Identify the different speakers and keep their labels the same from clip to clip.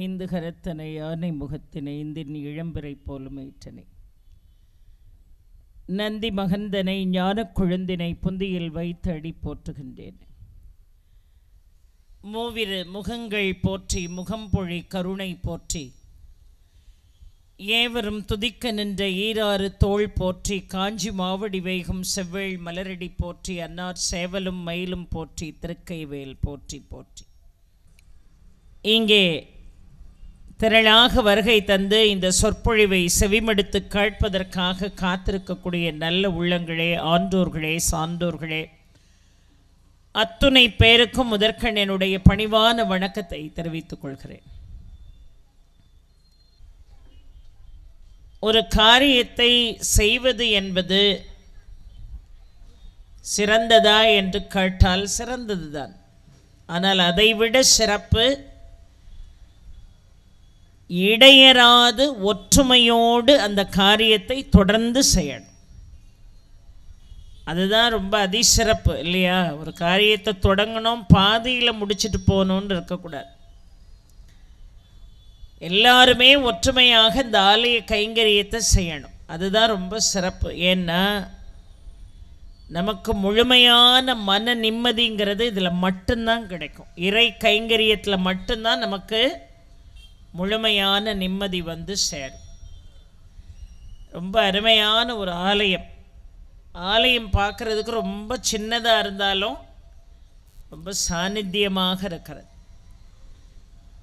Speaker 1: ஐந்து கரத்தனை யானை முகத்தினை இந்தின் இளம்பிறை போலும் ஏற்றனை நந்தி மகந்தனை ஞான குழந்தினை புந்தியில் வைத்து அடி போற்றுகின்றேன் மூவிரு முகங்கள் போற்றி முகம்பொழி கருணை போற்றி ஏவரும் துதிக்க நின்ற ஈராறு தோள் போற்றி காஞ்சி மாவடி வேகும் செவ்வேள் மலரடி போற்றி அன்னார் சேவலும் மயிலும் போற்றி திருக்கைவேல் போற்றி போற்றி இங்கே திரளாக வருகை தந்து இந்த சொற்பொழிவை செவிமடுத்து கேட்பதற்காக காத்திருக்கக்கூடிய நல்ல உள்ளங்களே ஆன்றோர்களே சான்றோர்களே அத்துணை பேருக்கும் முதற்கண் என்னுடைய பணிவான வணக்கத்தை தெரிவித்துக் கொள்கிறேன் ஒரு காரியத்தை செய்வது என்பது சிறந்ததா என்று கேட்டால் சிறந்ததுதான் ஆனால் அதைவிட சிறப்பு இடையராது ஒற்றுமையோடு அந்த காரியத்தை தொடர்ந்து செய்யணும் அதுதான் ரொம்ப அதிசிறப்பு இல்லையா ஒரு காரியத்தை தொடங்கணும் பாதியில் முடிச்சுட்டு போகணும்னு இருக்கக்கூடாது எல்லாருமே ஒற்றுமையாக இந்த ஆலய கைங்கரியத்தை செய்யணும் அதுதான் ரொம்ப சிறப்பு ஏன்னா நமக்கு முழுமையான மன நிம்மதிங்கிறது இதில் மட்டும்தான் கிடைக்கும் இறை கைங்கரியத்தில் மட்டும்தான் நமக்கு முழுமையான நிம்மதி வந்து சேரும் ரொம்ப அருமையான ஒரு ஆலயம் ஆலயம் பார்க்குறதுக்கு ரொம்ப சின்னதாக இருந்தாலும் ரொம்ப சாநித்தியமாக இருக்கிறது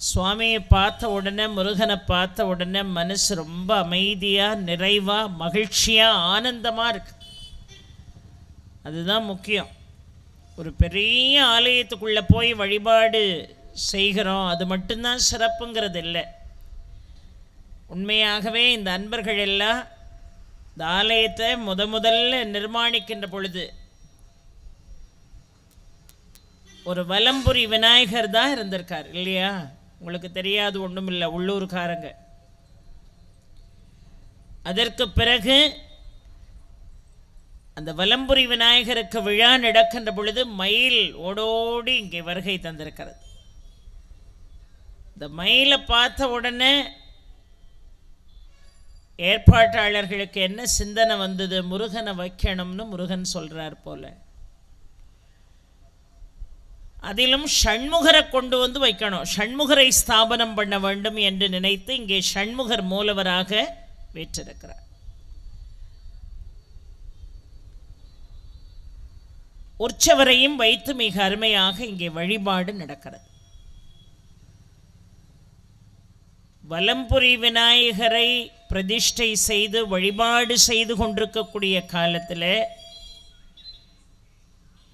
Speaker 1: சுவாமியை பார்த்த உடனே முருகனை பார்த்த உடனே மனசு ரொம்ப அமைதியாக நிறைவாக மகிழ்ச்சியாக ஆனந்தமாக இருக்கு அதுதான் முக்கியம் ஒரு பெரிய ஆலயத்துக்குள்ளே போய் வழிபாடு செய்கிறோம் அது மட்டும்தான் சிறப்புங்கிறது இல்லை உண்மையாகவே இந்த அன்பர்கள் எல்லாம் இந்த ஆலயத்தை முத முதல்ல நிர்மாணிக்கின்ற பொழுது ஒரு வலம்புரி விநாயகர் தான் இருந்திருக்கார் இல்லையா உங்களுக்கு தெரியாது ஒன்றும் இல்லை உள்ளூர்காரங்க அதற்கு பிறகு அந்த வலம்புரி விநாயகருக்கு விழா நடக்கின்ற பொழுது மயில் ஓடோடி இங்கே வருகை தந்திருக்கிறது மயிலை பார்த்த உடனே ஏற்பாட்டாளர்களுக்கு என்ன சிந்தனை வந்தது முருகனை வைக்கணும்னு முருகன் சொல்கிறார் போல அதிலும் ஷண்முகரை கொண்டு வந்து வைக்கணும் ஷண்முகரை ஸ்தாபனம் பண்ண வேண்டும் என்று நினைத்து இங்கே ஷண்முகர் மூலவராக வீற்றிருக்கிறார் உற்சவரையும் வைத்து மிக அருமையாக இங்கே வழிபாடு நடக்கிறது வலம்புரி விநாயகரை பிரதிஷ்டை செய்து வழிபாடு செய்து கொண்டிருக்கக்கூடிய காலத்தில்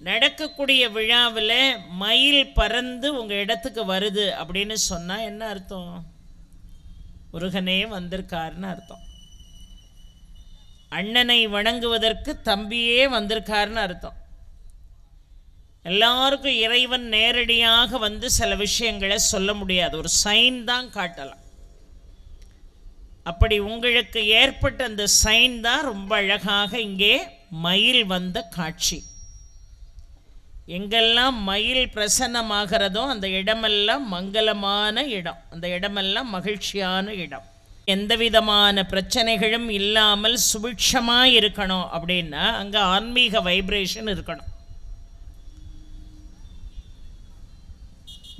Speaker 1: நடக்கக்கூடிய விழாவில் மயில் பறந்து உங்கள் இடத்துக்கு வருது அப்படின்னு சொன்னால் என்ன அர்த்தம் முருகனே வந்திருக்காருன்னு அர்த்தம் அண்ணனை வணங்குவதற்கு தம்பியே வந்திருக்காருன்னு அர்த்தம் எல்லாருக்கும் இறைவன் நேரடியாக வந்து சில விஷயங்களை சொல்ல முடியாது ஒரு சைன் தான் காட்டலாம் அப்படி உங்களுக்கு ஏற்பட்ட அந்த சைன் தான் ரொம்ப அழகாக இங்கே மயில் வந்த காட்சி எங்கெல்லாம் மயில் பிரசன்னமாகிறதோ அந்த இடமெல்லாம் மங்களமான இடம் அந்த இடமெல்லாம் மகிழ்ச்சியான இடம் எந்த விதமான பிரச்சனைகளும் இல்லாமல் சுபிக்ஷமாக இருக்கணும் அப்படின்னா அங்கே ஆன்மீக வைப்ரேஷன் இருக்கணும்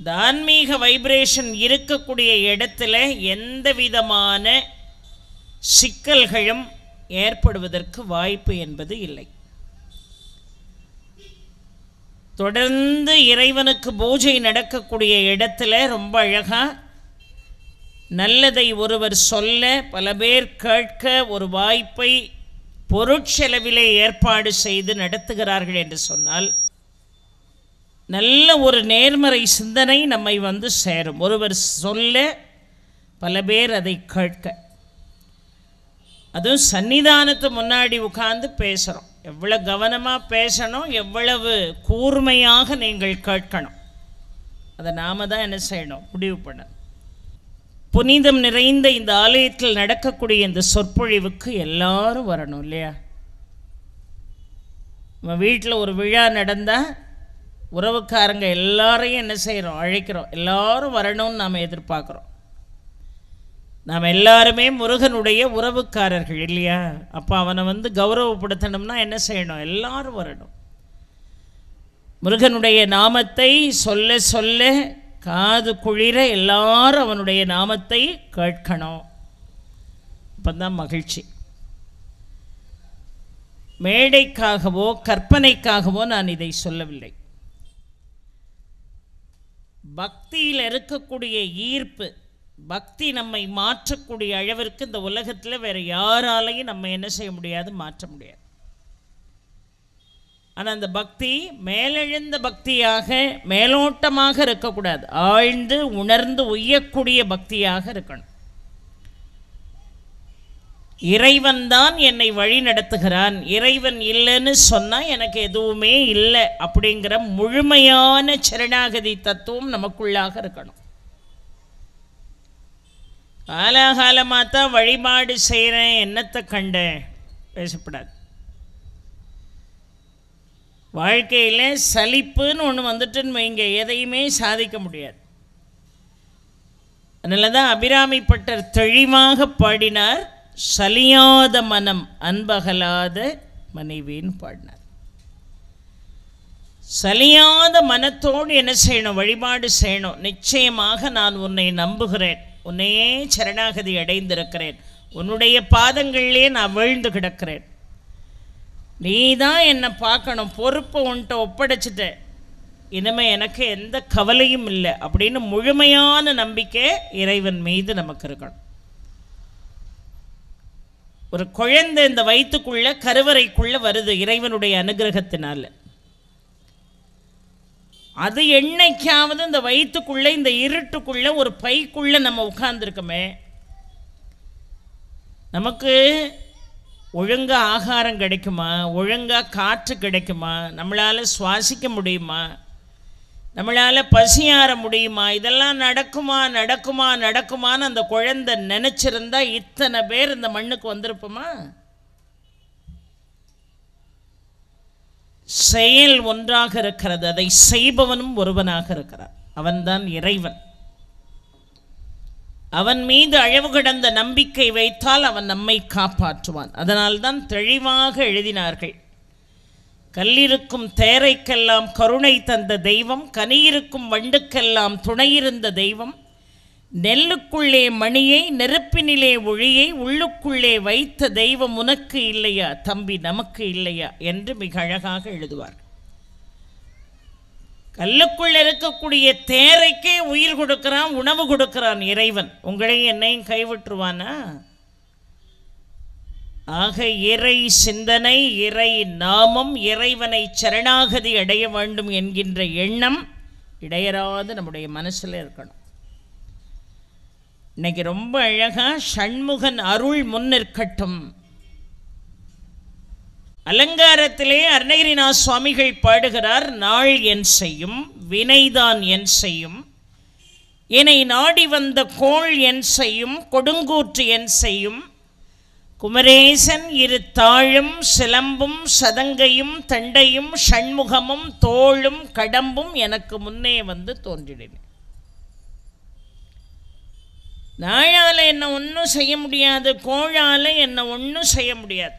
Speaker 1: இந்த ஆன்மீக வைப்ரேஷன் இருக்கக்கூடிய இடத்துல எந்த விதமான சிக்கல்களும் ஏற்படுவதற்கு வாய்ப்பு என்பது இல்லை தொடர்ந்து இறைவனுக்கு பூஜை நடக்கக்கூடிய இடத்துல ரொம்ப அழகாக நல்லதை ஒருவர் சொல்ல பல பேர் கேட்க ஒரு வாய்ப்பை பொருட்செலவிலே ஏற்பாடு செய்து நடத்துகிறார்கள் என்று சொன்னால் நல்ல ஒரு நேர்மறை சிந்தனை நம்மை வந்து சேரும் ஒருவர் சொல்ல பல பேர் அதை கேட்க அதுவும் சன்னிதானத்து முன்னாடி உட்கார்ந்து பேசுகிறோம் எவ்வளோ கவனமாக பேசணும் எவ்வளவு கூர்மையாக நீங்கள் கேட்கணும் அதை நாம் தான் என்ன செய்யணும் முடிவு பண்ணணும் புனிதம் நிறைந்த இந்த ஆலயத்தில் நடக்கக்கூடிய இந்த சொற்பொழிவுக்கு எல்லாரும் வரணும் இல்லையா நம்ம வீட்டில் ஒரு விழா நடந்தால் உறவுக்காரங்க எல்லாரையும் என்ன செய்கிறோம் அழைக்கிறோம் எல்லாரும் வரணும்னு நாம் எதிர்பார்க்குறோம் நாம் எல்லாருமே முருகனுடைய உறவுக்காரர்கள் இல்லையா அப்போ அவனை வந்து கௌரவப்படுத்தணும்னா என்ன செய்யணும் எல்லாரும் வரணும் முருகனுடைய நாமத்தை சொல்ல சொல்ல காது குளிர எல்லாரும் அவனுடைய நாமத்தை கேட்கணும் அப்போ தான் மகிழ்ச்சி மேடைக்காகவோ கற்பனைக்காகவோ நான் இதை சொல்லவில்லை பக்தியில் இருக்கக்கூடிய ஈர்ப்பு பக்தி நம்மை மாற்றக்கூடிய அளவிற்கு இந்த உலகத்தில் வேறு யாராலையும் நம்ம என்ன செய்ய முடியாது மாற்ற முடியாது ஆனால் அந்த பக்தி மேலெழுந்த பக்தியாக மேலோட்டமாக இருக்கக்கூடாது ஆழ்ந்து உணர்ந்து உய்யக்கூடிய பக்தியாக இருக்கணும் இறைவன் தான் என்னை வழி நடத்துகிறான் இறைவன் இல்லைன்னு சொன்னால் எனக்கு எதுவுமே இல்லை அப்படிங்கிற முழுமையான சரணாகதி தத்துவம் நமக்குள்ளாக இருக்கணும் காலாகாலமாக தான் வழிபாடு செய்கிறேன் என்னத்தை கண்டேன் பேசப்படாது வாழ்க்கையில் சலிப்புன்னு ஒன்று வந்துட்டுன்னு வைங்க எதையுமே சாதிக்க முடியாது அதனால தான் அபிராமிப்பட்டர் தெளிவாக பாடினார் சலியாத மனம் அன்பகலாத மனைவின்னு பாடினார் சலியாத மனத்தோடு என்ன செய்யணும் வழிபாடு செய்யணும் நிச்சயமாக நான் உன்னை நம்புகிறேன் உன்னையே சரணாகதி அடைந்திருக்கிறேன் உன்னுடைய பாதங்களிலே நான் வீழ்ந்து கிடக்கிறேன் நீ தான் என்னை பார்க்கணும் பொறுப்பை உன்ட்ட ஒப்படைச்சிட்ட இனிமே எனக்கு எந்த கவலையும் இல்லை அப்படின்னு முழுமையான நம்பிக்கை இறைவன் மீது நமக்கு இருக்கணும் ஒரு குழந்தை இந்த வயிற்றுக்குள்ள கருவறைக்குள்ளே வருது இறைவனுடைய அனுகிரகத்தினால் அது என்னைக்காவது இந்த வயிற்றுக்குள்ளே இந்த இருட்டுக்குள்ளே ஒரு பைக்குள்ளே நம்ம உட்கார்ந்துருக்கோமே நமக்கு ஒழுங்காக ஆகாரம் கிடைக்குமா ஒழுங்காக காற்று கிடைக்குமா நம்மளால் சுவாசிக்க முடியுமா நம்மளால் பசியாற முடியுமா இதெல்லாம் நடக்குமா நடக்குமா நடக்குமான்னு அந்த குழந்தை நினச்சிருந்தா இத்தனை பேர் இந்த மண்ணுக்கு வந்திருப்போமா செயல் ஒன்றாக இருக்கிறது அதை செய்பவனும் ஒருவனாக இருக்கிறான் அவன்தான் இறைவன் அவன் மீது அழவு கிடந்த நம்பிக்கை வைத்தால் அவன் நம்மை காப்பாற்றுவான் அதனால்தான் தெளிவாக எழுதினார்கள் கல்லிருக்கும் தேரைக்கெல்லாம் கருணை தந்த தெய்வம் கனியிருக்கும் வண்டுக்கெல்லாம் துணையிருந்த தெய்வம் நெல்லுக்குள்ளே மணியை நெருப்பினிலே ஒளியை உள்ளுக்குள்ளே வைத்த தெய்வம் உனக்கு இல்லையா தம்பி நமக்கு இல்லையா என்று மிக அழகாக எழுதுவார் கல்லுக்குள் இருக்கக்கூடிய தேரைக்கே உயிர் கொடுக்கிறான் உணவு கொடுக்கிறான் இறைவன் உங்களையும் என்னையும் கைவிட்டுருவானா ஆக இறை சிந்தனை இறை நாமம் இறைவனை சரணாகதி அடைய வேண்டும் என்கின்ற எண்ணம் இடையராது நம்முடைய மனசில் இருக்கணும் இன்னைக்கு ரொம்ப அழகாக ஷண்முகன் அருள் முன்னிற்கட்டும் அலங்காரத்திலே அருணகிரிநாத் சுவாமிகள் பாடுகிறார் நாள் என் செய்யும் வினைதான் என் செய்யும் என்னை நாடி வந்த கோள் என் செய்யும் கொடுங்கூற்று என் செய்யும் குமரேசன் இரு தாழும் சிலம்பும் சதங்கையும் தண்டையும் ஷண்முகமும் தோளும் கடம்பும் எனக்கு முன்னே வந்து தோன்றினேன் நாயால் என்னை ஒன்றும் செய்ய முடியாது கோழால் என்னை ஒன்றும் செய்ய முடியாது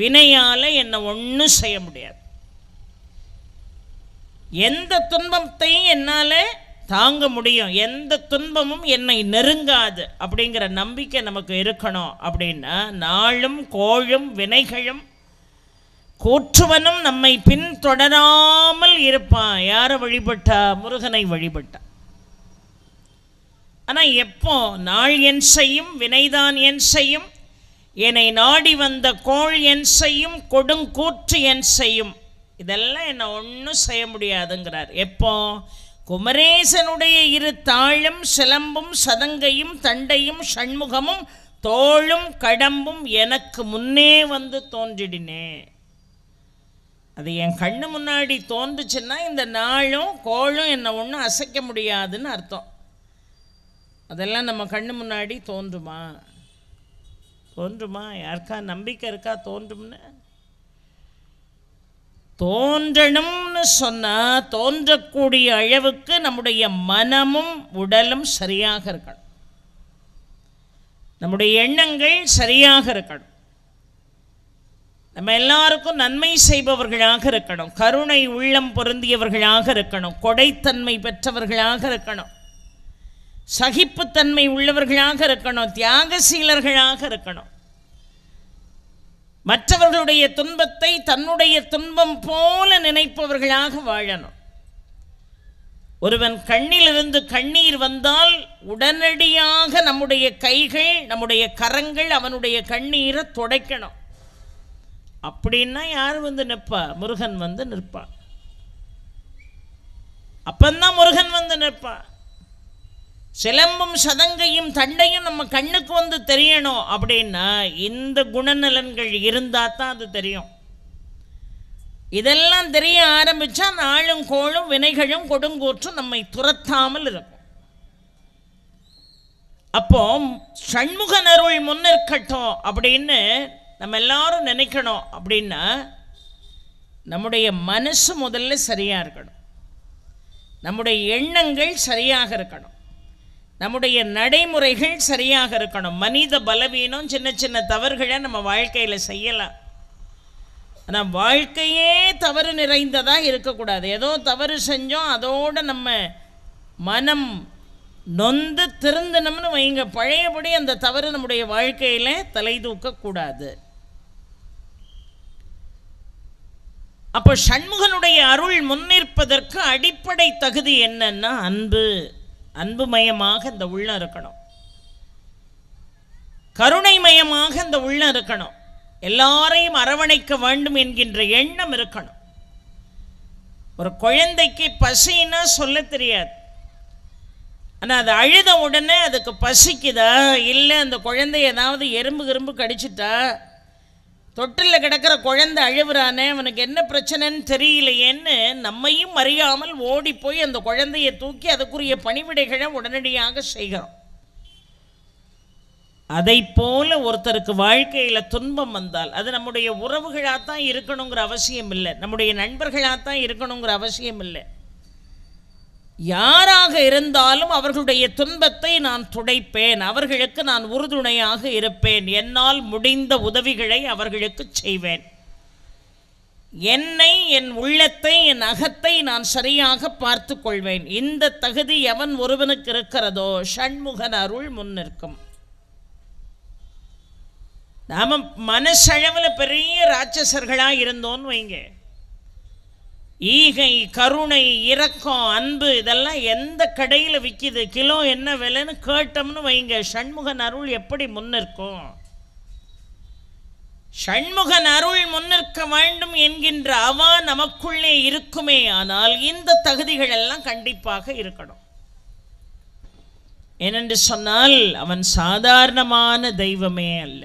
Speaker 1: வினையால் என்னை ஒன்றும் செய்ய முடியாது எந்த துன்பத்தையும் என்னால் தாங்க முடியும் எந்த துன்பமும் என்னை நெருங்காது அப்படிங்கிற நம்பிக்கை நமக்கு இருக்கணும் அப்படின்னா நாளும் கோழும் வினைகளும் கூற்றுவனும் நம்மை பின்தொடராமல் இருப்பான் யாரை வழிபட்டா முருகனை வழிபட்டா ஆனால் எப்போ நாள் என் செய்யும் வினைதான் என் செய்யும் என்னை நாடி வந்த கோள் என் செய்யும் கொடுங்கூற்று என் செய்யும் இதெல்லாம் என்னை ஒன்றும் செய்ய முடியாதுங்கிறார் எப்போ குமரேசனுடைய இரு தாழும் சிலம்பும் சதங்கையும் தண்டையும் ஷண்முகமும் தோளும் கடம்பும் எனக்கு முன்னே வந்து தோன்றிடினே அது என் கண்ணு முன்னாடி தோன்றுச்சுன்னா இந்த நாளும் கோளும் என்னை ஒன்றும் அசைக்க முடியாதுன்னு அர்த்தம் அதெல்லாம் நம்ம கண்ணு முன்னாடி தோன்றுமா தோன்றுமா யாருக்கா நம்பிக்கை இருக்கா தோன்றும்னு தோன்றணும்னு சொன்னால் தோன்றக்கூடிய அளவுக்கு நம்முடைய மனமும் உடலும் சரியாக இருக்கணும் நம்முடைய எண்ணங்கள் சரியாக இருக்கணும் நம்ம எல்லாருக்கும் நன்மை செய்பவர்களாக இருக்கணும் கருணை உள்ளம் பொருந்தியவர்களாக இருக்கணும் கொடைத்தன்மை பெற்றவர்களாக இருக்கணும் சகிப்புத்தன்மை உள்ளவர்களாக இருக்கணும் தியாகசீலர்களாக இருக்கணும் மற்றவர்களுடைய துன்பத்தை தன்னுடைய துன்பம் போல நினைப்பவர்களாக வாழணும் ஒருவன் கண்ணிலிருந்து கண்ணீர் வந்தால் உடனடியாக நம்முடைய கைகள் நம்முடைய கரங்கள் அவனுடைய கண்ணீரை துடைக்கணும் அப்படின்னா யார் வந்து நிற்பா முருகன் வந்து நிற்பான் அப்பந்தான் முருகன் வந்து நிற்பான் சிலம்பும் சதங்கையும் தண்டையும் நம்ம கண்ணுக்கு வந்து தெரியணும் அப்படின்னா இந்த குணநலன்கள் இருந்தால் தான் அது தெரியும் இதெல்லாம் தெரிய ஆரம்பித்தா நாளும் கோளும் வினைகளும் கொடுங்கூற்றும் நம்மை துரத்தாமல் இருக்கும் அப்போ சண்முக நருள் முன்னிற்கட்டும் அப்படின்னு நம்ம எல்லாரும் நினைக்கணும் அப்படின்னா நம்முடைய மனசு முதல்ல சரியாக இருக்கணும் நம்முடைய எண்ணங்கள் சரியாக இருக்கணும் நம்முடைய நடைமுறைகள் சரியாக இருக்கணும் மனித பலவீனம் சின்ன சின்ன தவறுகளை நம்ம வாழ்க்கையில் செய்யலாம் ஆனால் வாழ்க்கையே தவறு நிறைந்ததாக இருக்கக்கூடாது ஏதோ தவறு செஞ்சோம் அதோடு நம்ம மனம் நொந்து திருந்தனம்னு வைங்க பழையபடி அந்த தவறு நம்முடைய வாழ்க்கையில் தலை தூக்கக்கூடாது அப்போ சண்முகனுடைய அருள் முன்னிற்பதற்கு அடிப்படை தகுதி என்னன்னா அன்பு அன்புமயமாக இந்த உள்ளம் இருக்கணும் கருணைமயமாக இந்த உள்ளம் இருக்கணும் எல்லாரையும் அரவணைக்க வேண்டும் என்கின்ற எண்ணம் இருக்கணும் ஒரு குழந்தைக்கு பசின்னா சொல்ல தெரியாது ஆனால் அது அழுத உடனே அதுக்கு பசிக்குதா இல்லை அந்த குழந்தை ஏதாவது எறும்பு எறும்பு கடிச்சிட்டா தொட்டில் கிடக்கிற குழந்தை அழுவுறானே அவனுக்கு என்ன பிரச்சனைன்னு தெரியலையேன்னு நம்மையும் அறியாமல் ஓடி போய் அந்த குழந்தையை தூக்கி அதுக்குரிய பணிவிடைகளை உடனடியாக செய்கிறோம் அதை போல ஒருத்தருக்கு வாழ்க்கையில் துன்பம் வந்தால் அது நம்முடைய உறவுகளாகத்தான் இருக்கணுங்கிற அவசியம் இல்லை நம்முடைய நண்பர்களாக தான் இருக்கணுங்கிற அவசியம் இல்லை யாராக இருந்தாலும் அவர்களுடைய துன்பத்தை நான் துடைப்பேன் அவர்களுக்கு நான் உறுதுணையாக இருப்பேன் என்னால் முடிந்த உதவிகளை அவர்களுக்கு செய்வேன் என்னை என் உள்ளத்தை என் அகத்தை நான் சரியாக பார்த்து கொள்வேன் இந்த தகுதி எவன் ஒருவனுக்கு இருக்கிறதோ ஷண்முகன் அருள் முன்னிற்கும் நாம் மனசளவில் பெரிய ராட்சசர்களாக இருந்தோன்னு வைங்க ஈகை கருணை இரக்கம் அன்பு இதெல்லாம் எந்த கடையில் விற்கிது கிலோ என்ன விலைன்னு கேட்டோம்னு வைங்க சண்முகன் அருள் எப்படி முன்னிற்கும் சண்முகன் அருள் முன்னிற்க வேண்டும் என்கின்ற அவா நமக்குள்ளே இருக்குமே ஆனால் இந்த தகுதிகள் எல்லாம் கண்டிப்பாக இருக்கணும் ஏனென்று சொன்னால் அவன் சாதாரணமான தெய்வமே அல்ல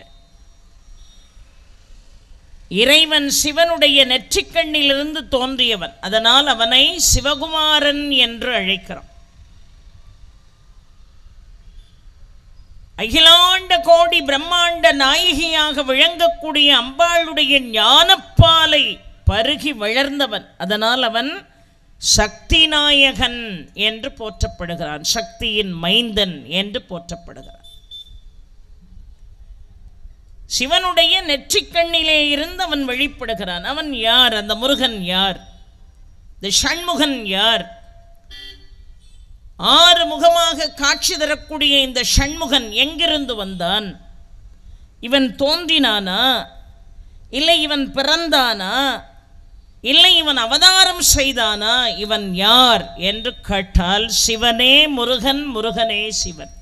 Speaker 1: இறைவன் சிவனுடைய நெற்றிக்கண்ணிலிருந்து தோன்றியவன் அதனால் அவனை சிவகுமாரன் என்று அழைக்கிறான் அகிலாண்ட கோடி பிரம்மாண்ட நாயகியாக விளங்கக்கூடிய அம்பாளுடைய ஞானப்பாலை பருகி வளர்ந்தவன் அதனால் அவன் சக்தி நாயகன் என்று போற்றப்படுகிறான் சக்தியின் மைந்தன் என்று போற்றப்படுகிறான் சிவனுடைய நெற்றிக்கண்ணிலே இருந்து அவன் வெளிப்படுகிறான் அவன் யார் அந்த முருகன் யார் இந்த ஷண்முகன் யார் ஆறு முகமாக காட்சி தரக்கூடிய இந்த ஷண்முகன் எங்கிருந்து வந்தான் இவன் தோன்றினானா இல்லை இவன் பிறந்தானா இல்லை இவன் அவதாரம் செய்தானா இவன் யார் என்று கேட்டால் சிவனே முருகன் முருகனே சிவன்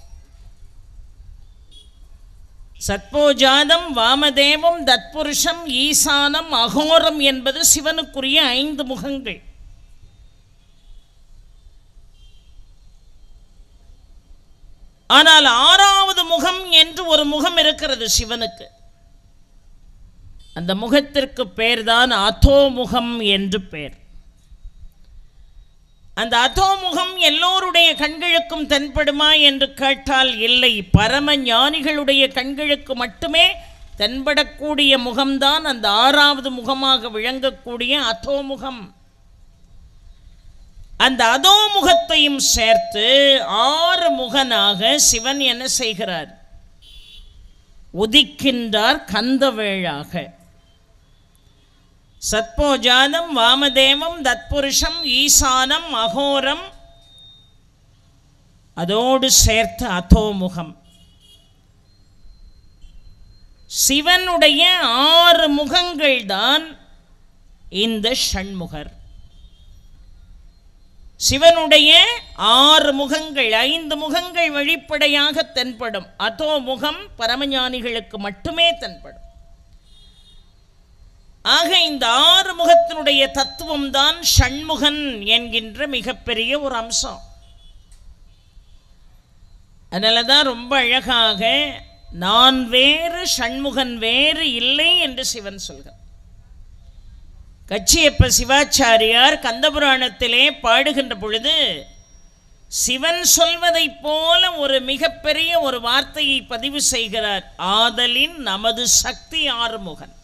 Speaker 1: சத்போஜாதம் வாமதேவம் தத்புருஷம் ஈசானம் அகோரம் என்பது சிவனுக்குரிய ஐந்து முகங்கள் ஆனால் ஆறாவது முகம் என்று ஒரு முகம் இருக்கிறது சிவனுக்கு அந்த முகத்திற்கு பேர்தான் அத்தோமுகம் என்று பேர் அந்த அதோமுகம் எல்லோருடைய கண்களுக்கும் தென்படுமா என்று கேட்டால் இல்லை பரம ஞானிகளுடைய கண்களுக்கு மட்டுமே தென்படக்கூடிய முகம்தான் அந்த ஆறாவது முகமாக விளங்கக்கூடிய அதோமுகம் அந்த அதோமுகத்தையும் சேர்த்து ஆறு முகனாக சிவன் என்ன செய்கிறார் உதிக்கின்றார் கந்தவேழாக சத்போஜானம் வாமதேவம் தத்புருஷம் ஈசானம் அகோரம் அதோடு சேர்த்து அதோமுகம் சிவனுடைய ஆறு முகங்கள் தான் இந்த ஷண்முகர் சிவனுடைய ஆறு முகங்கள் ஐந்து முகங்கள் வழிப்படையாக தென்படும் அதோ முகம் பரமஞானிகளுக்கு மட்டுமே தென்படும் ஆக இந்த ஆறு முகத்தினுடைய தத்துவம்தான் ஷண்முகன் என்கின்ற மிகப்பெரிய ஒரு அம்சம் அதனால தான் ரொம்ப அழகாக நான் வேறு ஷண்முகன் வேறு இல்லை என்று சிவன் சொல்கிறார் கச்சியப்ப சிவாச்சாரியார் கந்தபுராணத்திலே பாடுகின்ற பொழுது சிவன் சொல்வதைப் போல ஒரு மிகப்பெரிய ஒரு வார்த்தையை பதிவு செய்கிறார் ஆதலின் நமது சக்தி ஆறுமுகன்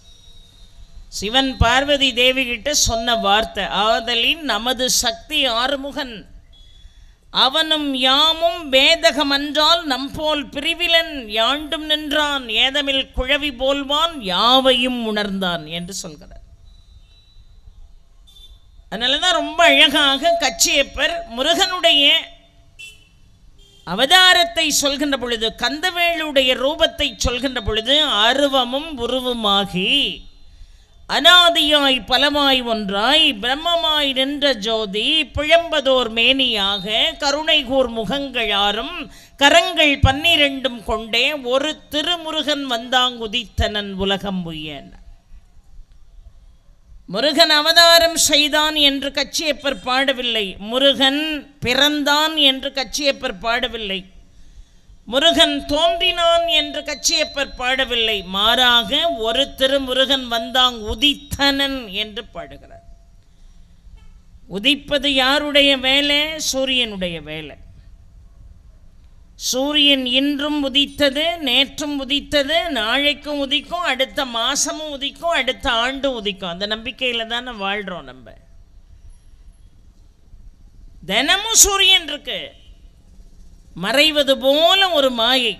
Speaker 1: சிவன் பார்வதி தேவி கிட்ட சொன்ன வார்த்தை ஆதலின் நமது சக்தி ஆறுமுகன் அவனும் யாமும் வேதகமன்றால் நம்போல் பிரிவிலன் யாண்டும் நின்றான் ஏதமில் குழவி போல்வான் யாவையும் உணர்ந்தான் என்று சொல்கிறார் அதனால தான் ரொம்ப அழகாக கச்சியப்பர் முருகனுடைய அவதாரத்தை சொல்கின்ற பொழுது கந்தவேளுடைய ரூபத்தை சொல்கின்ற பொழுது அருவமும் உருவமாகி அனாதியாய் பலமாய் ஒன்றாய் பிரம்மமாய் நின்ற ஜோதி பிழம்பதோர் மேனியாக கருணை கூர் முகங்களாரும் கரங்கள் பன்னிரண்டும் கொண்டே ஒரு திருமுருகன் வந்தாங்குதித்தனன் உலகம் உயன் முருகன் அவதாரம் செய்தான் என்று கச்சியப்பர் பாடவில்லை முருகன் பிறந்தான் என்று கச்சியப்பர் பாடவில்லை முருகன் தோன்றினான் என்று கச்சியப்பர் பாடவில்லை மாறாக ஒரு திருமுருகன் வந்தாங் உதித்தனன் என்று பாடுகிறார் உதிப்பது யாருடைய வேலை சூரியனுடைய வேலை சூரியன் இன்றும் உதித்தது நேற்றும் உதித்தது நாளைக்கும் உதிக்கும் அடுத்த மாதமும் உதிக்கும் அடுத்த ஆண்டு உதிக்கும் அந்த நம்பிக்கையில் தானே வாழ்கிறோம் நம்ம தினமும் சூரியன் இருக்குது மறைவது போல ஒரு மாயை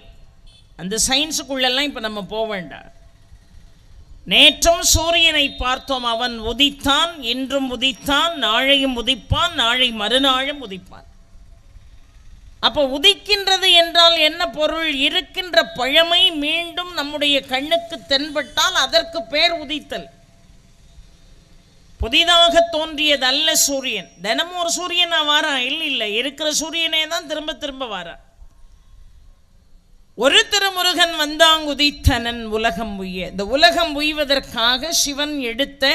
Speaker 1: அந்த சயின்ஸுக்குள்ளெல்லாம் இப்போ நம்ம போக வேண்டாம் நேற்றும் சூரியனை பார்த்தோம் அவன் உதித்தான் இன்றும் உதித்தான் நாளையும் உதிப்பான் நாளை மறுநாளும் உதிப்பான் அப்போ உதிக்கின்றது என்றால் என்ன பொருள் இருக்கின்ற பழமை மீண்டும் நம்முடைய கண்ணுக்கு தென்பட்டால் அதற்கு பேர் உதித்தல் புதிதாக தோன்றியதல்ல சூரியன் தினமும் ஒரு சூரியனா வாரான் இல்லை இல்லை இருக்கிற சூரியனே தான் திரும்ப திரும்ப வாரான் ஒரு திருமுருகன் வந்தாங்குதித்தனன் உலகம் உய்ய இந்த உலகம் உய்வதற்காக சிவன் எடுத்த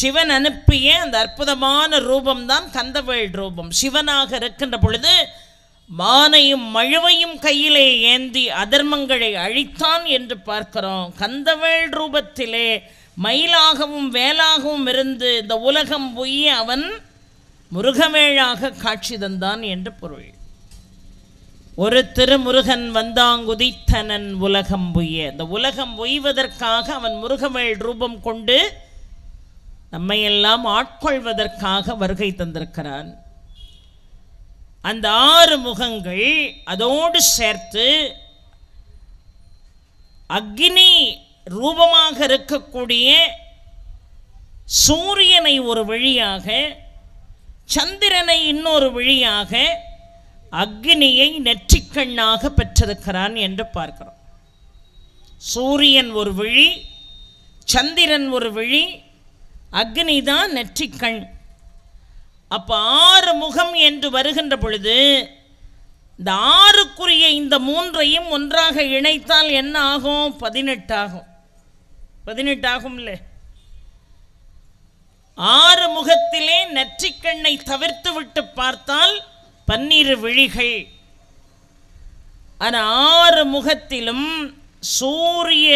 Speaker 1: சிவன் அனுப்பிய அந்த அற்புதமான ரூபம்தான் கந்தவேள் ரூபம் சிவனாக இருக்கின்ற பொழுது மானையும் மழுவையும் கையிலே ஏந்தி அதர்மங்களை அழித்தான் என்று பார்க்கிறோம் கந்தவேள் ரூபத்திலே மயிலாகவும் வேலாகவும் இருந்து இந்த உலகம் போய் அவன் முருகமேழாக காட்சி தந்தான் என்று பொருள் ஒரு திருமுருகன் வந்தாங்குதித்தனன் உலகம் பொய்ய இந்த உலகம் பொய்வதற்காக அவன் முருகமேள் ரூபம் கொண்டு நம்மையெல்லாம் ஆட்கொள்வதற்காக வருகை தந்திருக்கிறான் அந்த ஆறு முகங்கள் அதோடு சேர்த்து அக்னி ரூபமாக இருக்கக்கூடிய சூரியனை ஒரு வழியாக சந்திரனை இன்னொரு வழியாக அக்னியை நெற்றிக்கண்ணாக பெற்றிருக்கிறான் என்று பார்க்கிறோம் சூரியன் ஒரு விழி சந்திரன் ஒரு வழி அக்னி தான் நெற்றிக்கண் அப்போ ஆறு முகம் என்று வருகின்ற பொழுது இந்த ஆறுக்குரிய இந்த மூன்றையும் ஒன்றாக இணைத்தால் என்ன ஆகும் பதினெட்டாகும் பதினெட்டு ஆகும்ல ஆறு முகத்திலே நெற்றிக்கண்ணை தவிர்த்து விட்டு பார்த்தால் பன்னிரு விழிகள் ஆனால் ஆறு முகத்திலும் சூரிய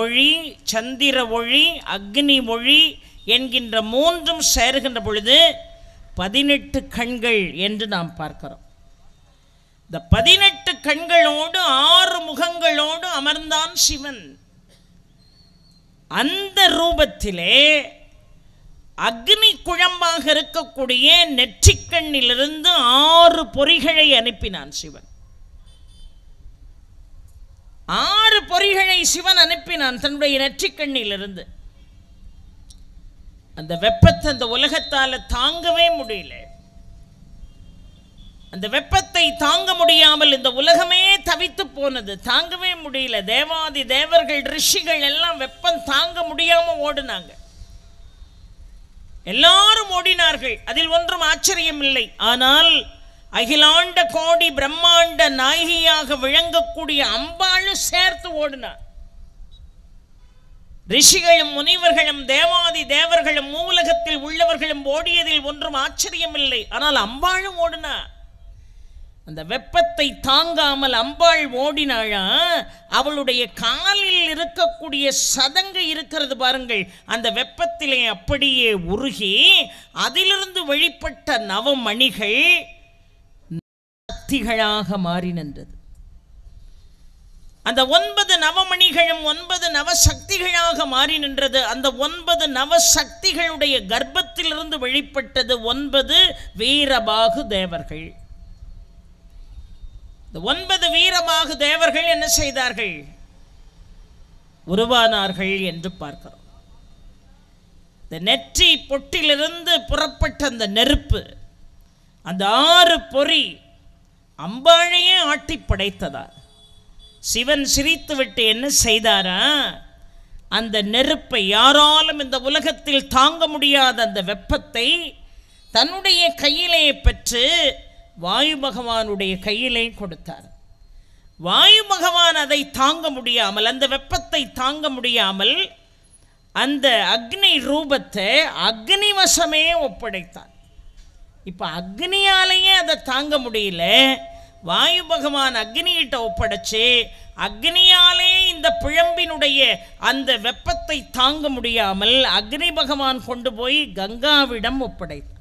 Speaker 1: ஒளி சந்திர ஒளி அக்னி ஒளி என்கின்ற மூன்றும் சேர்கின்ற பொழுது பதினெட்டு கண்கள் என்று நாம் பார்க்கிறோம் இந்த பதினெட்டு கண்களோடு ஆறு முகங்களோடு அமர்ந்தான் சிவன் அந்த ரூபத்திலே அக்னி குழம்பாக இருக்கக்கூடிய நெற்றிக்கண்ணிலிருந்து ஆறு பொறிகளை அனுப்பினான் சிவன் ஆறு பொறிகளை சிவன் அனுப்பினான் தன்னுடைய நெற்றிக்கண்ணிலிருந்து அந்த வெப்பத்தை அந்த உலகத்தால் தாங்கவே முடியல அந்த வெப்பத்தை தாங்க முடியாமல் இந்த உலகமே தவித்து போனது தாங்கவே முடியல தேவாதி தேவர்கள் ரிஷிகள் எல்லாம் வெப்பம் தாங்க முடியாமல் ஓடினாங்க எல்லாரும் ஓடினார்கள் அதில் ஒன்றும் ஆச்சரியம் இல்லை ஆனால் அகிலாண்ட கோடி பிரம்மாண்ட நாயகியாக விளங்கக்கூடிய அம்பாளும் சேர்த்து ஓடினார் ரிஷிகளும் முனிவர்களும் தேவாதி தேவர்களும் மூலகத்தில் உள்ளவர்களும் ஓடியதில் ஒன்றும் ஆச்சரியமில்லை ஆனால் அம்பாளும் ஓடினார் அந்த வெப்பத்தை தாங்காமல் அம்பாள் ஓடினாளா அவளுடைய காலில் இருக்கக்கூடிய சதங்கு இருக்கிறது பாருங்கள் அந்த வெப்பத்திலே அப்படியே உருகி அதிலிருந்து வெளிப்பட்ட நவமணிகள் சக்திகளாக மாறி நின்றது அந்த ஒன்பது நவமணிகளும் ஒன்பது நவசக்திகளாக மாறி நின்றது அந்த ஒன்பது நவசக்திகளுடைய கர்ப்பத்திலிருந்து வெளிப்பட்டது ஒன்பது வீரபாகு தேவர்கள் இந்த ஒன்பது வீரமாக தேவர்கள் என்ன செய்தார்கள் உருவானார்கள் என்று பார்க்கிறோம் இந்த நெற்றி பொட்டிலிருந்து புறப்பட்ட அந்த நெருப்பு அந்த ஆறு பொறி அம்பாழையே ஆட்டி படைத்ததா சிவன் சிரித்து விட்டு என்ன செய்தாரா அந்த நெருப்பை யாராலும் இந்த உலகத்தில் தாங்க முடியாத அந்த வெப்பத்தை தன்னுடைய கையிலே பெற்று வாயு பகவானுடைய கையிலே கொடுத்தார் வாயு பகவான் அதை தாங்க முடியாமல் அந்த வெப்பத்தை தாங்க முடியாமல் அந்த அக்னி ரூபத்தை அக்னி வசமே இப்போ அக்னியாலேயே அதை தாங்க முடியல வாயு பகவான் அக்னியிட்ட ஒப்படைச்சு அக்னியாலே இந்த பிழம்பினுடைய அந்த வெப்பத்தை தாங்க முடியாமல் அக்னி பகவான் கொண்டு போய் கங்காவிடம் ஒப்படைத்தார்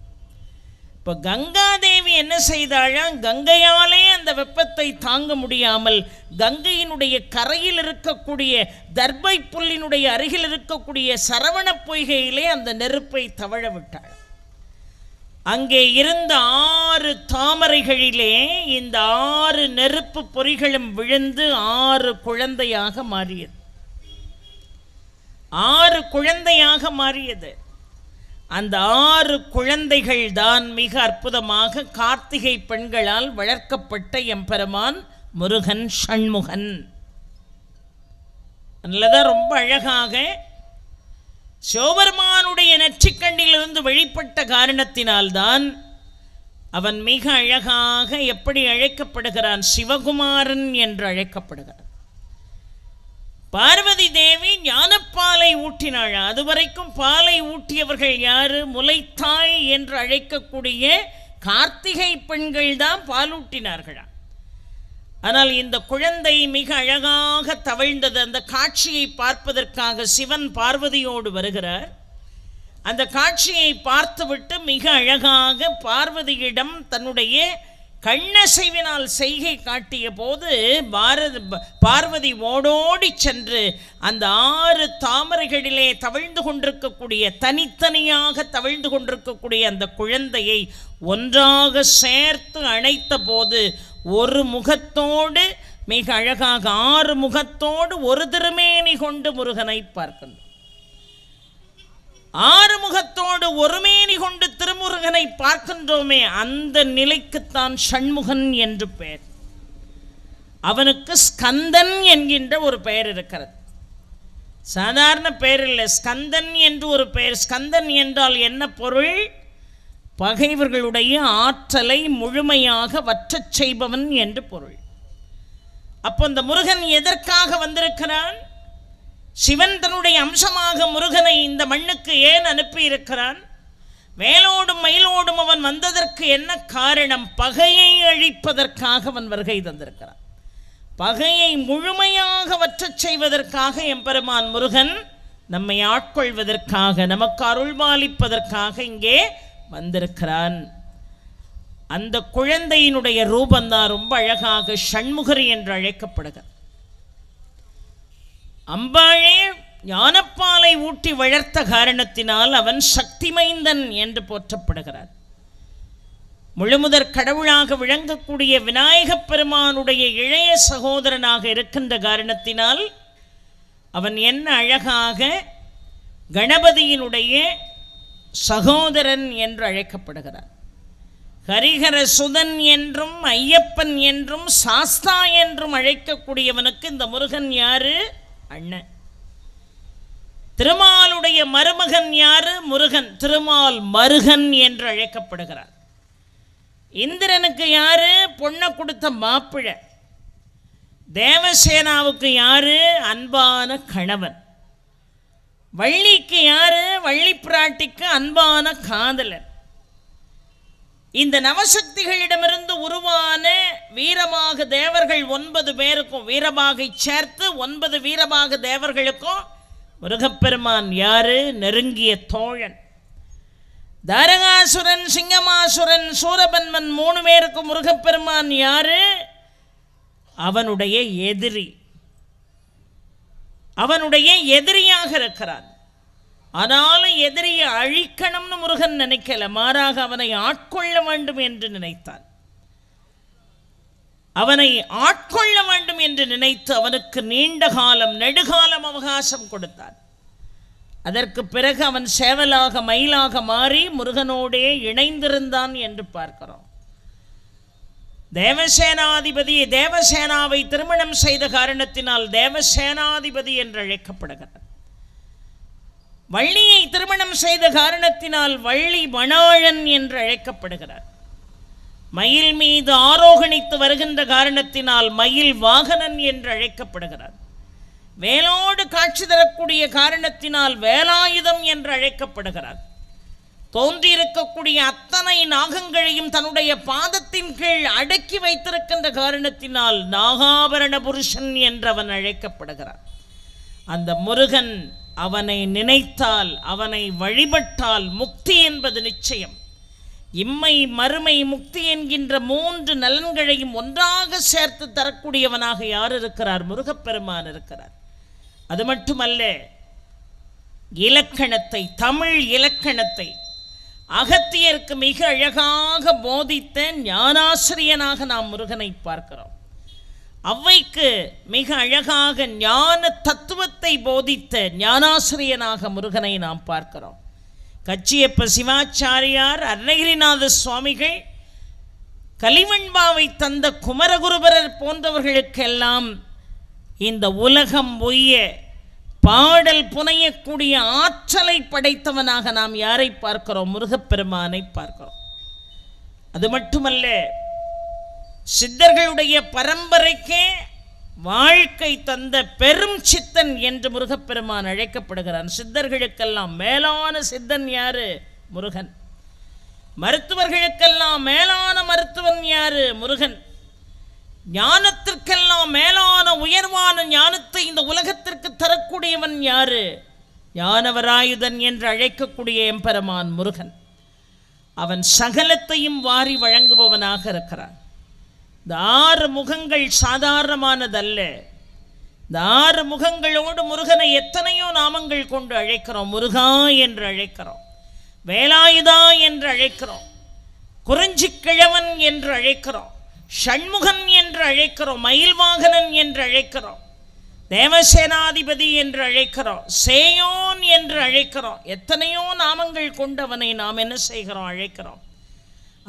Speaker 1: இப்போ கங்காதேவி என்ன செய்தாழா கங்கையாலே அந்த வெப்பத்தை தாங்க முடியாமல் கங்கையினுடைய கரையில் இருக்கக்கூடிய தர்பை புல்லினுடைய அருகில் இருக்கக்கூடிய சரவண பொய்கையிலே அந்த நெருப்பை தவழ விட்டாள் அங்கே இருந்த ஆறு தாமரைகளிலே இந்த ஆறு நெருப்பு பொறிகளும் விழுந்து ஆறு குழந்தையாக மாறியது ஆறு குழந்தையாக மாறியது அந்த ஆறு குழந்தைகள் தான் மிக அற்புதமாக கார்த்திகை பெண்களால் வளர்க்கப்பட்ட எம்பெருமான் முருகன் ஷண்முகன் அல்லதான் ரொம்ப அழகாக சிவபெருமானுடைய நெற்றிக்கண்ணிலிருந்து வெளிப்பட்ட காரணத்தினால்தான் அவன் மிக அழகாக எப்படி அழைக்கப்படுகிறான் சிவகுமாரன் என்று அழைக்கப்படுகிறான் பார்வதி தேவி ஞானப்பாலை ஊற்றினாள் அதுவரைக்கும் பாலை ஊட்டியவர்கள் யாரு முலைத்தாய் என்று அழைக்கக்கூடிய கார்த்திகை பெண்கள் தான் பாலூட்டினார்களா ஆனால் இந்த குழந்தை மிக அழகாக தவழ்ந்தது அந்த காட்சியை பார்ப்பதற்காக சிவன் பார்வதியோடு வருகிறார் அந்த காட்சியை பார்த்துவிட்டு மிக அழகாக பார்வதியிடம் தன்னுடைய கண்ணசைவினால் செய்கை காட்டிய போது பாரத பார்வதி ஓடோடி சென்று அந்த ஆறு தாமரைகளிலே தவிழ்ந்து கொண்டிருக்கக்கூடிய தனித்தனியாக தவிழ்ந்து கொண்டிருக்கக்கூடிய அந்த குழந்தையை ஒன்றாக சேர்த்து அணைத்த போது ஒரு முகத்தோடு மிக அழகாக ஆறு முகத்தோடு ஒரு திருமேனி கொண்டு முருகனை பார்க்கின்றோம் ஆறுமுகத்தோடு ஒருமேனி கொண்டு திருமுருகனை பார்க்கின்றோமே அந்த நிலைக்குத்தான் சண்முகன் என்று பெயர் அவனுக்கு ஸ்கந்தன் என்கின்ற ஒரு பெயர் இருக்கிறது சாதாரண பெயர் இல்லை ஸ்கந்தன் என்று ஒரு பெயர் ஸ்கந்தன் என்றால் என்ன பொருள் பகைவர்களுடைய ஆற்றலை முழுமையாக வற்றச் செய்பவன் என்று பொருள் அப்போ இந்த முருகன் எதற்காக வந்திருக்கிறான் சிவன் தன்னுடைய அம்சமாக முருகனை இந்த மண்ணுக்கு ஏன் அனுப்பியிருக்கிறான் வேலோடும் மயிலோடும் அவன் வந்ததற்கு என்ன காரணம் பகையை அழிப்பதற்காக அவன் வருகை தந்திருக்கிறான் பகையை முழுமையாக வற்றச் செய்வதற்காக எம்பெருமான் முருகன் நம்மை ஆட்கொள்வதற்காக நமக்கு அருள்பாலிப்பதற்காக இங்கே வந்திருக்கிறான் அந்த குழந்தையினுடைய ரூபந்தான் ரொம்ப அழகாக ஷண்முகரி என்று அழைக்கப்படுகிறது அம்பாளே ஞானப்பாலை ஊட்டி வளர்த்த காரணத்தினால் அவன் சக்தி மைந்தன் என்று போற்றப்படுகிறார் முழுமுதற் கடவுளாக விளங்கக்கூடிய விநாயகப் பெருமானுடைய இளைய சகோதரனாக இருக்கின்ற காரணத்தினால் அவன் என்ன அழகாக கணபதியினுடைய சகோதரன் என்று அழைக்கப்படுகிறார் ஹரிகர சுதன் என்றும் ஐயப்பன் என்றும் சாஸ்தா என்றும் அழைக்கக்கூடியவனுக்கு இந்த முருகன் யாரு அண்ணன் திருமாலுடைய மருமகன் யாரு முருகன் திருமால் மருகன் என்று அழைக்கப்படுகிறார் இந்திரனுக்கு யாரு பொண்ணை கொடுத்த மாப்பிழ தேவசேனாவுக்கு யாரு அன்பான கணவன் வள்ளிக்கு யாரு வள்ளி பிராட்டிக்கு அன்பான காதலன் இந்த நவசக்திகளிடமிருந்து உருவான வீரமாக தேவர்கள் ஒன்பது பேருக்கும் வீரபாகை சேர்த்து ஒன்பது வீரமாக தேவர்களுக்கும் முருகப்பெருமான் யாரு நெருங்கிய தோழன் தாரகாசுரன் சிங்கமாசுரன் சூரபன்மன் மூணு பேருக்கும் முருகப்பெருமான் யாரு அவனுடைய எதிரி அவனுடைய எதிரியாக இருக்கிறான் ஆனாலும் எதிரியை அழிக்கணும்னு முருகன் நினைக்கல மாறாக அவனை ஆட்கொள்ள வேண்டும் என்று நினைத்தான் அவனை ஆட்கொள்ள வேண்டும் என்று நினைத்து அவனுக்கு நீண்ட காலம் நெடுகாலம் அவகாசம் கொடுத்தான் அதற்கு பிறகு அவன் சேவலாக மயிலாக மாறி முருகனோடே இணைந்திருந்தான் என்று பார்க்கிறோம் தேவசேனாதிபதி தேவசேனாவை திருமணம் செய்த காரணத்தினால் தேவசேனாதிபதி என்று அழைக்கப்படுகிறார் வள்ளியை திருமணம் செய்த காரணத்தினால் வள்ளி வனாழன் என்று அழைக்கப்படுகிறார் மயில் மீது ஆரோகணித்து வருகின்ற காரணத்தினால் மயில் வாகனன் என்று அழைக்கப்படுகிறார் வேலோடு காட்சி தரக்கூடிய காரணத்தினால் வேலாயுதம் என்று அழைக்கப்படுகிறார் தோன்றியிருக்கக்கூடிய அத்தனை நாகங்களையும் தன்னுடைய பாதத்தின் கீழ் அடக்கி வைத்திருக்கின்ற காரணத்தினால் நாகாபரண புருஷன் என்றவன் அழைக்கப்படுகிறார் அந்த முருகன் அவனை நினைத்தால் அவனை வழிபட்டால் முக்தி என்பது நிச்சயம் இம்மை மறுமை முக்தி என்கின்ற மூன்று நலன்களையும் ஒன்றாக சேர்த்து தரக்கூடியவனாக யார் இருக்கிறார் முருகப்பெருமான் இருக்கிறார் அது மட்டுமல்ல இலக்கணத்தை தமிழ் இலக்கணத்தை அகத்தியருக்கு மிக அழகாக போதித்த ஞானாசிரியனாக நாம் முருகனை பார்க்கிறோம் அவைக்கு மிக அழகாக ஞான தத்துவத்தை போதித்த ஞானாசிரியனாக முருகனை நாம் பார்க்கிறோம் கச்சியப்ப சிவாச்சாரியார் அருணகிரிநாத சுவாமிகள் கலிவண்பாவை தந்த குமரகுருபரர் போன்றவர்களுக்கெல்லாம் இந்த உலகம் ஒய்ய பாடல் புனையக்கூடிய ஆற்றலை படைத்தவனாக நாம் யாரை பார்க்கிறோம் முருகப்பெருமானை பார்க்கிறோம் அது மட்டுமல்ல சித்தர்களுடைய பரம்பரைக்கே வாழ்க்கை தந்த பெரும் சித்தன் என்று முருகப்பெருமான் அழைக்கப்படுகிறான் சித்தர்களுக்கெல்லாம் மேலான சித்தன் யாரு முருகன் மருத்துவர்களுக்கெல்லாம் மேலான மருத்துவன் யாரு முருகன் ஞானத்திற்கெல்லாம் மேலான உயர்வான ஞானத்தை இந்த உலகத்திற்கு தரக்கூடியவன் யாரு ஞானவராயுதன் என்று அழைக்கக்கூடிய எம்பெருமான் முருகன் அவன் சகலத்தையும் வாரி வழங்குபவனாக இருக்கிறான் இந்த ஆறு முகங்கள் சாதாரணமானதல்ல இந்த ஆறு முகங்களோடு முருகனை எத்தனையோ நாமங்கள் கொண்டு அழைக்கிறோம் முருகா என்று அழைக்கிறோம் வேலாயுதா என்று அழைக்கிறோம் குறிஞ்சி கிழவன் என்று அழைக்கிறோம் ஷண்முகன் என்று அழைக்கிறோம் மயில் வாகனன் என்று அழைக்கிறோம் தேவசேனாதிபதி என்று அழைக்கிறோம் சேயோன் என்று அழைக்கிறோம் எத்தனையோ நாமங்கள் கொண்டவனை நாம் என்ன செய்கிறோம் அழைக்கிறோம்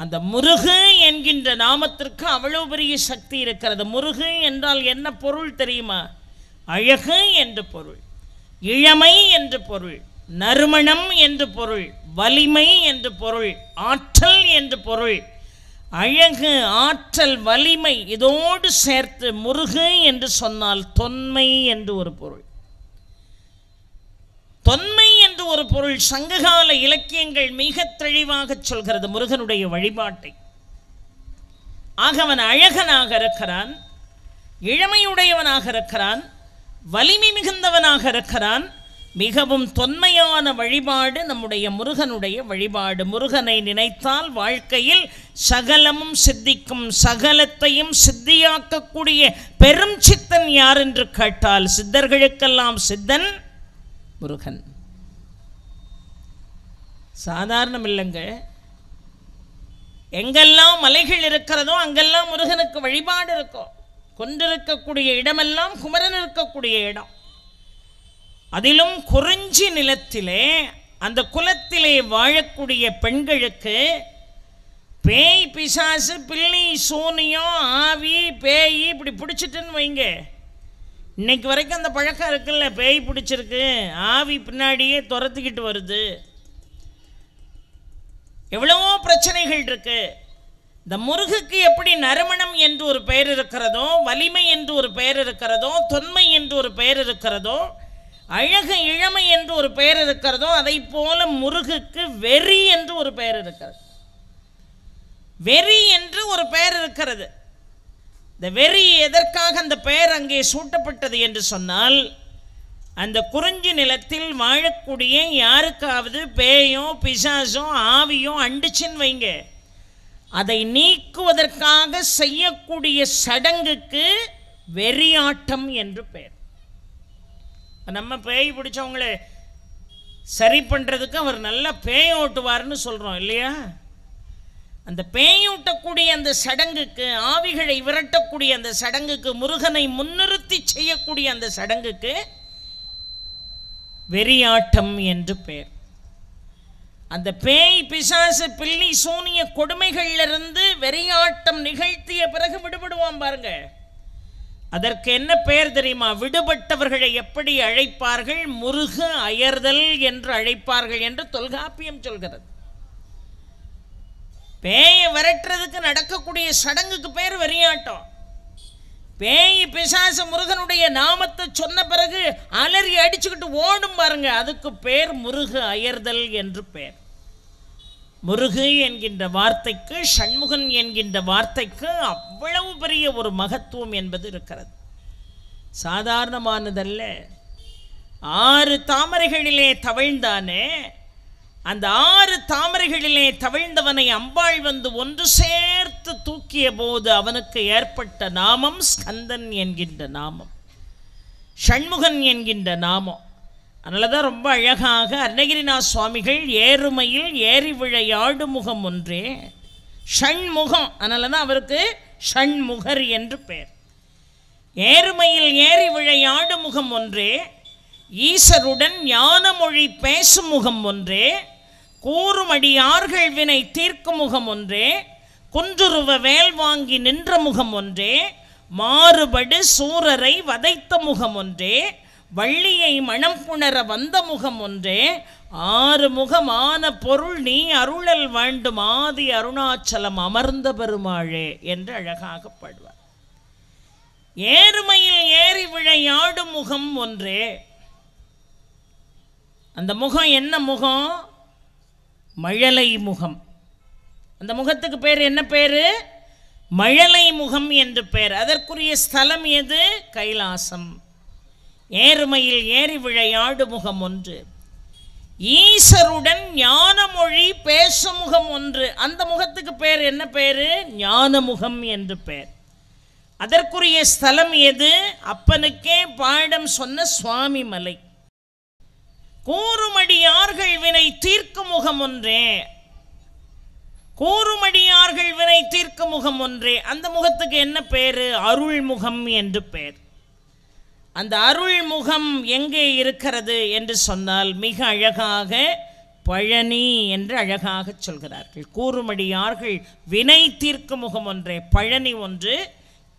Speaker 1: அந்த முருகு என்கின்ற நாமத்திற்கு அவ்வளோ பெரிய சக்தி இருக்கிறது முருகு என்றால் என்ன பொருள் தெரியுமா அழகு என்று பொருள் இளமை என்று பொருள் நறுமணம் என்று பொருள் வலிமை என்று பொருள் ஆற்றல் என்று பொருள் அழகு ஆற்றல் வலிமை இதோடு சேர்த்து முருகு என்று சொன்னால் தொன்மை என்று ஒரு பொருள் தொன்மை என்று ஒரு பொருள் சங்ககால இலக்கியங்கள் மிக தெளிவாக சொல்கிறது முருகனுடைய வழிபாட்டை ஆக அவன் அழகனாக இருக்கிறான் இளமையுடையவனாக இருக்கிறான் வலிமை மிகுந்தவனாக இருக்கிறான் மிகவும் தொன்மையான வழிபாடு நம்முடைய முருகனுடைய வழிபாடு முருகனை நினைத்தால் வாழ்க்கையில் சகலமும் சித்திக்கும் சகலத்தையும் சித்தியாக்கக்கூடிய பெரும் சித்தன் யார் என்று கேட்டால் சித்தர்களுக்கெல்லாம் சித்தன் முருகன் சாதாரணம் இல்லைங்க எங்கெல்லாம் மலைகள் இருக்கிறதோ அங்கெல்லாம் முருகனுக்கு வழிபாடு இருக்கும் கொன்றிருக்கக்கூடிய இடமெல்லாம் குமரன் இருக்கக்கூடிய இடம் அதிலும் குறிஞ்சி நிலத்திலே அந்த குலத்திலே வாழக்கூடிய பெண்களுக்கு பேய் பிசாசு பில்லி சூனியம் ஆவி பேய் இப்படி பிடிச்சிட்டுன்னு வைங்க இன்னைக்கு வரைக்கும் அந்த பழக்கம் இருக்குல்ல பேய் பிடிச்சிருக்கு ஆவி பின்னாடியே துரத்துக்கிட்டு வருது எவ்வளவோ பிரச்சனைகள் இருக்குது இந்த முருகுக்கு எப்படி நறுமணம் என்று ஒரு பெயர் இருக்கிறதோ வலிமை என்று ஒரு பெயர் இருக்கிறதோ தொன்மை என்று ஒரு பெயர் இருக்கிறதோ அழகு இளமை என்று ஒரு பெயர் இருக்கிறதோ அதை போல முருகுக்கு வெறி என்று ஒரு பெயர் இருக்கிறது வெறி என்று ஒரு பெயர் இருக்கிறது இந்த வெறி எதற்காக அந்த பெயர் அங்கே சூட்டப்பட்டது என்று சொன்னால் அந்த குறிஞ்சி நிலத்தில் வாழக்கூடிய யாருக்காவது பேயோ பிசாசோ ஆவியோ அண்டுச்சின் வைங்க அதை நீக்குவதற்காக செய்யக்கூடிய சடங்குக்கு வெறியாட்டம் என்று பெயர் நம்ம பேய் பிடிச்சவங்களே சரி பண்ணுறதுக்கு அவர் நல்லா பேய் ஓட்டுவார்னு சொல்கிறோம் இல்லையா அந்த பேயூட்டக்கூடிய அந்த சடங்குக்கு ஆவிகளை விரட்டக்கூடிய அந்த சடங்குக்கு முருகனை முன்னிறுத்தி செய்யக்கூடிய அந்த சடங்குக்கு வெறியாட்டம் என்று பெயர் அந்த பேய் பிசாசு பில்லி சூனிய கொடுமைகளிலிருந்து வெறியாட்டம் நிகழ்த்திய பிறகு விடுபடுவான் பாருங்க அதற்கு என்ன பெயர் தெரியுமா விடுபட்டவர்களை எப்படி அழைப்பார்கள் முருக அயர்தல் என்று அழைப்பார்கள் என்று தொல்காப்பியம் சொல்கிறது பேயை விரட்டுறதுக்கு நடக்கக்கூடிய சடங்குக்கு பேர் வெறியாட்டம் பேய் பிசாசு முருகனுடைய நாமத்தை சொன்ன பிறகு அலறி அடிச்சுக்கிட்டு ஓடும் பாருங்க அதுக்கு பேர் முருகு அயர்தல் என்று பேர் முருகு என்கின்ற வார்த்தைக்கு சண்முகன் என்கின்ற வார்த்தைக்கு அவ்வளவு பெரிய ஒரு மகத்துவம் என்பது இருக்கிறது சாதாரணமானதல்ல ஆறு தாமரைகளிலே தவழ்ந்தானே அந்த ஆறு தாமரைகளிலே தவிழ்ந்தவனை அம்பாள் வந்து ஒன்று சேர்த்து தூக்கிய போது அவனுக்கு ஏற்பட்ட நாமம் ஸ்கந்தன் என்கின்ற நாமம் ஷண்முகன் என்கின்ற நாமம் அதனால தான் ரொம்ப அழகாக அருணகிரிநாத் சுவாமிகள் ஏறுமையில் ஏறி விழையாடு முகம் ஒன்றே ஷண்முகம் அதனால தான் அவருக்கு ஷண்முகர் என்று பெயர் ஏறுமையில் ஏறி விழையாடு முகம் ஒன்றே ஈசருடன் ஞானமொழி பேசும் முகம் ஒன்றே கூறுமடியார்கள் வினை தீர்க்கும் முகம் ஒன்றே குன்றுருவ வேல் வாங்கி நின்ற முகம் ஒன்றே மாறுபடு சூரரை வதைத்த முகம் ஒன்றே வள்ளியை மனம் புணர வந்த முகம் ஒன்றே ஆறு முகமான பொருள் நீ அருளல் வேண்டும் ஆதி அருணாச்சலம் அமர்ந்த பெருமாளே என்று அழகாக பாடுவார் ஏறுமையில் ஏறி விழையாடும் முகம் ஒன்றே அந்த முகம் என்ன முகம் மழலை முகம் அந்த முகத்துக்கு பேர் என்ன பேர் மழலை முகம் என்று பெயர் அதற்குரிய ஸ்தலம் எது கைலாசம் ஏறுமையில் ஏறி விழையாடு முகம் ஒன்று ஈசருடன் ஞான மொழி முகம் ஒன்று அந்த முகத்துக்கு பேர் என்ன பேர் ஞானமுகம் என்று பெயர் அதற்குரிய ஸ்தலம் எது அப்பனுக்கே பாடம் சொன்ன சுவாமி மலை கூறுமடியார்கள் வினை தீர்க்கும் முகம் ஒன்றே கூறுமடியார்கள் வினை தீர்க்கும் முகம் ஒன்றே அந்த முகத்துக்கு என்ன பேர் அருள் முகம் என்று பெயர் அந்த அருள் முகம் எங்கே இருக்கிறது என்று சொன்னால் மிக அழகாக பழனி என்று அழகாக சொல்கிறார்கள் கூறுமடியார்கள் வினை தீர்க்கும் முகம் ஒன்றே பழனி ஒன்று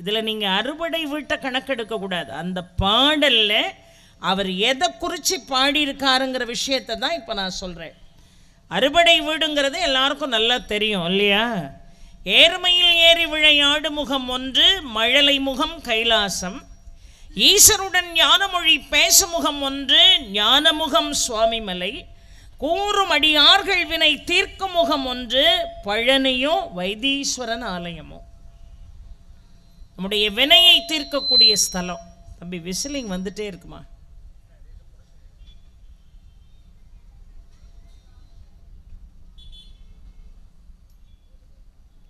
Speaker 1: இதில் நீங்கள் அறுவடை வீட்டை கணக்கெடுக்கக்கூடாது அந்த பாடலில் அவர் எதை குறித்து பாடியிருக்காருங்கிற விஷயத்தை தான் இப்போ நான் சொல்கிறேன் அறுபடை வீடுங்கிறது எல்லாருக்கும் நல்லா தெரியும் இல்லையா ஏர்மையில் ஏறி விழையாடு முகம் ஒன்று மழலை முகம் கைலாசம் ஈசருடன் ஞானமொழி பேசு முகம் ஒன்று ஞானமுகம் சுவாமிமலை கூறும் அடியார்கள் வினை தீர்க்கும் முகம் ஒன்று பழனியோ வைத்தீஸ்வரன் ஆலயமோ நம்முடைய வினையை தீர்க்கக்கூடிய ஸ்தலம் தம்பி விசிலிங் வந்துட்டே இருக்குமா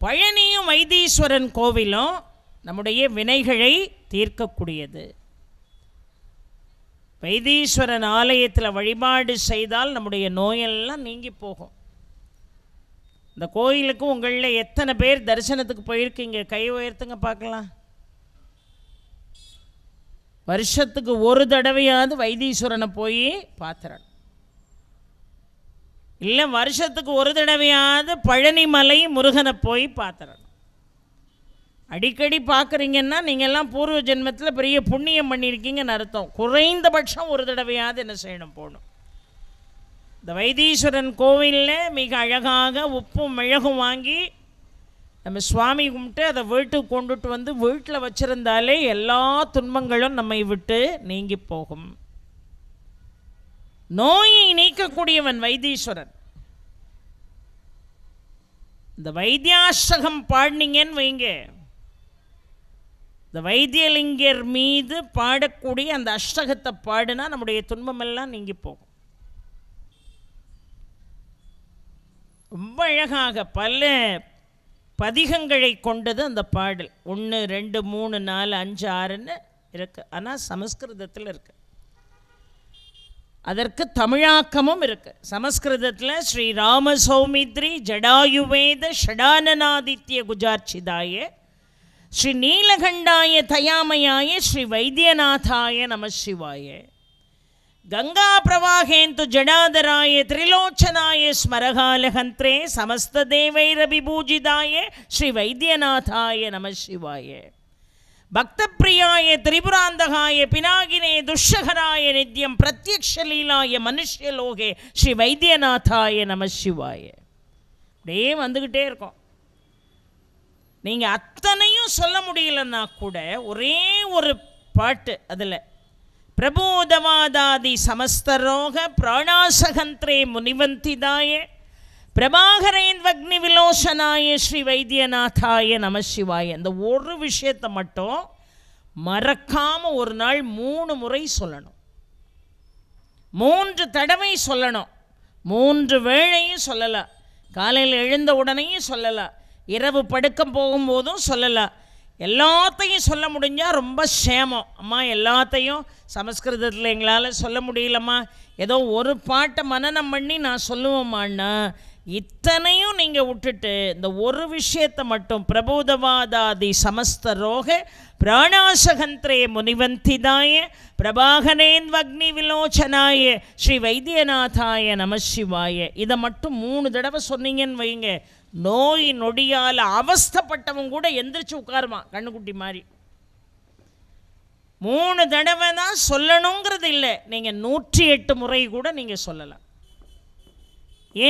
Speaker 1: பழனியும் வைத்தீஸ்வரன் கோவிலும் நம்முடைய வினைகளை தீர்க்கக்கூடியது வைத்தீஸ்வரன் ஆலயத்தில் வழிபாடு செய்தால் நம்முடைய நோயெல்லாம் நீங்கி போகும் இந்த கோயிலுக்கு உங்களில் எத்தனை பேர் தரிசனத்துக்கு போயிருக்கீங்க கை உயர்த்துங்க பார்க்கலாம் வருஷத்துக்கு ஒரு தடவையாவது வைத்தீஸ்வரனை போய் பார்த்துறணும் இல்லை வருஷத்துக்கு ஒரு தடவையாவது பழனிமலை முருகனை போய் பார்த்துடணும் அடிக்கடி பார்க்குறீங்கன்னா நீங்கள்லாம் பூர்வ ஜென்மத்தில் பெரிய புண்ணியம் பண்ணியிருக்கீங்கன்னு அர்த்தம் குறைந்தபட்சம் ஒரு தடவையாவது என்ன செய்யணும் போகணும் இந்த வைத்தீஸ்வரன் கோவிலில் மிக அழகாக உப்பும் மிளகும் வாங்கி நம்ம சுவாமி கும்பிட்டு அதை வீட்டுக்கு கொண்டுட்டு வந்து வீட்டில் வச்சுருந்தாலே எல்லா துன்பங்களும் நம்மை விட்டு நீங்கி போகும் நோயை நீக்கக்கூடியவன் வைத்தீஸ்வரன் இந்த வைத்தியாசகம் பாடினீங்கன்னு வைங்க இந்த வைத்தியலிங்கர் மீது பாடக்கூடிய அந்த அஷ்டகத்தை பாடினா நம்முடைய துன்பமெல்லாம் நீங்கி போகும் ரொம்ப அழகாக பல பதிகங்களை கொண்டது அந்த பாடல் ஒன்று ரெண்டு மூணு நாலு அஞ்சு ஆறுன்னு இருக்குது ஆனால் சமஸ்கிருதத்தில் இருக்குது அதற்கு தமிழாக்கமும் இருக்குது சமஸ்கிருதத்தில் ராம சௌமித்ரி ஜடாயுவேத ஷடானநாதித்ய குஜார்ச்சிதாய ஸ்ரீ நீலகண்டாய தயாமயாய ஸ்ரீ வைத்தியநாதாய நம சிவாய கங்கா பிரவாகேந்து ஜடாதராய திரிலோச்சனாய ஸ்மரகாலஹந்திரே சமஸ்ததேவைரபிபூஜிதாய ஸ்ரீ வைத்தியநாதாய நம சிவாய భక్తప్రియాయ త్రిపురాంధకాయ பினாகினே దుశ్శహరాయ నిత్యం ప్రత్యక్షలీలాయ మనుష్యలోకే ஸ்ரீ வைத்தியநாதாய நம சிவாய அப்படியே வந்துக்கிட்டே இருக்கும் நீங்கள் அத்தனையும் சொல்ல முடியலன்னா கூட ஒரே ஒரு பாட்டு அதில் பிரபோதவாதாதி சமஸ்தரோக பிராணாசகந்திரே முனிவந்திதாயே பிரபாகரேந்த்வக்னி விலோசனாய ஸ்ரீ வைத்தியநாதாய நமசிவாய இந்த ஒரு விஷயத்தை மட்டும் மறக்காமல் ஒரு நாள் மூணு முறை சொல்லணும் மூன்று தடவை சொல்லணும் மூன்று வேளையும் சொல்லலை காலையில் எழுந்த உடனேயும் சொல்லலை இரவு படுக்க போகும்போதும் சொல்லலை எல்லாத்தையும் சொல்ல முடிஞ்சால் ரொம்ப சேமம் அம்மா எல்லாத்தையும் சமஸ்கிருதத்தில் எங்களால் சொல்ல முடியலம்மா ஏதோ ஒரு பாட்டை மனநம் பண்ணி நான் சொல்லுவோம்மான்னா இத்தனையும் நீங்கள் விட்டுட்டு இந்த ஒரு விஷயத்தை மட்டும் பிரபோதவாதாதி சமஸ்தரோக பிராணாசகந்திரே முனிவந்திதாய பிரபாகரேன் வக்னி விலோச்சனாய ஸ்ரீ வைத்தியநாதாய நமசிவாய இதை மட்டும் மூணு தடவை சொன்னீங்கன்னு வைங்க நோய் நொடியால் அவஸ்தப்பட்டவன் கூட எந்திரிச்சு உட்காருவான் கண்ணுக்குட்டி மாதிரி மூணு தடவை தான் சொல்லணுங்கிறது இல்லை நீங்கள் நூற்றி எட்டு முறை கூட நீங்கள் சொல்லலாம்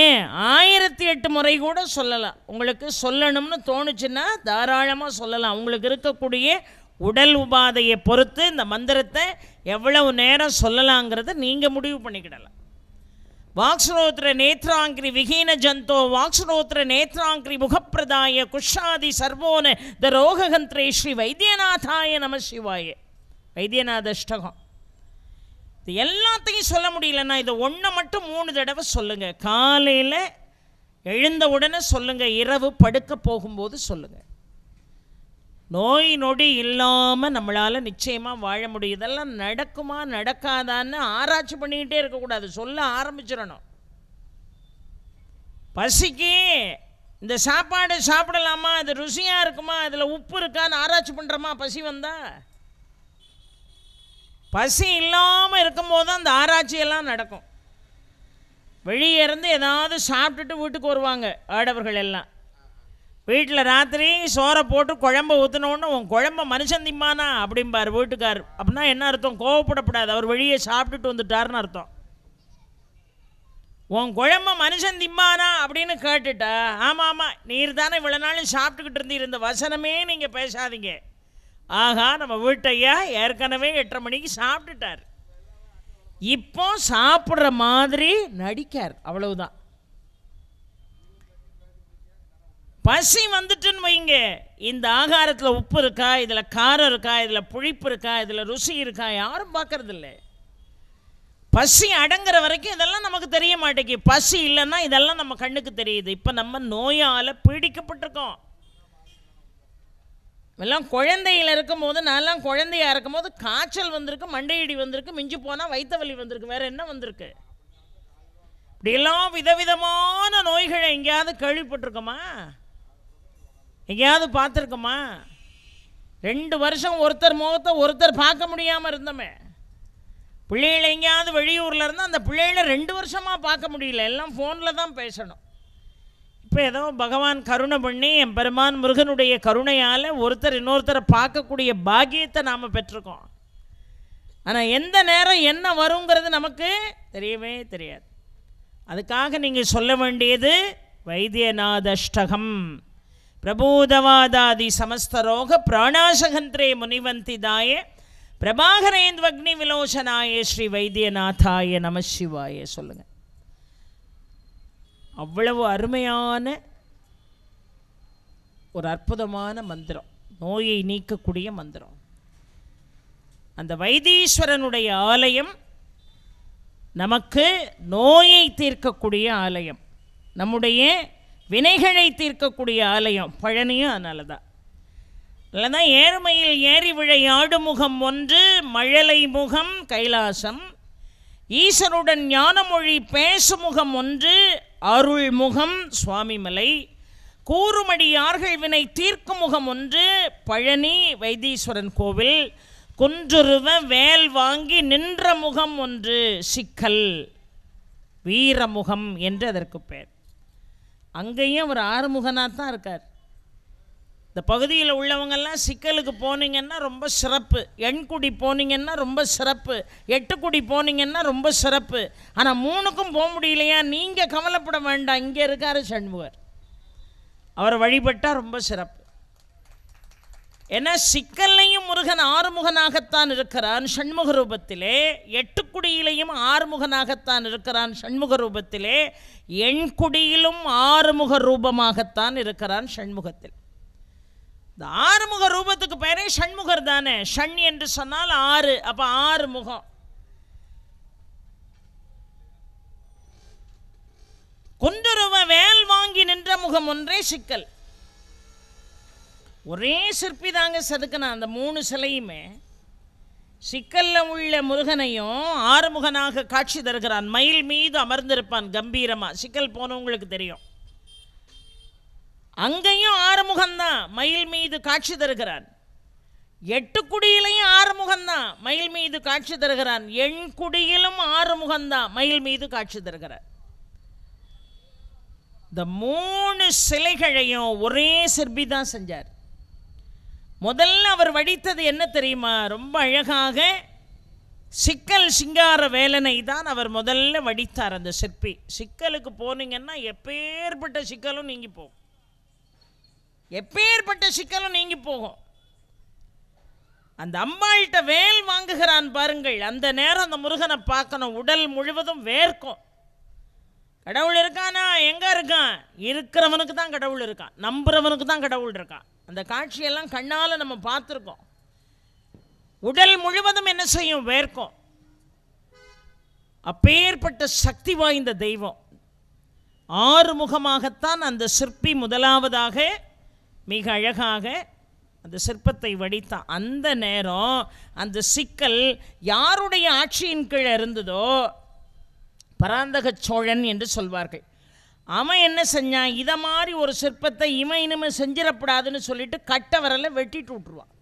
Speaker 1: ஏன் ஆயிரத்தி எட்டு முறை கூட சொல்லலாம் உங்களுக்கு சொல்லணும்னு தோணுச்சுன்னா தாராளமாக சொல்லலாம் உங்களுக்கு இருக்கக்கூடிய உடல் உபாதையை பொறுத்து இந்த மந்திரத்தை எவ்வளவு நேரம் சொல்லலாங்கிறத நீங்கள் முடிவு பண்ணிக்கிடலாம் வாக்ஸ்ரோத்ர நேத்ராங்கிரி விகீன ஜந்தோ வாக்ஸ்ரோத்ர நேத்ராங்கிரி முகப்பிரதாய குஷாதி சர்வோன த ரோககந்திரே ஸ்ரீ வைத்தியநாதாய நம சிவாய வைத்தியநாத அஷ்டகம் இது எல்லாத்தையும் சொல்ல முடியலன்னா இதை ஒன்றை மட்டும் மூணு தடவை சொல்லுங்கள் காலையில் எழுந்த உடனே சொல்லுங்கள் இரவு படுக்க போகும்போது சொல்லுங்கள் நோய் நொடி இல்லாமல் நம்மளால் நிச்சயமாக வாழ முடியும் இதெல்லாம் நடக்குமா நடக்காதான்னு ஆராய்ச்சி பண்ணிக்கிட்டே இருக்கக்கூடாது சொல்ல ஆரம்பிச்சிடணும் பசிக்கு இந்த சாப்பாடு சாப்பிடலாமா அது ருசியாக இருக்குமா அதில் உப்பு இருக்கான்னு ஆராய்ச்சி பண்ணுறோமா பசி வந்தால் பசி இல்லாமல் இருக்கும்போது தான் அந்த ஆராய்ச்சியெல்லாம் நடக்கும் வெளியே இருந்து ஏதாவது சாப்பிட்டுட்டு வீட்டுக்கு வருவாங்க ஆடவர்கள் எல்லாம் வீட்டில் ராத்திரி சோறை போட்டு குழம்பு ஊற்றினோன்னு உன் குழம்ப மனுஷன் திம்மானா அப்படிம்பார் வீட்டுக்கார் அப்படின்னா என்ன அர்த்தம் கோவப்படப்படாது அவர் வெளியே சாப்பிட்டுட்டு வந்துட்டார்னு அர்த்தம் உன் குழம்ப மனுஷன் திம்மானா அப்படின்னு கேட்டுட்டா ஆமாம் ஆமாம் நீர் தானே இவ்வளோ நாளும் சாப்பிட்டுக்கிட்டு இருந்து இந்த வசனமே நீங்கள் பேசாதீங்க ஆகா நம்ம வீட்டையா ஏற்கனவே எட்டரை மணிக்கு சாப்பிட்டுட்டார் இப்போ சாப்பிட்ற மாதிரி நடிக்கார் அவ்வளவுதான் பசி வந்துட்டுன்னு வைங்க இந்த ஆகாரத்தில் உப்பு இருக்கா இதில் காரம் இருக்கா இதில் புழிப்பு இருக்கா இதில் ருசி இருக்கா யாரும் பார்க்கறதில்ல பசி அடங்குற வரைக்கும் இதெல்லாம் நமக்கு தெரிய மாட்டேங்குது பசி இல்லைன்னா இதெல்லாம் நம்ம கண்ணுக்கு தெரியுது இப்போ நம்ம நோயால் பீடிக்கப்பட்டிருக்கோம் எல்லாம் குழந்தையில் இருக்கும் போது நான்லாம் குழந்தையாக இருக்கும் போது காய்ச்சல் வந்திருக்கு மண்டையடி வந்திருக்கு மிஞ்சி போனால் வைத்த வலி வந்திருக்கு வேறு என்ன வந்திருக்கு இப்படியெல்லாம் விதவிதமான நோய்களை எங்கேயாவது கேள்விப்பட்டிருக்கோமா எங்கேயாவது பார்த்துருக்கோமா ரெண்டு வருஷம் ஒருத்தர் முகத்தை ஒருத்தர் பார்க்க முடியாமல் இருந்தோமே பிள்ளைகளை எங்கேயாவது வெளியூரில் இருந்தால் அந்த பிள்ளைகளை ரெண்டு வருஷமாக பார்க்க முடியல எல்லாம் ஃபோனில் தான் பேசணும் இப்போ ஏதோ பகவான் கருணை பண்ணி பெருமான் முருகனுடைய கருணையால் ஒருத்தர் இன்னொருத்தரை பார்க்கக்கூடிய பாக்கியத்தை நாம் பெற்றிருக்கோம் ஆனால் எந்த நேரம் என்ன வருங்கிறது நமக்கு தெரியவே தெரியாது அதுக்காக நீங்கள் சொல்ல வேண்டியது வைத்தியநாதஷ்டகம் பிரபூதவாதாதி சமஸ்தரோக பிராணாசகந்திரே பிரபாகரேந்த் அக்னி விலோசனாய ஸ்ரீ வைத்தியநாதாய நமசிவாய சொல்லுங்கள் அவ்வளவு அருமையான ஒரு அற்புதமான மந்திரம் நோயை நீக்கக்கூடிய மந்திரம் அந்த வைத்தீஸ்வரனுடைய ஆலயம் நமக்கு நோயை தீர்க்கக்கூடிய ஆலயம் நம்முடைய வினைகளை தீர்க்கக்கூடிய ஆலயம் பழனியும் அதனால தான் அதில் தான் ஏழ்மையில் ஏறி விழை ஆடுமுகம் ஒன்று மழலை முகம் கைலாசம் ஈசனுடன் ஞானமொழி பேசுமுகம் ஒன்று அருள்முகம் சுவாமிமலை கூறுமடியார்கள் வினை தீர்க்கும் முகம் ஒன்று பழனி வைத்தீஸ்வரன் கோவில் குன்றுருவ வேல் வாங்கி நின்ற முகம் ஒன்று சிக்கல் வீரமுகம் என்று அதற்கு பேர் அங்கேயும் அவர் ஆறுமுகனாக தான் இருக்கார் இந்த பகுதியில் உள்ளவங்கெல்லாம் சிக்கலுக்கு போனீங்கன்னா ரொம்ப சிறப்பு எண்குடி போனீங்கன்னா ரொம்ப சிறப்பு எட்டுக்குடி போனீங்கன்னா ரொம்ப சிறப்பு ஆனால் மூணுக்கும் போக முடியலையா நீங்கள் கவலைப்பட வேண்டாம் இங்கே இருக்கார் சண்முகர் அவரை வழிபட்டால் ரொம்ப சிறப்பு ஏன்னா சிக்கல்லையும் முருகன் ஆறுமுகனாகத்தான் இருக்கிறான் சண்முக ரூபத்திலே எட்டுக்குடியிலையும் ஆறுமுகனாகத்தான் இருக்கிறான் சண்முக ரூபத்திலே எண்குடியிலும் ஆறுமுக ரூபமாகத்தான் இருக்கிறான் சண்முகத்தில் இந்த ஆறுமுக ரூபத்துக்கு பேரே ஷண்முகர் தானே ஷண் என்று சொன்னால் ஆறு அப்போ ஆறு முகம் கொண்டுருவ வேல் வாங்கி நின்ற முகம் ஒன்றே சிக்கல் ஒரே சிற்பி தாங்க செதுக்கணும் அந்த மூணு சிலையுமே சிக்கலில் உள்ள முருகனையும் ஆறுமுகனாக காட்சி தருகிறான் மயில் மீது அமர்ந்திருப்பான் கம்பீரமாக சிக்கல் போனவங்களுக்கு தெரியும் அங்கேயும் ஆறுமுகந்தான் மயில் மீது காட்சி தருகிறான் குடியிலையும் ஆறுமுகந்தான் மயில் மீது காட்சி தருகிறான் எண் குடியிலும் ஆறுமுகந்தான் மயில் மீது காட்சி தருகிறார் இந்த மூணு சிலைகளையும் ஒரே சிற்பி தான் செஞ்சார் முதல்ல அவர் வடித்தது என்ன தெரியுமா ரொம்ப அழகாக சிக்கல் சிங்கார வேலனை தான் அவர் முதல்ல வடித்தார் அந்த சிற்பி சிக்கலுக்கு போனீங்கன்னா எப்பேற்பட்ட சிக்கலும் நீங்கி போகும் எப்பேற்பட்ட சிக்கலும் நீங்கி போகும் அந்த அம்பாள்கிட்ட வேல் வாங்குகிறான் பாருங்கள் அந்த நேரம் அந்த முருகனை பார்க்கணும் உடல் முழுவதும் வேர்க்கும் கடவுள் இருக்கானா எங்கே இருக்கான் இருக்கிறவனுக்கு தான் கடவுள் இருக்கான் நம்புறவனுக்கு தான் கடவுள் இருக்கான் அந்த காட்சியெல்லாம் கண்ணால் நம்ம பார்த்துருக்கோம் உடல் முழுவதும் என்ன செய்யும் வேர்க்கும் அப்பேற்பட்ட சக்தி வாய்ந்த தெய்வம் ஆறுமுகமாகத்தான் அந்த சிற்பி முதலாவதாக மிக அழகாக அந்த சிற்பத்தை வடித்த அந்த நேரம் அந்த சிக்கல் யாருடைய ஆட்சியின் கீழே இருந்ததோ பராந்தக சோழன் என்று சொல்வார்கள் அவன் என்ன செஞ்சான் இதை மாதிரி ஒரு சிற்பத்தை இவன் இனிமே செஞ்சிடப்படாதுன்னு சொல்லிட்டு கட்ட வரலை வெட்டிட்டு விட்ருவான்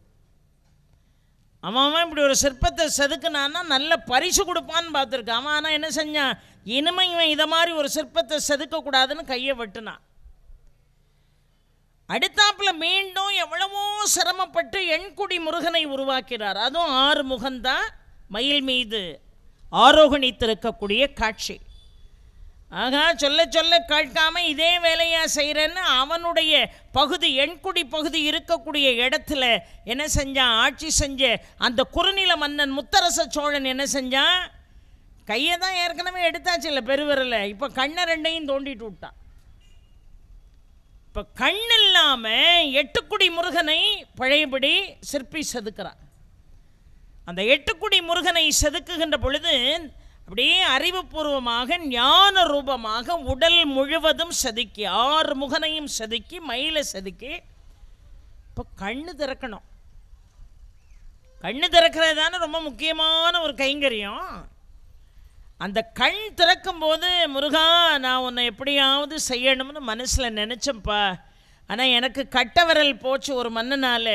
Speaker 1: அவன் அவன் இப்படி ஒரு சிற்பத்தை செதுக்குனான்னா நல்ல பரிசு கொடுப்பான்னு பார்த்துருக்கான் அவன் ஆனால் என்ன செஞ்சான் இனிமே இவன் இதை மாதிரி ஒரு சிற்பத்தை செதுக்கக்கூடாதுன்னு கையை வெட்டினான் அடுத்தாப்புல மீண்டும் எவ்வளவோ சிரமப்பட்டு எண்குடி முருகனை உருவாக்கிறார் அதுவும் ஆறு முகந்தான் மயில் மீது ஆரோகணித்திருக்கக்கூடிய காட்சி ஆகா சொல்ல சொல்ல கேட்காம இதே வேலையாக செய்கிறேன்னு அவனுடைய பகுதி எண்குடி பகுதி இருக்கக்கூடிய இடத்துல என்ன செஞ்சான் ஆட்சி செஞ்ச அந்த குறுநில மன்னன் முத்தரச சோழன் என்ன செஞ்சான் கையை தான் ஏற்கனவே எடுத்தாச்சு இல்லை பெருவரில் இப்போ கண்ணை ரெண்டையும் தோண்டிட்டு விட்டான் இப்போ கண் இல்லாமல் எட்டுக்குடி முருகனை பழையபடி சிற்பி செதுக்கிறான் அந்த எட்டுக்குடி முருகனை செதுக்குகின்ற பொழுது அப்படியே அறிவுபூர்வமாக ஞான ரூபமாக உடல் முழுவதும் செதுக்கி ஆறு முகனையும் செதுக்கி மயிலை செதுக்கி இப்போ கண்ணு திறக்கணும் கண்ணு திறக்கிறது தானே ரொம்ப முக்கியமான ஒரு கைங்கரியம் அந்த கண் திறக்கும் போது முருகா நான் உன்னை எப்படியாவது செய்யணும்னு மனசில் நினச்சேன்ப்பா ஆனால் எனக்கு கட்டவரல் போச்சு ஒரு மன்னனால்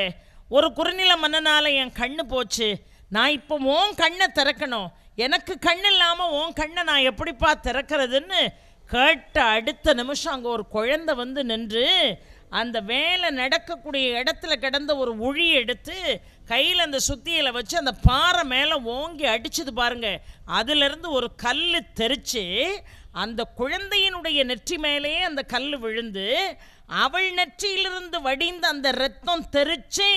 Speaker 1: ஒரு குறுநில மன்னனால் என் கண்ணு போச்சு நான் இப்போ ஓன் கண்ணை திறக்கணும் எனக்கு கண் இல்லாமல் ஓன் கண்ணை நான் எப்படிப்பா திறக்கிறதுன்னு கேட்ட அடுத்த நிமிஷம் அங்கே ஒரு குழந்தை வந்து நின்று அந்த வேலை நடக்கக்கூடிய இடத்துல கிடந்த ஒரு ஒழி எடுத்து கையில் அந்த சுத்தியில் வச்சு அந்த பாறை மேலே ஓங்கி அடிச்சது பாருங்க அதிலிருந்து ஒரு கல் தெரித்து அந்த குழந்தையினுடைய நெற்றி மேலேயே அந்த கல் விழுந்து அவள் நெற்றியிலிருந்து வடிந்த அந்த ரத்தம் தெரித்து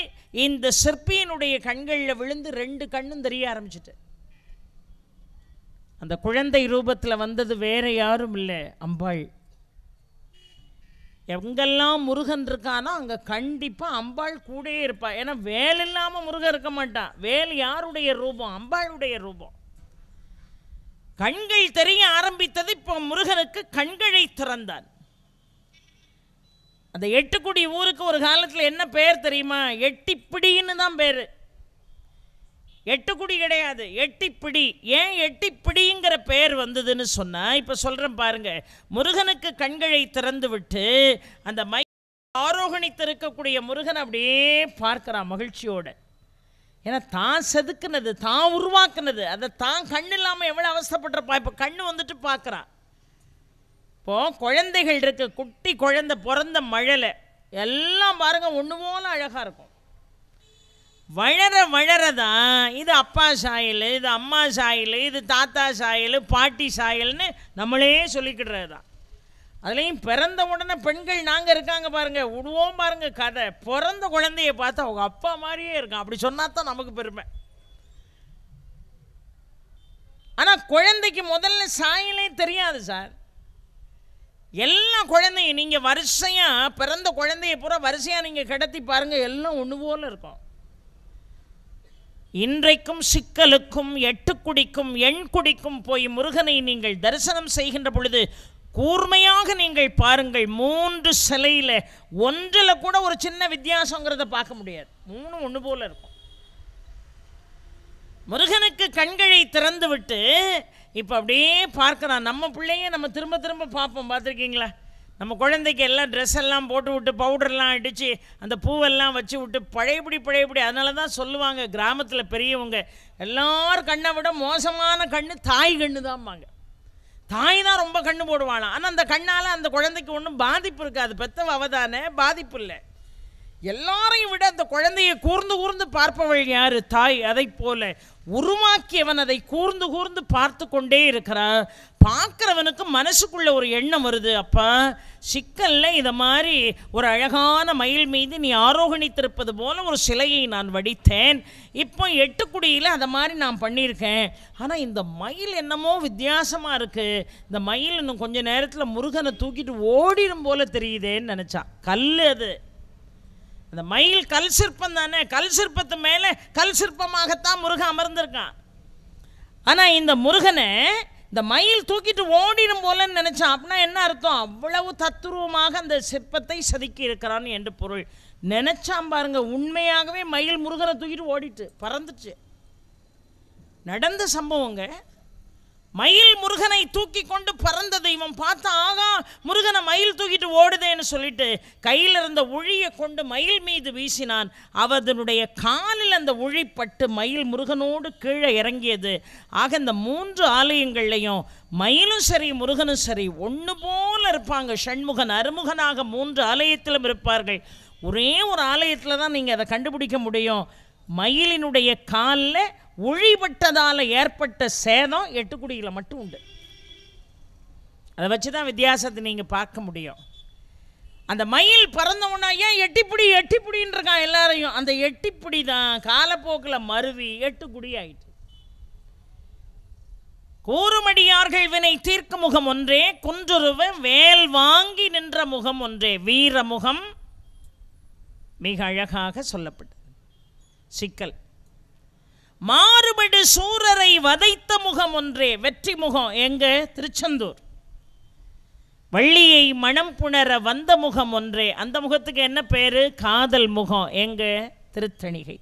Speaker 1: இந்த சிற்பியினுடைய கண்களில் விழுந்து ரெண்டு கண்ணும் தெரிய ஆரம்பிச்சிட்டு அந்த குழந்தை ரூபத்தில் வந்தது வேற யாரும் இல்லை அம்பாள் எங்கெல்லாம் முருகன் இருக்கானோ அங்கே கண்டிப்பாக அம்பாள் கூடயே இருப்பாள் ஏன்னா வேல் இல்லாமல் முருகன் இருக்க மாட்டான் வேல் யாருடைய ரூபம் அம்பாளுடைய ரூபம் கண்கள் தெரிய ஆரம்பித்தது இப்போ முருகனுக்கு கண்களை திறந்தான் அந்த எட்டுக்குடி ஊருக்கு ஒரு காலத்தில் என்ன பேர் தெரியுமா எட்டிப்பிடின்னு தான் பேர் எட்டுக்குடி கிடையாது எட்டிப்பிடி ஏன் எட்டிப்பிடிங்கிற பெயர் வந்ததுன்னு சொன்னால் இப்போ சொல்கிறேன் பாருங்கள் முருகனுக்கு கண்களை திறந்து விட்டு அந்த மை ஆரோகணித்திருக்கக்கூடிய முருகன் அப்படியே பார்க்குறான் மகிழ்ச்சியோடு ஏன்னா தான் செதுக்குனது தான் உருவாக்குனது அதை தான் கண் இல்லாமல் எவ்வளோ அவசரப்பட்டுருப்பா இப்போ கண் வந்துட்டு பார்க்குறான் இப்போது குழந்தைகள் இருக்குது குட்டி குழந்தை பிறந்த மழலை எல்லாம் பாருங்கள் ஒன்று போல அழகாக இருக்கும் வளர வளர தான் இது அப்பா சாயல் இது அம்மா சாயல் இது தாத்தா சாயல் பாட்டி சாயல்னு நம்மளே சொல்லிக்கிடுறது தான் அதுலேயும் பிறந்த உடனே பெண்கள் நாங்கள் இருக்காங்க பாருங்கள் விடுவோம் பாருங்கள் கதை பிறந்த குழந்தைய பார்த்து அவங்க அப்பா மாதிரியே இருக்கான் அப்படி சொன்னால் தான் நமக்கு பெருமை ஆனால் குழந்தைக்கு முதல்ல சாயலே தெரியாது சார் எல்லா குழந்தையும் நீங்கள் வரிசையாக பிறந்த குழந்தைய பூரா வரிசையாக நீங்கள் கிடத்தி பாருங்கள் எல்லாம் ஒன்று போல் இருக்கும் இன்றைக்கும் சிக்கலுக்கும் குடிக்கும் எண் குடிக்கும் போய் முருகனை நீங்கள் தரிசனம் செய்கின்ற பொழுது கூர்மையாக நீங்கள் பாருங்கள் மூன்று சிலையில் ஒன்றில் கூட ஒரு சின்ன வித்தியாசங்கிறத பார்க்க முடியாது மூணு ஒன்று போல் இருக்கும் முருகனுக்கு கண்களை திறந்து விட்டு இப்போ அப்படியே பார்க்கலாம் நம்ம பிள்ளைய நம்ம திரும்ப திரும்ப பார்ப்போம் பார்த்துருக்கீங்களா நம்ம குழந்தைக்கு எல்லாம் ட்ரெஸ் எல்லாம் போட்டு விட்டு பவுடர்லாம் அடித்து அந்த பூவெல்லாம் வச்சு விட்டு பழையபடி பழையபடி அதனால தான் சொல்லுவாங்க கிராமத்தில் பெரியவங்க எல்லோரும் கண்ணை விட மோசமான கண் தாய் கண்ணு தான்பாங்க தாய் தான் ரொம்ப கண்ணு போடுவாளாம் ஆனால் அந்த கண்ணால் அந்த குழந்தைக்கு ஒன்றும் பாதிப்பு இருக்காது பெத்தவ அவதானே பாதிப்பு இல்லை எல்லாரையும் விட அந்த குழந்தையை கூர்ந்து கூர்ந்து பார்ப்பவள் யாரு தாய் அதை போல உருவாக்கியவன் அதை கூர்ந்து கூர்ந்து பார்த்து கொண்டே இருக்கிறான் பார்க்குறவனுக்கு மனசுக்குள்ளே ஒரு எண்ணம் வருது அப்போ சிக்கலில் இதை மாதிரி ஒரு அழகான மயில் மீது நீ ஆரோகணித்திருப்பது போல ஒரு சிலையை நான் வடித்தேன் இப்போ எட்டுக்குடியில் அதை மாதிரி நான் பண்ணியிருக்கேன் ஆனால் இந்த மயில் என்னமோ வித்தியாசமாக இருக்குது இந்த மயில் இன்னும் கொஞ்சம் நேரத்தில் முருகனை தூக்கிட்டு ஓடிடும் போல தெரியுதேன்னு நினச்சான் கல் அது அந்த மயில் கல் சிற்பம் தானே கல் சிற்பத்து மேலே கல் சிற்பமாகத்தான் முருகன் அமர்ந்திருக்கான் ஆனால் இந்த முருகனை இந்த மயில் தூக்கிட்டு ஓடிடும் போலன்னு நினச்சான் அப்படின்னா என்ன அர்த்தம் அவ்வளவு தத்துருவமாக அந்த சிற்பத்தை செதுக்கி இருக்கிறான் என்று பொருள் நினச்சான் பாருங்க உண்மையாகவே மயில் முருகனை தூக்கிட்டு ஓடிட்டு பறந்துச்சு நடந்த சம்பவங்க மயில் முருகனை தூக்கி கொண்டு பறந்த தெய்வம் பார்த்தா ஆகா முருகனை மயில் தூக்கிட்டு ஓடுதேன்னு சொல்லிட்டு கையில் இருந்த உழியை கொண்டு மயில் மீது வீசினான் அவதனுடைய காலில் அந்த ஒழிப்பட்டு மயில் முருகனோடு கீழே இறங்கியது ஆக இந்த மூன்று ஆலயங்கள்லையும் மயிலும் சரி முருகனும் சரி ஒன்று போல் இருப்பாங்க ஷண்முகன் அருமுகனாக மூன்று ஆலயத்திலும் இருப்பார்கள் ஒரே ஒரு ஆலயத்தில் தான் நீங்கள் அதை கண்டுபிடிக்க முடியும் மயிலினுடைய காலில் ஒழிபட்டதால் ஏற்பட்ட சேதம் எட்டுக்குடியில் மட்டும் உண்டு அதை வச்சு தான் வித்தியாசத்தை நீங்கள் பார்க்க முடியும் அந்த மயில் பறந்தவுன்னா ஏன் எட்டிப்பிடி எட்டிப்பிடின்னு இருக்கான் எல்லாரையும் அந்த எட்டிப்பிடி தான் காலப்போக்கில் மருவி எட்டு குடி ஆயிட்டு கூறுமடியார்கள் வினை தீர்க்க முகம் ஒன்றே குன்றுருவ வேல் வாங்கி நின்ற முகம் ஒன்றே வீர முகம் மிக அழகாக சொல்லப்பட்டது சிக்கல் மாறுபடு சூரரை வதைத்த முகம் ஒன்றே வெற்றி முகம் எங்க திருச்செந்தூர் வள்ளியை மனம் புணர வந்த முகம் ஒன்றே அந்த முகத்துக்கு என்ன பேரு காதல் முகம் எங்க திருத்தணிகை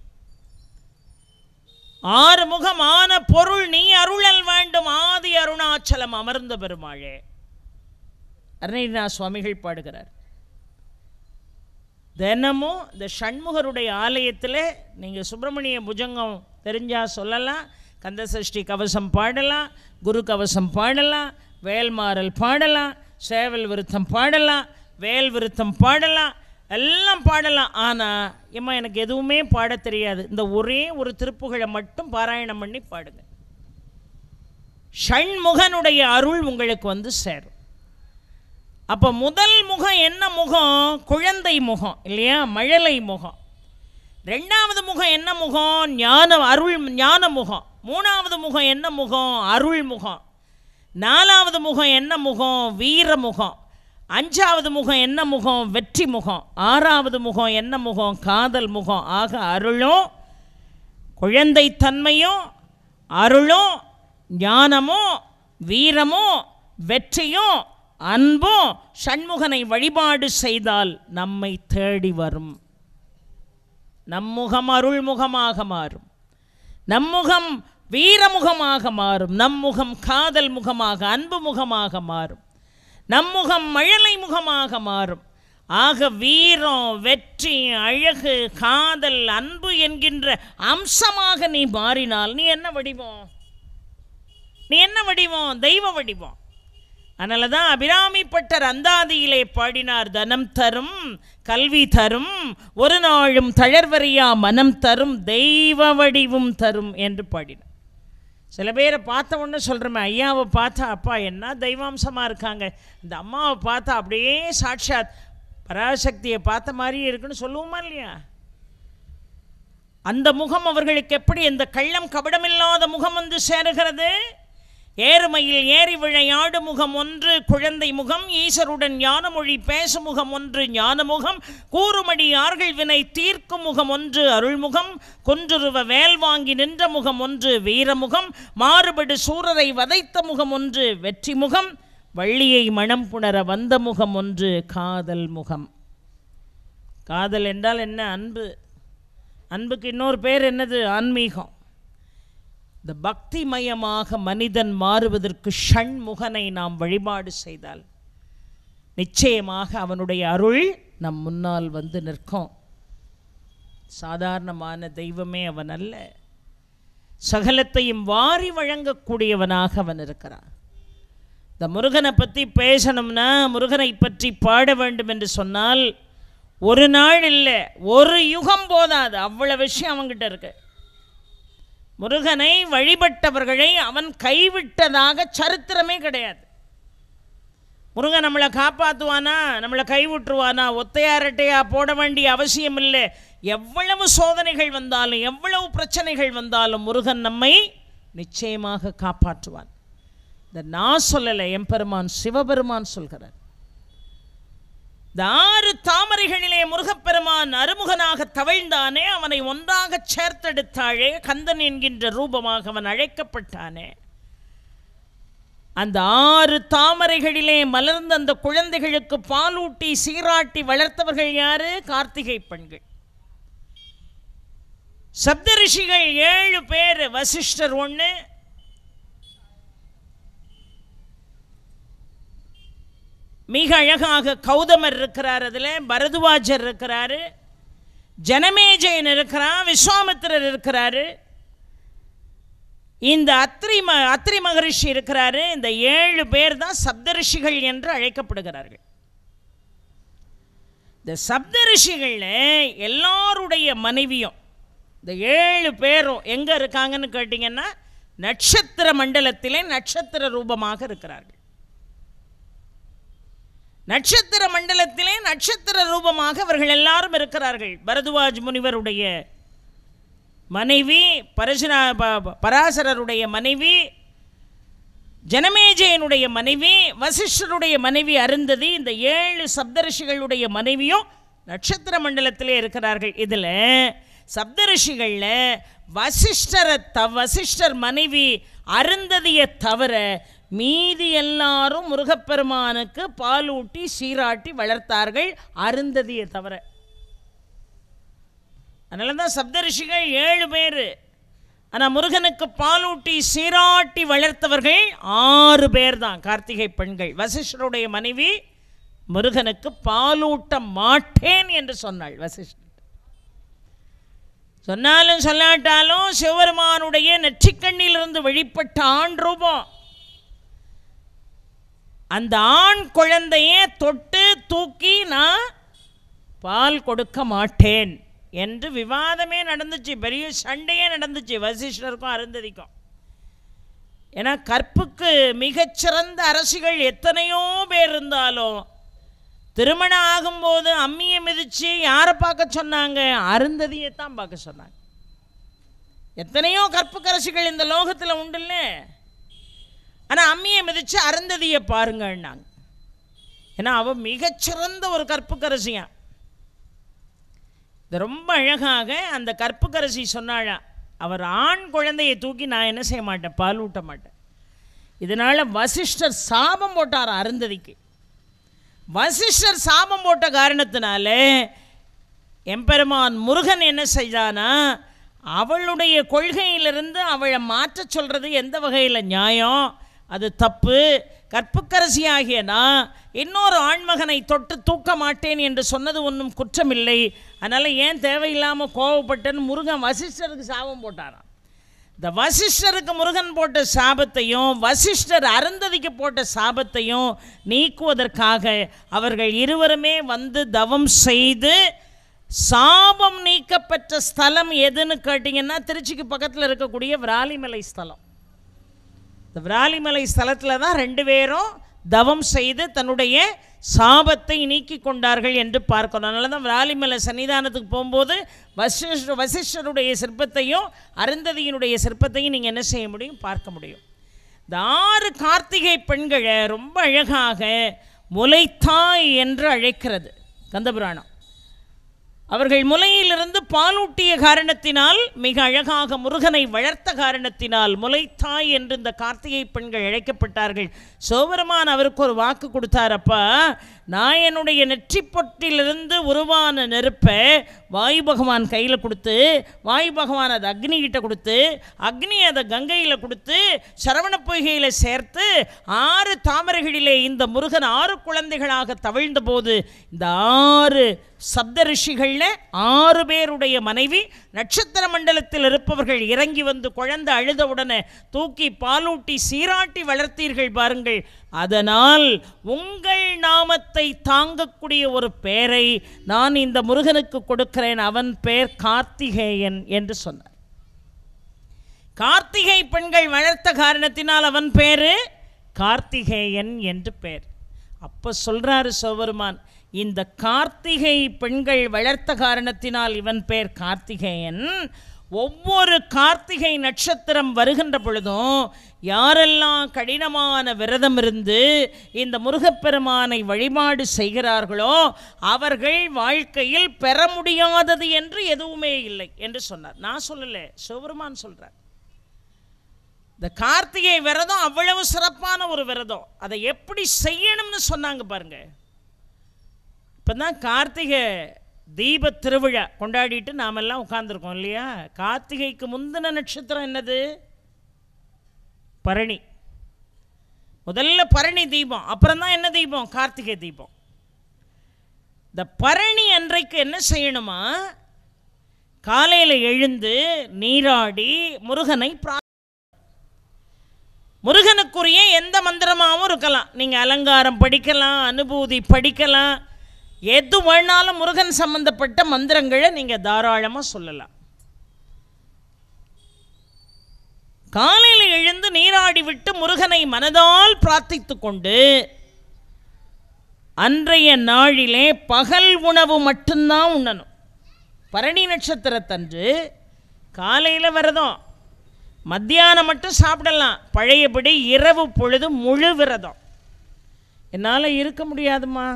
Speaker 1: ஆறு முகமான பொருள் நீ அருளல் வேண்டும் ஆதி அருணாச்சலம் அமர்ந்த பெருமாளே அருணா சுவாமிகள் பாடுகிறார் தினமும் இந்த ஷண்முகருடைய ஆலயத்தில் நீங்கள் சுப்பிரமணிய புஜங்கம் தெரிஞ்சால் சொல்லலாம் கந்தசஷ்டி கவசம் பாடலாம் குரு கவசம் பாடலாம் வேல்மாறல் பாடலாம் சேவல் விருத்தம் பாடலாம் வேல் விருத்தம் பாடலாம் எல்லாம் பாடலாம் ஆனால் இம்மா எனக்கு எதுவுமே பாட தெரியாது இந்த ஒரே ஒரு திருப்புகளை மட்டும் பாராயணம் பண்ணி பாடுங்க ஷண்முகனுடைய அருள் உங்களுக்கு வந்து சேரும் அப்போ முதல் முகம் என்ன முகம் குழந்தை முகம் இல்லையா மழலை முகம் ரெண்டாவது முகம் என்ன முகம் ஞானம் அருள் ஞான முகம் மூணாவது முகம் என்ன முகம் அருள் முகம் நாலாவது முகம் என்ன முகம் வீர முகம் அஞ்சாவது முகம் என்ன முகம் வெற்றி முகம் ஆறாவது முகம் என்ன முகம் காதல் முகம் ஆக அருளும் குழந்தை தன்மையும் அருளும் ஞானமும் வீரமும் வெற்றியும் அன்பும் சண்முகனை வழிபாடு செய்தால் நம்மை தேடி வரும் நம் முகம் அருள்முகமாக மாறும் நம் முகம் வீரமுகமாக மாறும் நம் முகம் காதல் முகமாக அன்பு முகமாக மாறும் நம் முகம் மழலை முகமாக மாறும் ஆக வீரம் வெற்றி அழகு காதல் அன்பு என்கின்ற அம்சமாக நீ மாறினால் நீ என்ன வடிவம் நீ என்ன வடிவம் தெய்வ வடிவம் அதனால தான் அபிராமிப்பட்டர் அந்தாதியிலே பாடினார் தனம் தரும் கல்வி தரும் ஒரு நாளும் தளர்வரியா மனம் தரும் தெய்வ வடிவும் தரும் என்று பாடினார் சில பேரை பார்த்த ஒன்று சொல்கிறோமே ஐயாவை பார்த்தா அப்பா என்ன தெய்வாம்சமாக இருக்காங்க இந்த அம்மாவை பார்த்தா அப்படியே சாட்சாத் பராசக்தியை பார்த்த மாதிரியே இருக்குன்னு சொல்லுவோமா இல்லையா அந்த முகம் அவர்களுக்கு எப்படி இந்த கள்ளம் கபடமில்லாத முகம் வந்து சேருகிறது ஏறுமையில் ஏறி விளையாடு முகம் ஒன்று குழந்தை முகம் ஈசருடன் ஞானமொழி பேசு முகம் ஒன்று ஞானமுகம் கூறுமடி ஆர்கள் வினை தீர்க்கும் முகம் ஒன்று அருள்முகம் கொன்றுருவ வேல் வாங்கி நின்ற முகம் ஒன்று வீரமுகம் மாறுபடு சூரரை வதைத்த முகம் ஒன்று வெற்றி முகம் வள்ளியை மனம் புணர வந்த முகம் ஒன்று காதல் முகம் காதல் என்றால் என்ன அன்பு அன்புக்கு இன்னொரு பேர் என்னது ஆன்மீகம் இந்த பக்திமயமாக மனிதன் மாறுவதற்கு ஷண்முகனை நாம் வழிபாடு செய்தால் நிச்சயமாக அவனுடைய அருள் நம் முன்னால் வந்து நிற்கும் சாதாரணமான தெய்வமே அவன் அல்ல சகலத்தையும் வாரி வழங்கக்கூடியவனாக அவன் இருக்கிறான் இந்த முருகனை பற்றி பேசணும்னா முருகனை பற்றி பாட வேண்டும் என்று சொன்னால் ஒரு நாள் இல்லை ஒரு யுகம் போதாது அவ்வளோ விஷயம் அவங்ககிட்ட இருக்குது முருகனை வழிபட்டவர்களை அவன் கைவிட்டதாக சரித்திரமே கிடையாது முருகன் நம்மளை காப்பாற்றுவானா நம்மளை கைவிட்டுருவானா ஒத்தையாரட்டையா போட வேண்டிய அவசியம் இல்லை எவ்வளவு சோதனைகள் வந்தாலும் எவ்வளவு பிரச்சனைகள் வந்தாலும் முருகன் நம்மை நிச்சயமாக காப்பாற்றுவான் இந்த நான் சொல்லலை எம்பெருமான் சிவபெருமான் சொல்கிறார் இந்த ஆறு தாமரைகளிலே முருகப்பெருமான் அருமுகனாக தவழ்ந்தானே அவனை ஒன்றாக சேர்த்தெடுத்தாழே கந்தன் என்கின்ற ரூபமாக அவன் அழைக்கப்பட்டானே அந்த ஆறு தாமரைகளிலே மலர்ந்த அந்த குழந்தைகளுக்கு பாலூட்டி சீராட்டி வளர்த்தவர்கள் யாரு கார்த்திகை பெண்கள் சப்தரிஷிகள் ஏழு பேர் வசிஷ்டர் ஒன்று மிக அழகாக கௌதமர் இருக்கிறார் அதில் பரதுவாஜர் இருக்கிறாரு ஜனமேஜயன் இருக்கிறான் விஸ்வாமித்திரர் இருக்கிறாரு இந்த அத்ரி ம அத்ரி மகரிஷி இருக்கிறாரு இந்த ஏழு பேர் தான் சப்தரிஷிகள் என்று அழைக்கப்படுகிறார்கள் இந்த சப்தரிஷிகளில் எல்லாருடைய மனைவியும் இந்த ஏழு பேரும் எங்கே இருக்காங்கன்னு கேட்டிங்கன்னா நட்சத்திர மண்டலத்திலே நட்சத்திர ரூபமாக இருக்கிறார்கள் நட்சத்திர மண்டலத்திலே நட்சத்திர ரூபமாக அவர்கள் எல்லாரும் இருக்கிறார்கள் பரதுவாஜ் முனிவருடைய மனைவி பரசுரா பராசரருடைய மனைவி ஜனமேஜயனுடைய மனைவி வசிஷ்டருடைய மனைவி அருந்ததி இந்த ஏழு சப்தரிஷிகளுடைய மனைவியும் நட்சத்திர மண்டலத்திலே இருக்கிறார்கள் இதில் சப்தரிஷிகளில் வசிஷ்டரை த வசிஷ்டர் மனைவி அருந்ததியை தவிர மீதி எல்லாரும் முருகப்பெருமானுக்கு பாலூட்டி சீராட்டி வளர்த்தார்கள் அருந்ததியை தவிர அதனால தான் சப்தரிஷிகள் ஏழு பேர் ஆனால் முருகனுக்கு பாலூட்டி சீராட்டி வளர்த்தவர்கள் ஆறு பேர் தான் கார்த்திகை பெண்கள் வசிஷ்டருடைய மனைவி முருகனுக்கு பாலூட்ட மாட்டேன் என்று சொன்னாள் வசிஷ்டர் சொன்னாலும் சொல்லாட்டாலும் சிவபெருமானுடைய நெற்றிக்கண்ணிலிருந்து வெளிப்பட்ட ஆண் ரூபம் அந்த ஆண் குழந்தையே தொட்டு தூக்கி நான் பால் கொடுக்க மாட்டேன் என்று விவாதமே நடந்துச்சு பெரிய சண்டையே நடந்துச்சு வசிஷ்டருக்கும் அருந்ததிக்கும் ஏன்னா கற்புக்கு மிகச்சிறந்த அரசிகள் எத்தனையோ பேர் இருந்தாலும் திருமணம் ஆகும்போது அம்மியை மிதித்து யாரை பார்க்க சொன்னாங்க அருந்ததியை தான் பார்க்க சொன்னாங்க எத்தனையோ கற்புக்கரசிகள் இந்த லோகத்தில் இல்லை ஆனால் அம்மியை மிதித்து அருந்ததியை பாருங்கன்னாங்க ஏன்னா அவள் மிகச்சிறந்த ஒரு கற்புக்கரசியா இது ரொம்ப அழகாக அந்த கற்புக்கரசி சொன்னாளா அவர் ஆண் குழந்தையை தூக்கி நான் என்ன செய்ய மாட்டேன் பால் ஊட்ட மாட்டேன் இதனால் வசிஷ்டர் சாபம் போட்டார் அருந்ததிக்கு வசிஷ்டர் சாபம் போட்ட காரணத்தினால எம்பெருமான் முருகன் என்ன செய்தானா அவளுடைய கொள்கையிலிருந்து அவளை மாற்ற சொல்கிறது எந்த வகையில் நியாயம் அது தப்பு கற்புக்கரசியாகிய நான் இன்னொரு ஆண்மகனை தொட்டு தூக்க மாட்டேன் என்று சொன்னது ஒன்றும் குற்றமில்லை அதனால் ஏன் தேவையில்லாமல் கோவப்பட்டேன்னு முருகன் வசிஷ்டருக்கு சாபம் போட்டாராம் இந்த வசிஷ்டருக்கு முருகன் போட்ட சாபத்தையும் வசிஷ்டர் அருந்ததிக்கு போட்ட சாபத்தையும் நீக்குவதற்காக அவர்கள் இருவருமே வந்து தவம் செய்து சாபம் நீக்கப்பெற்ற ஸ்தலம் எதுன்னு கேட்டிங்கன்னா திருச்சிக்கு பக்கத்தில் இருக்கக்கூடிய விராலிமலை ஸ்தலம் இந்த விராலிமலை ஸ்தலத்தில் தான் ரெண்டு பேரும் தவம் செய்து தன்னுடைய சாபத்தை நீக்கி கொண்டார்கள் என்று பார்க்கணும் அதனால தான் விராலிமலை சன்னிதானத்துக்கு போகும்போது வசிஷ வசிஷ்டருடைய சிற்பத்தையும் அருந்ததியினுடைய சிற்பத்தையும் நீங்கள் என்ன செய்ய முடியும் பார்க்க முடியும் இந்த ஆறு கார்த்திகை பெண்களை ரொம்ப அழகாக முலைத்தாய் என்று அழைக்கிறது கந்தபுராணம் அவர்கள் முலையிலிருந்து பாலூட்டிய காரணத்தினால் மிக அழகாக முருகனை வளர்த்த காரணத்தினால் முலைத்தாய் என்று இந்த கார்த்திகை பெண்கள் அழைக்கப்பட்டார்கள் சோபரமான் அவருக்கு ஒரு வாக்கு கொடுத்தார் அப்பா நான் என்னுடைய நெற்றி பொட்டிலிருந்து உருவான நெருப்பை வாயு பகவான் கையில் கொடுத்து வாயு பகவான் அதை அக்னிகிட்ட கொடுத்து அக்னி அதை கங்கையில் கொடுத்து சரவண பொய்கையில் சேர்த்து ஆறு தாமரைகளிலே இந்த முருகன் ஆறு குழந்தைகளாக தவிழ்ந்த போது இந்த ஆறு சப்த ரிஷிகளில் ஆறு பேருடைய மனைவி நட்சத்திர மண்டலத்தில் இருப்பவர்கள் இறங்கி வந்து குழந்தை அழுத உடனே தூக்கி பாலூட்டி சீராட்டி வளர்த்தீர்கள் பாருங்கள் அதனால் உங்கள் நாமத்தை தாங்கக்கூடிய ஒரு பெயரை நான் இந்த முருகனுக்கு கொடுக்கிறேன் அவன் பெயர் கார்த்திகேயன் என்று சொன்னார் கார்த்திகை பெண்கள் வளர்த்த காரணத்தினால் அவன் பேரு கார்த்திகேயன் என்று பெயர் அப்போ சொல்றாரு சிவபெருமான் இந்த கார்த்திகை பெண்கள் வளர்த்த காரணத்தினால் இவன் பெயர் கார்த்திகேயன் ஒவ்வொரு கார்த்திகை நட்சத்திரம் வருகின்ற பொழுதும் யாரெல்லாம் கடினமான விரதம் இருந்து இந்த முருகப்பெருமானை வழிபாடு செய்கிறார்களோ அவர்கள் வாழ்க்கையில் பெற முடியாதது என்று எதுவுமே இல்லை என்று சொன்னார் நான் சொல்லலை சிவபெருமான் சொல்கிறார் இந்த கார்த்திகை விரதம் அவ்வளவு சிறப்பான ஒரு விரதம் அதை எப்படி செய்யணும்னு சொன்னாங்க பாருங்க இப்போ தான் கார்த்திகை தீப திருவிழா கொண்டாடிட்டு நாமெல்லாம் உட்காந்துருக்கோம் இல்லையா கார்த்திகைக்கு முந்தின நட்சத்திரம் என்னது பரணி முதல்ல பரணி தீபம் அப்புறம் தான் என்ன தீபம் கார்த்திகை தீபம் இந்த பரணி அன்றைக்கு என்ன செய்யணுமா காலையில் எழுந்து நீராடி முருகனை பிரா முருகனுக்குரிய எந்த மந்திரமாகவும் இருக்கலாம் நீங்கள் அலங்காரம் படிக்கலாம் அனுபூதி படிக்கலாம் எது வேணாலும் முருகன் சம்மந்தப்பட்ட மந்திரங்களை நீங்கள் தாராளமாக சொல்லலாம் காலையில் எழுந்து நீராடிவிட்டு முருகனை மனதால் பிரார்த்தித்து கொண்டு அன்றைய நாளிலே பகல் உணவு மட்டும்தான் உண்ணணும் பரணி நட்சத்திரத்தன்று காலையில் விரதம் மத்தியானம் மட்டும் சாப்பிடலாம் பழையபடி இரவு பொழுது முழு விரதம் என்னால் இருக்க முடியாதுமா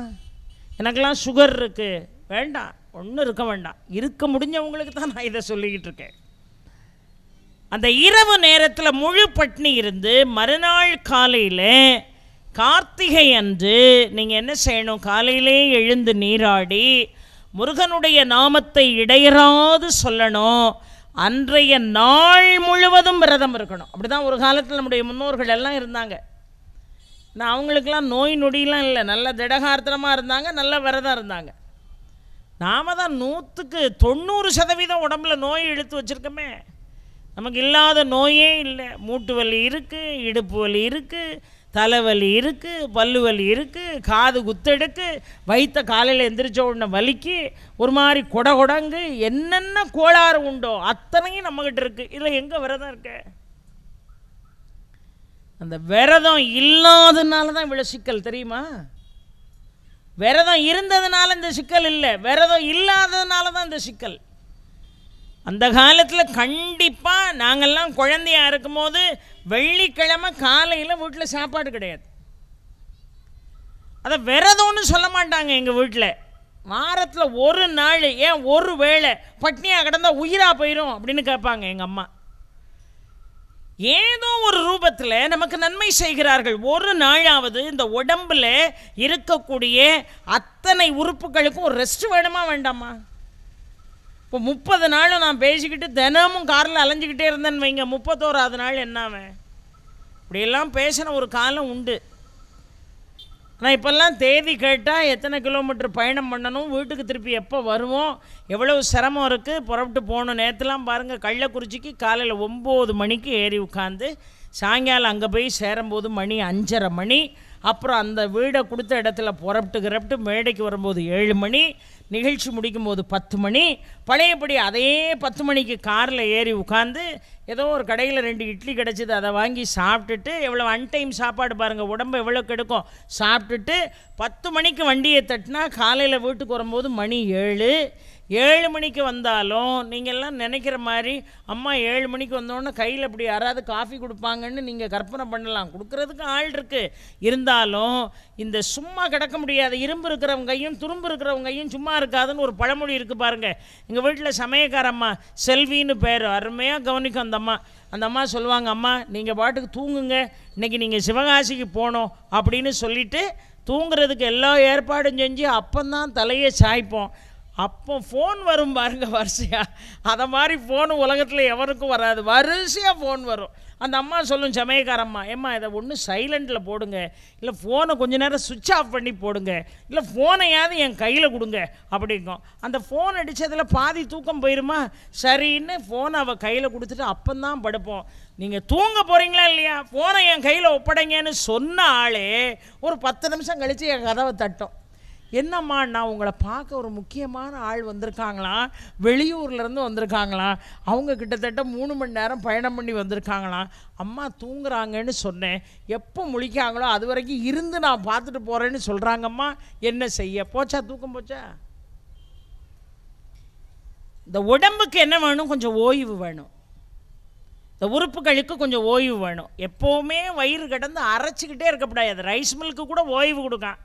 Speaker 1: எனக்கெல்லாம் சுகர் இருக்குது வேண்டாம் ஒன்றும் இருக்க வேண்டாம் இருக்க முடிஞ்சவங்களுக்கு தான் நான் இதை சொல்லிக்கிட்டு இருக்கேன் அந்த இரவு நேரத்தில் முழு பட்னி இருந்து மறுநாள் காலையில் கார்த்திகை அன்று நீங்கள் என்ன செய்யணும் காலையிலே எழுந்து நீராடி முருகனுடைய நாமத்தை இடையராது சொல்லணும் அன்றைய நாள் முழுவதும் விரதம் இருக்கணும் அப்படி தான் ஒரு காலத்தில் நம்முடைய முன்னோர்கள் எல்லாம் இருந்தாங்க நான் அவங்களுக்கெல்லாம் நோய் நொடியெலாம் இல்லை நல்ல திடகார்த்தனமாக இருந்தாங்க நல்ல விரதம் இருந்தாங்க நாம் தான் நூற்றுக்கு தொண்ணூறு சதவீதம் உடம்புல நோய் இழுத்து வச்சுருக்கோமே நமக்கு இல்லாத நோயே இல்லை மூட்டு வலி இருக்குது இடுப்பு வலி இருக்குது தலைவலி இருக்குது பல்லு வலி இருக்குது காது குத்தெடுக்கு வைத்த காலையில் எந்திரிச்ச உடனே வலிக்கு ஒரு மாதிரி கொட கொடங்கு என்னென்ன கோளாறு உண்டோ அத்தனையும் நம்மக்கிட்ட இருக்குது இதில் எங்கே விரதம் இருக்கு அந்த விரதம் இல்லாததுனால தான் இவ்வளோ சிக்கல் தெரியுமா விரதம் இருந்ததுனால இந்த சிக்கல் இல்லை விரதம் இல்லாததுனால தான் இந்த சிக்கல் அந்த காலத்தில் கண்டிப்பாக நாங்கள்லாம் குழந்தையாக இருக்கும்போது வெள்ளிக்கிழமை காலையில் வீட்டில் சாப்பாடு கிடையாது அதை விரதம்னு சொல்ல மாட்டாங்க எங்கள் வீட்டில் வாரத்தில் ஒரு நாள் ஏன் ஒரு வேளை பட்னியாக கிடந்தால் உயிராக போயிடும் அப்படின்னு கேட்பாங்க எங்கள் அம்மா ஏதோ ஒரு ரூபத்தில் நமக்கு நன்மை செய்கிறார்கள் ஒரு நாளாவது இந்த உடம்பில் இருக்கக்கூடிய அத்தனை உறுப்புகளுக்கும் ஒரு ரெஸ்ட் வேணுமா வேண்டாமா இப்போ முப்பது நாளும் நான் பேசிக்கிட்டு தினமும் காரில் அலைஞ்சிக்கிட்டே இருந்தேன்னு வைங்க முப்பத்தோராது நாள் என்னவன் இப்படியெல்லாம் பேசின ஒரு காலம் உண்டு ஆனால் இப்போல்லாம் தேதி கேட்டால் எத்தனை கிலோமீட்டர் பயணம் பண்ணணும் வீட்டுக்கு திருப்பி எப்போ வருவோம் எவ்வளவு சிரமம் இருக்குது புறப்பட்டு போகணும் நேற்றுலாம் பாருங்கள் கள்ளக்குறிச்சிக்கு காலையில் ஒம்பது மணிக்கு ஏறி உட்காந்து சாயங்காலம் அங்கே போய் சேரும்போது மணி அஞ்சரை மணி அப்புறம் அந்த வீடை கொடுத்த இடத்துல புறப்பட்டு கிரப்பட்டு மேடைக்கு வரும்போது ஏழு மணி நிகழ்ச்சி முடிக்கும்போது பத்து மணி பழையபடி அதே பத்து மணிக்கு காரில் ஏறி உட்காந்து ஏதோ ஒரு கடையில் ரெண்டு இட்லி கிடச்சிது அதை வாங்கி சாப்பிட்டுட்டு எவ்வளோ அன்டைம் சாப்பாடு பாருங்கள் உடம்பு எவ்வளோ கெடுக்கும் சாப்பிட்டுட்டு பத்து மணிக்கு வண்டியை தட்டினா காலையில் வீட்டுக்கு வரும்போது மணி ஏழு ஏழு மணிக்கு வந்தாலும் நீங்கள்லாம் நினைக்கிற மாதிரி அம்மா ஏழு மணிக்கு வந்தோடனே கையில் இப்படி யாராவது காஃபி கொடுப்பாங்கன்னு நீங்கள் கற்பனை பண்ணலாம் கொடுக்குறதுக்கு ஆள் இருக்குது இருந்தாலும் இந்த சும்மா கிடக்க முடியாது இரும்பு இருக்கிறவங்க கையும் துரும்பு இருக்கிறவங்கையும் சும்மா இருக்காதுன்னு ஒரு பழமொழி இருக்குது பாருங்கள் எங்கள் வீட்டில் சமயக்காரம்மா செல்வின்னு பேர் அருமையாக கவனிக்கும் அந்த அம்மா அந்த அம்மா சொல்லுவாங்க அம்மா நீங்கள் பாட்டுக்கு தூங்குங்க இன்றைக்கி நீங்கள் சிவகாசிக்கு போகணும் அப்படின்னு சொல்லிவிட்டு தூங்குறதுக்கு எல்லா ஏற்பாடும் செஞ்சு அப்போந்தான் தலையை சாய்ப்போம் அப்போ ஃபோன் வரும் பாருங்க வரிசையாக அதை மாதிரி ஃபோனு உலகத்தில் எவருக்கும் வராது வரிசையாக ஃபோன் வரும் அந்த அம்மா சொல்லும் சமயக்காரம்மா ஏம்மா இதை ஒன்று சைலண்ட்டில் போடுங்க இல்லை ஃபோனை கொஞ்ச நேரம் சுவிட்ச் ஆஃப் பண்ணி போடுங்க இல்லை ஃபோனையாவது என் கையில் கொடுங்க அப்படிங்கும் அந்த ஃபோன் அடித்ததில் பாதி தூக்கம் போயிருமா சரின்னு ஃபோனை அவள் கையில் கொடுத்துட்டு அப்பந்தான் படுப்போம் நீங்கள் தூங்க போகிறீங்களா இல்லையா ஃபோனை என் கையில் ஒப்படைங்கன்னு சொன்ன ஆளே ஒரு பத்து நிமிஷம் கழித்து என் கதவை தட்டும் என்னம்மா நான் உங்களை பார்க்க ஒரு முக்கியமான ஆள் வந்திருக்காங்களாம் வெளியூர்லேருந்து வந்திருக்காங்களாம் அவங்க கிட்டத்தட்ட மூணு மணி நேரம் பயணம் பண்ணி வந்திருக்காங்களாம் அம்மா தூங்குறாங்கன்னு சொன்னேன் எப்போ முழிக்காங்களோ அது வரைக்கும் இருந்து நான் பார்த்துட்டு போகிறேன்னு சொல்கிறாங்கம்மா என்ன செய்ய போச்சா தூக்கம் போச்சா இந்த உடம்புக்கு என்ன வேணும் கொஞ்சம் ஓய்வு வேணும் இந்த உறுப்புகளுக்கு கொஞ்சம் ஓய்வு வேணும் எப்போவுமே வயிறு கிடந்து அரைச்சிக்கிட்டே இருக்கக்கூடாது ரைஸ் மில்க்கு கூட ஓய்வு கொடுக்கான்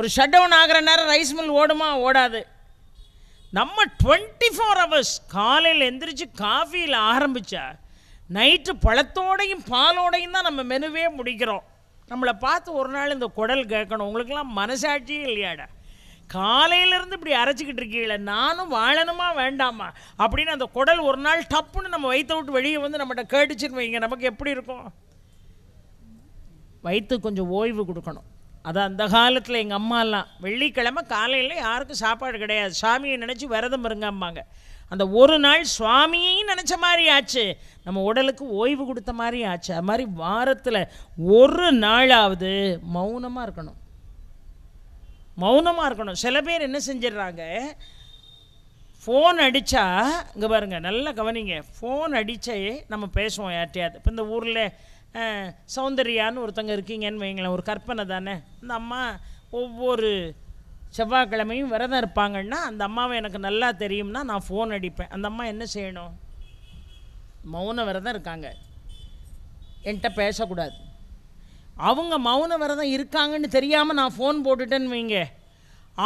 Speaker 1: ஒரு ஷட் டவுன் ஆகிற நேரம் ரைஸ் மில் ஓடுமா ஓடாது நம்ம டுவெண்ட்டி ஃபோர் ஹவர்ஸ் காலையில் எந்திரிச்சு காஃபியில் ஆரம்பித்தா நைட்டு பழத்தோடையும் பாலோடையும் தான் நம்ம மெனுவே முடிக்கிறோம் நம்மளை பார்த்து ஒரு நாள் இந்த குடல் கேட்கணும் உங்களுக்கெல்லாம் மனசாட்சியே இல்லையாடா காலையிலேருந்து இப்படி அரைச்சிக்கிட்டு இருக்கீங்கள நானும் வாழணுமா வேண்டாமா அப்படின்னு அந்த குடல் ஒரு நாள் டப்புன்னு நம்ம வயிற்ற விட்டு வெளியே வந்து நம்மகிட்ட கேட்டுச்சுன்னு வைங்க நமக்கு எப்படி இருக்கும் வயிற்று கொஞ்சம் ஓய்வு கொடுக்கணும் அதான் அந்த காலத்தில் எங்கள் அம்மாலாம் வெள்ளிக்கிழமை காலையில் யாருக்கும் சாப்பாடு கிடையாது சாமியை நினச்சி விரதம் இருங்க அம்மாங்க அந்த ஒரு நாள் சுவாமியையும் நினச்ச மாதிரி ஆச்சு நம்ம உடலுக்கு ஓய்வு கொடுத்த மாதிரி ஆச்சு அது மாதிரி வாரத்தில் ஒரு நாளாவது மௌனமாக இருக்கணும் மௌனமாக இருக்கணும் சில பேர் என்ன செஞ்சிடுறாங்க ஃபோன் அடித்தா இங்கே பாருங்கள் நல்லா கவனிங்க ஃபோன் அடித்தே நம்ம பேசுவோம் யார்ட்டையாவது இப்போ இந்த ஊரில் சௌந்தர்யான்னு ஒருத்தங்க இருக்கீங்கன்னு வைங்களேன் ஒரு கற்பனை தானே அந்த அம்மா ஒவ்வொரு செவ்வாய்க்கிழமையும் விரதம் இருப்பாங்கன்னா அந்த அம்மாவை எனக்கு நல்லா தெரியும்னா நான் ஃபோன் அடிப்பேன் அந்த அம்மா என்ன செய்யணும் மௌன விரதம் இருக்காங்க என்கிட்ட பேசக்கூடாது அவங்க மௌன விரதம் இருக்காங்கன்னு தெரியாமல் நான் ஃபோன் போட்டுட்டேன்னு வைங்க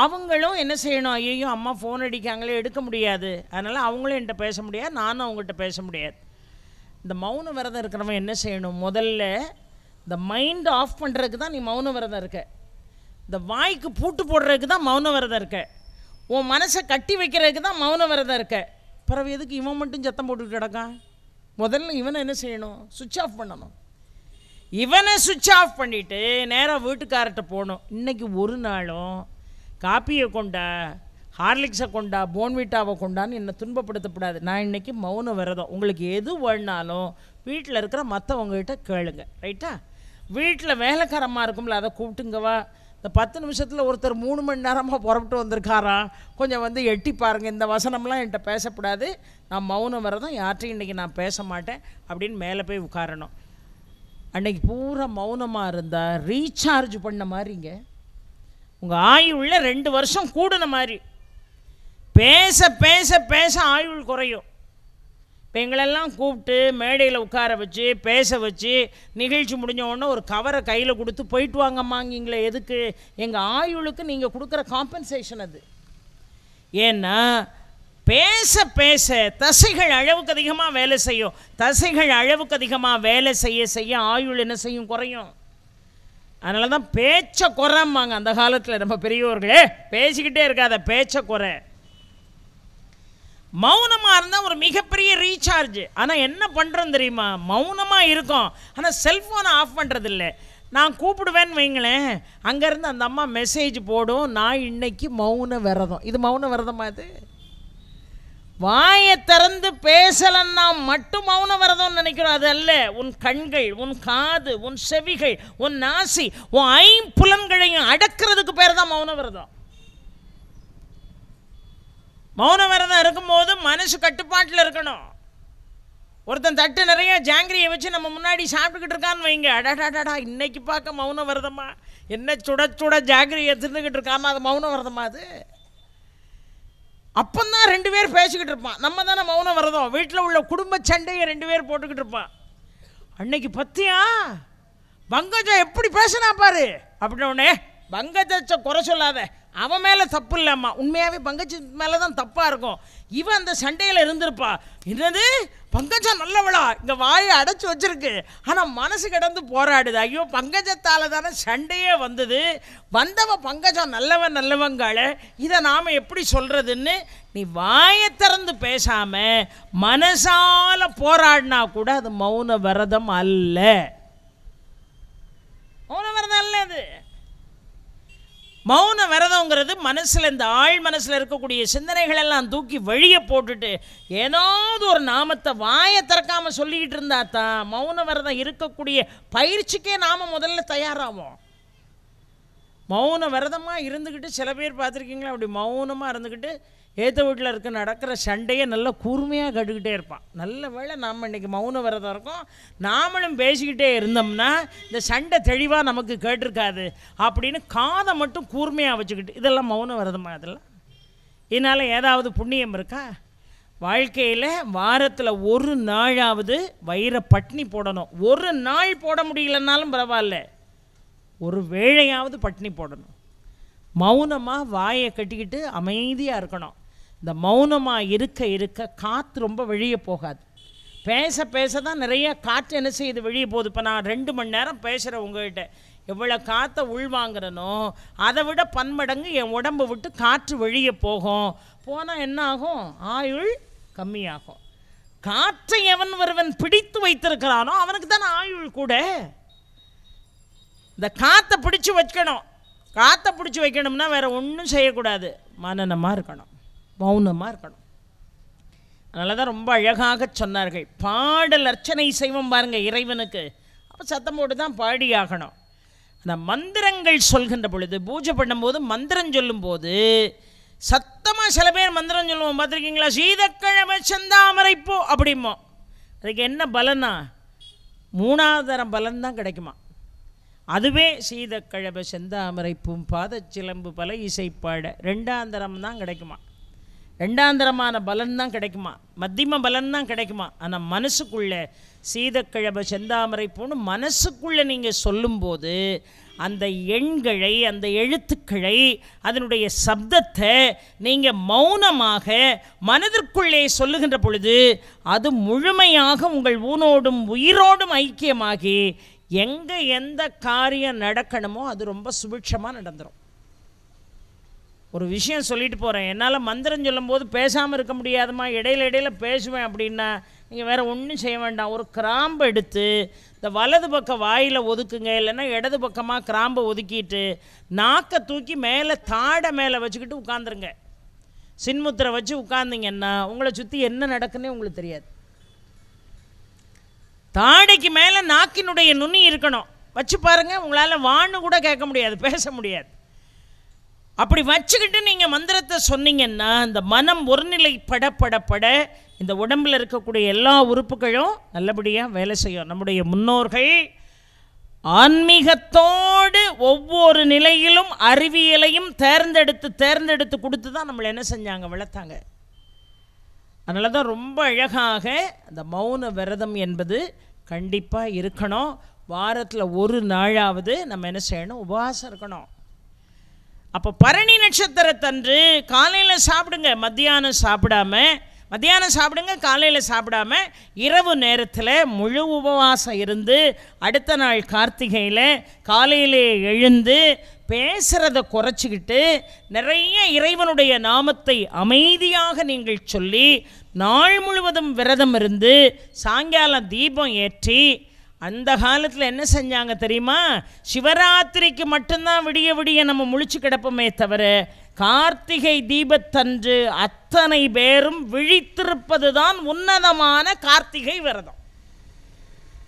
Speaker 1: அவங்களும் என்ன செய்யணும் ஐயோ அம்மா ஃபோன் அடிக்காங்களே எடுக்க முடியாது அதனால் அவங்களும் என்கிட்ட பேச முடியாது நானும் அவங்ககிட்ட பேச முடியாது இந்த மௌன விரதம் இருக்கிறவன் என்ன செய்யணும் முதல்ல இந்த மைண்டை ஆஃப் பண்ணுறதுக்கு தான் நீ மௌன விரதம் இருக்க இந்த வாய்க்கு பூட்டு போடுறதுக்கு தான் மௌன விரதம் இருக்க உன் மனசை கட்டி வைக்கிறதுக்கு தான் மௌன விரதம் இருக்க பிறகு எதுக்கு இவன் மட்டும் சத்தம் போட்டுக்கிட்டு கிடக்கான் முதல்ல இவனை என்ன செய்யணும் சுவிட்ச் ஆஃப் பண்ணணும் இவனை சுவிட்ச் ஆஃப் பண்ணிவிட்டு நேராக வீட்டுக்கார்ட்ட போகணும் இன்றைக்கி ஒரு நாளும் காப்பியை கொண்டா ஹார்லிக்ஸை கொண்டா போன்விட்டாவை கொண்டான்னு என்னை துன்பப்படுத்தப்படாது நான் இன்றைக்கி மௌன விரதம் உங்களுக்கு எது வேணாலும் வீட்டில் இருக்கிற மற்றவங்ககிட்ட கேளுங்க ரைட்டா வீட்டில் வேலைக்காரமாக இருக்கும்ல அதை கூப்பிட்டுங்கவா இந்த பத்து நிமிஷத்தில் ஒருத்தர் மூணு மணி நேரமாக புறப்பட்டு வந்திருக்காரா கொஞ்சம் வந்து எட்டி பாருங்கள் இந்த வசனம்லாம் என்கிட்ட பேசக்கூடாது நான் மௌனம் விரதம் யார்ட்டையும் இன்றைக்கி நான் பேச மாட்டேன் அப்படின்னு மேலே போய் உட்காரணும் அன்றைக்கி பூரா மௌனமாக இருந்தால் ரீசார்ஜ் பண்ண மாதிரிங்க உங்கள் ஆயுள்ள ரெண்டு வருஷம் கூடின மாதிரி பேச பேச பேச ஆயுள் குறையும் இப்போ எங்களெல்லாம் கூப்பிட்டு மேடையில் உட்கார வச்சு பேச வச்சு நிகழ்ச்சி முடிஞ்ச உடனே ஒரு கவரை கையில் கொடுத்து போயிட்டு வாங்கம்மாங்கிங்களே எதுக்கு எங்கள் ஆயுளுக்கு நீங்கள் கொடுக்குற காம்பன்சேஷன் அது ஏன்னா பேச பேச தசைகள் அளவுக்கு அதிகமாக வேலை செய்யும் தசைகள் அளவுக்கு அதிகமாக வேலை செய்ய செய்ய ஆயுள் என்ன செய்யும் குறையும் அதனால தான் பேச்சை குறைம்மாங்க அந்த காலத்தில் நம்ம பெரியவர்களே பேசிக்கிட்டே இருக்காத பேச்சை குறை மௌனமாக இருந்தால் ஒரு மிகப்பெரிய ரீசார்ஜ் ஆனால் என்ன பண்ணுறோம் தெரியுமா மௌனமாக இருக்கும் ஆனால் செல்ஃபோனை ஆஃப் பண்ணுறதில்ல நான் கூப்பிடுவேன்னு வைங்களேன் அங்கேருந்து அந்த அம்மா மெசேஜ் போடும் நான் இன்னைக்கு மௌன விரதம் இது மௌன விரதமா இது வாயை திறந்து பேசலன்னா மட்டும் மௌன விரதம்னு நினைக்கிறோம் அது அல்ல உன் கண்கள் உன் காது உன் செவிகள் உன் நாசி உன் ஐம்புலன்களையும் அடக்கிறதுக்கு பேர் தான் மௌன விரதம் மௌன விரதம் இருக்கும்போது மனசு கட்டுப்பாட்டில் இருக்கணும் ஒருத்தன் தட்டு நிறைய ஜாங்கிரியை வச்சு நம்ம முன்னாடி சாப்பிட்டுக்கிட்டு இருக்கான்னு வைங்க அடாடாடாடா இன்னைக்கு பார்க்க மௌன விரதமா என்ன சுட சுட ஜாங்கிரியை திருந்துக்கிட்டு இருக்காமா அது மௌன விரதமா அது அப்பந்தான் ரெண்டு பேர் பேசிக்கிட்டு இருப்பான் நம்ம தானே மௌன விரதம் வீட்டில் உள்ள குடும்ப சண்டையை ரெண்டு பேர் போட்டுக்கிட்டு இருப்பான் அன்னைக்கு பத்தியா பங்கஜம் எப்படி பேசுனா பாரு அப்படின்னே பங்கஜச்சை குறை சொல்லாத அவன் மேலே தப்பு இல்லைம்மா உண்மையாகவே பங்கஜ் மேலே தான் தப்பாக இருக்கும் இவன் அந்த சண்டையில் இருந்திருப்பா என்னது பங்கஜா நல்லவளா இந்த வாயை அடைச்சி வச்சிருக்கு ஆனால் மனசு கிடந்து போராடுது ஐயோ பங்கஜத்தால் தானே சண்டையே வந்தது வந்தவன் பங்கஜா நல்லவன் நல்லவங்கால இதை நாம் எப்படி சொல்கிறதுன்னு நீ வாயை திறந்து பேசாமல் மனசால் போராடினா கூட அது மௌன விரதம் அல்ல மௌன விரதம் அல்ல அது மௌன விரதங்கிறது மனசில் இந்த ஆள் மனசில் இருக்கக்கூடிய சிந்தனைகளெல்லாம் தூக்கி வழியை போட்டுட்டு ஏதாவது ஒரு நாமத்தை வாயை திறக்காமல் சொல்லிக்கிட்டு இருந்தா தான் மௌன விரதம் இருக்கக்கூடிய பயிற்சிக்கே நாம் முதல்ல தயாராகும் மௌன விரதமாக இருந்துக்கிட்டு சில பேர் பார்த்துருக்கீங்களா அப்படி மௌனமாக இருந்துக்கிட்டு ஏத்த வீட்டில் இருக்க நடக்கிற சண்டையை நல்லா கூர்மையாக கட்டுக்கிட்டே இருப்பான் நல்ல வேளை நாம் இன்றைக்கி மௌன விரதம் இருக்கோம் நாமளும் பேசிக்கிட்டே இருந்தோம்னா இந்த சண்டை தெளிவாக நமக்கு கேட்டிருக்காது அப்படின்னு காதை மட்டும் கூர்மையாக வச்சுக்கிட்டு இதெல்லாம் மௌன விரதமாக அதெல்லாம் இதனால் ஏதாவது புண்ணியம் இருக்கா வாழ்க்கையில் வாரத்தில் ஒரு நாளாவது வயிற பட்னி போடணும் ஒரு நாள் போட முடியலன்னாலும் பரவாயில்ல ஒரு வேளையாவது பட்னி போடணும் மௌனமாக வாயை கட்டிக்கிட்டு அமைதியாக இருக்கணும் இந்த மௌனமாக இருக்க இருக்க காற்று ரொம்ப வெளியே போகாது பேச பேச தான் நிறைய காற்று என்ன செய்யுது வெளியே போகுது இப்போ நான் ரெண்டு மணி நேரம் பேசுகிறேன் உங்கள்கிட்ட எவ்வளோ காற்றை உள்வாங்கிறனோ அதை விட பன்மடங்கு என் உடம்பு விட்டு காற்று வெளியே போகும் போனால் என்ன ஆகும் ஆயுள் கம்மியாகும் காற்றை எவன் ஒருவன் பிடித்து வைத்திருக்கிறானோ அவனுக்கு தானே ஆயுள் கூட இந்த காற்றை பிடிச்சி வைக்கணும் காற்றை பிடிச்சி வைக்கணும்னா வேறு ஒன்றும் செய்யக்கூடாது மனநமாக இருக்கணும் மௌனமாக இருக்கணும் அதனால தான் ரொம்ப அழகாக சொன்னார்கள் பாடல் அர்ச்சனை செய்வோம் பாருங்கள் இறைவனுக்கு அப்போ சத்தம் போட்டு தான் பாடியாகணும் அந்த மந்திரங்கள் சொல்கின்ற பொழுது பூஜை பண்ணும்போது மந்திரம் சொல்லும்போது சத்தமாக சில பேர் மந்திரம் சொல்லுவோம் பார்த்துருக்கீங்களா சீதக்கிழமை செந்தாமரைப்போ அப்படிமோ அதுக்கு என்ன பலனா மூணாவது பலன் தான் கிடைக்குமா அதுவே சீதக்கிழமை செந்தாமரைப்பும் பாதச்சிலம்பு பல இசைப்பாட ரெண்டாந்தரம் தான் கிடைக்குமா ரெண்டாந்தரமான பலன்தான் கிடைக்குமா மத்தியம பலன்தான் கிடைக்குமா ஆனால் மனசுக்குள்ளே சீதக்கிழமை செந்தாமரை போன்னு மனசுக்குள்ளே நீங்கள் சொல்லும்போது அந்த எண்களை அந்த எழுத்துக்களை அதனுடைய சப்தத்தை நீங்கள் மௌனமாக மனதிற்குள்ளே சொல்லுகின்ற பொழுது அது முழுமையாக உங்கள் ஊனோடும் உயிரோடும் ஐக்கியமாகி எங்கே எந்த காரியம் நடக்கணுமோ அது ரொம்ப சுபிட்சமாக நடந்துடும் ஒரு விஷயம் சொல்லிட்டு போகிறேன் என்னால் மந்திரம் சொல்லும்போது பேசாமல் இருக்க முடியாதுமா இடையில இடையில பேசுவேன் அப்படின்னா நீங்கள் வேறு ஒன்றும் செய்ய வேண்டாம் ஒரு கிராம்பு எடுத்து இந்த வலது பக்கம் வாயில் ஒதுக்குங்க இல்லைன்னா இடது பக்கமாக கிராம்பை ஒதுக்கிட்டு நாக்கை தூக்கி மேலே தாடை மேலே வச்சுக்கிட்டு உட்காந்துருங்க சின்முத்திரை வச்சு உட்காந்திங்கன்னா உங்களை சுற்றி என்ன நடக்குன்னே உங்களுக்கு தெரியாது தாடைக்கு மேலே நாக்கினுடைய நுண்ணி இருக்கணும் வச்சு பாருங்கள் உங்களால் வான்னு கூட கேட்க முடியாது பேச முடியாது அப்படி வச்சுக்கிட்டு நீங்கள் மந்திரத்தை சொன்னீங்கன்னா இந்த மனம் ஒருநிலைப்பட பட பட இந்த உடம்பில் இருக்கக்கூடிய எல்லா உறுப்புகளும் நல்லபடியாக வேலை செய்யும் நம்முடைய முன்னோர்கள் ஆன்மீகத்தோடு ஒவ்வொரு நிலையிலும் அறிவியலையும் தேர்ந்தெடுத்து தேர்ந்தெடுத்து கொடுத்து தான் நம்மளை என்ன செஞ்சாங்க வளர்த்தாங்க அதனால தான் ரொம்ப அழகாக அந்த மௌன விரதம் என்பது கண்டிப்பாக இருக்கணும் வாரத்தில் ஒரு நாளாவது நம்ம என்ன செய்யணும் உபவாசம் இருக்கணும் அப்போ பரணி நட்சத்திரத்தன்று காலையில் சாப்பிடுங்க மத்தியானம் சாப்பிடாம மத்தியானம் சாப்பிடுங்க காலையில் சாப்பிடாம இரவு நேரத்தில் முழு உபவாசம் இருந்து அடுத்த நாள் கார்த்திகையில் காலையிலே எழுந்து பேசுகிறத குறைச்சிக்கிட்டு நிறைய இறைவனுடைய நாமத்தை அமைதியாக நீங்கள் சொல்லி நாள் முழுவதும் விரதம் இருந்து சாயங்காலம் தீபம் ஏற்றி அந்த காலத்தில் என்ன செஞ்சாங்க தெரியுமா சிவராத்திரிக்கு மட்டும்தான் விடிய விடிய நம்ம முழிச்சு கிடப்போமே தவிர கார்த்திகை தீபத்தன்று அத்தனை பேரும் விழித்திருப்பது தான் உன்னதமான கார்த்திகை விரதம்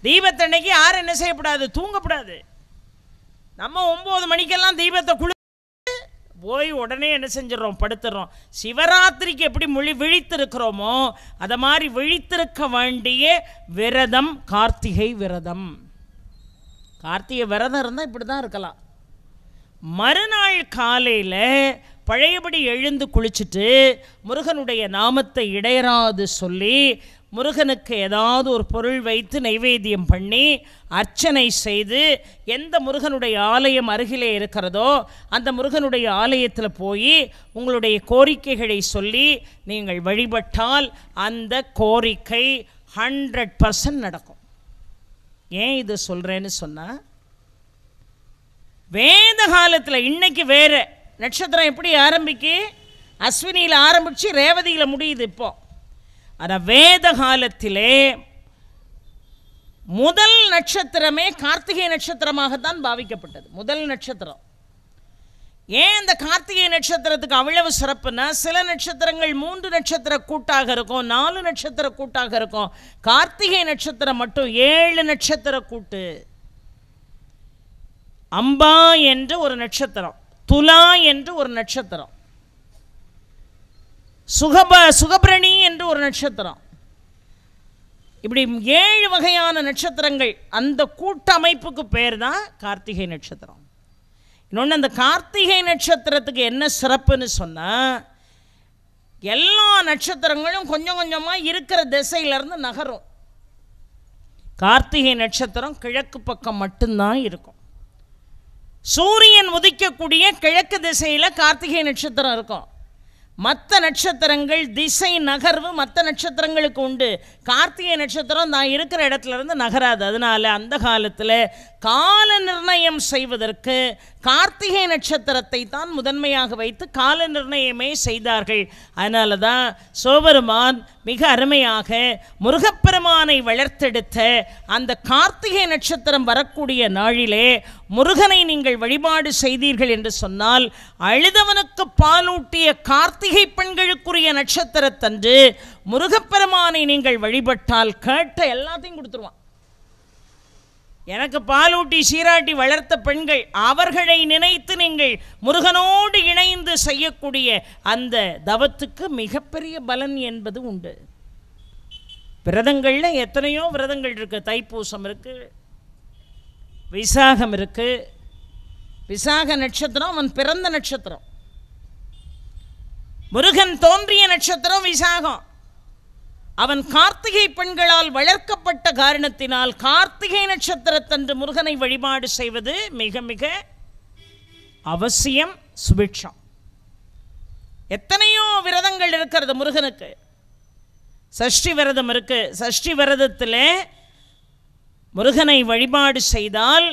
Speaker 1: தீபத்தன்னைக்கு யாரும் என்ன செய்யக்கூடாது தூங்கக்கூடாது நம்ம ஒம்பது மணிக்கெல்லாம் தீபத்தை குளி போய் உடனே என்ன செஞ்சிடறோம் படுத்துடுறோம் சிவராத்திரிக்கு எப்படி மொழி விழித்திருக்கிறோமோ அதை மாதிரி விழித்திருக்க வேண்டிய விரதம் கார்த்திகை விரதம் கார்த்திகை விரதம் இருந்தால் இப்படி தான் இருக்கலாம் மறுநாள் காலையில் பழையபடி எழுந்து குளிச்சுட்டு முருகனுடைய நாமத்தை இடையராது சொல்லி முருகனுக்கு ஏதாவது ஒரு பொருள் வைத்து நைவேத்தியம் பண்ணி அர்ச்சனை செய்து எந்த முருகனுடைய ஆலயம் அருகிலே இருக்கிறதோ அந்த முருகனுடைய ஆலயத்தில் போய் உங்களுடைய கோரிக்கைகளை சொல்லி நீங்கள் வழிபட்டால் அந்த கோரிக்கை ஹண்ட்ரட் பர்சன்ட் நடக்கும் ஏன் இது சொல்கிறேன்னு சொன்னால் வேத காலத்தில் இன்றைக்கி வேறு நட்சத்திரம் எப்படி ஆரம்பிக்கு அஸ்வினியில் ஆரம்பித்து ரேவதியில் முடியுது இப்போது ஆனால் வேத காலத்திலே முதல் நட்சத்திரமே கார்த்திகை நட்சத்திரமாகத்தான் பாவிக்கப்பட்டது முதல் நட்சத்திரம் ஏன் இந்த கார்த்திகை நட்சத்திரத்துக்கு அவ்வளவு சிறப்புனா சில நட்சத்திரங்கள் மூன்று நட்சத்திர கூட்டாக இருக்கும் நாலு நட்சத்திர கூட்டாக இருக்கும் கார்த்திகை நட்சத்திரம் மட்டும் ஏழு நட்சத்திர கூட்டு அம்பா என்று ஒரு நட்சத்திரம் துலா என்று ஒரு நட்சத்திரம் சுகப சுகபிரணி என்று ஒரு நட்சத்திரம் இப்படி ஏழு வகையான நட்சத்திரங்கள் அந்த கூட்டமைப்புக்கு பேர் தான் கார்த்திகை நட்சத்திரம் இன்னொன்று அந்த கார்த்திகை நட்சத்திரத்துக்கு என்ன சிறப்புன்னு சொன்னால் எல்லா நட்சத்திரங்களும் கொஞ்சம் கொஞ்சமாக இருக்கிற திசையிலேருந்து நகரும் கார்த்திகை நட்சத்திரம் கிழக்கு பக்கம் மட்டும்தான் இருக்கும் சூரியன் உதிக்கக்கூடிய கிழக்கு திசையில் கார்த்திகை நட்சத்திரம் இருக்கும் மற்ற நட்சத்திரங்கள் திசை நகர்வு மற்ற நட்சத்திரங்களுக்கு உண்டு கார்த்திகை நட்சத்திரம் நான் இருக்கிற இடத்துல இருந்து நகராது அதனால் அந்த காலத்தில் கால நிர்ணயம் செய்வதற்கு கார்த்திகை நட்சத்திரத்தை தான் முதன்மையாக வைத்து கால நிர்ணயமே செய்தார்கள் அதனால தான் சோபருமான் மிக அருமையாக முருகப்பெருமானை வளர்த்தெடுத்த அந்த கார்த்திகை நட்சத்திரம் வரக்கூடிய நாளிலே முருகனை நீங்கள் வழிபாடு செய்தீர்கள் என்று சொன்னால் அழுதவனுக்கு பாலூட்டிய கார்த்திகை பெண்களுக்குரிய நட்சத்திரத்தன்று முருகப்பெருமானை நீங்கள் வழிபட்டால் கேட்ட எல்லாத்தையும் கொடுத்துருவான் எனக்கு பாலூட்டி சீராட்டி வளர்த்த பெண்கள் அவர்களை நினைத்து நீங்கள் முருகனோடு இணைந்து செய்யக்கூடிய அந்த தவத்துக்கு மிகப்பெரிய பலன் என்பது உண்டு விரதங்களில் எத்தனையோ விரதங்கள் இருக்குது தைப்பூசம் இருக்குது விசாகம் இருக்குது விசாக நட்சத்திரம் அவன் பிறந்த நட்சத்திரம் முருகன் தோன்றிய நட்சத்திரம் விசாகம் அவன் கார்த்திகை பெண்களால் வளர்க்கப்பட்ட காரணத்தினால் கார்த்திகை நட்சத்திரத்தன்று முருகனை வழிபாடு செய்வது மிக மிக அவசியம் சுபிக்ஷம் எத்தனையோ விரதங்கள் இருக்கிறது முருகனுக்கு சஷ்டி விரதம் இருக்கு சஷ்டி விரதத்தில் முருகனை வழிபாடு செய்தால்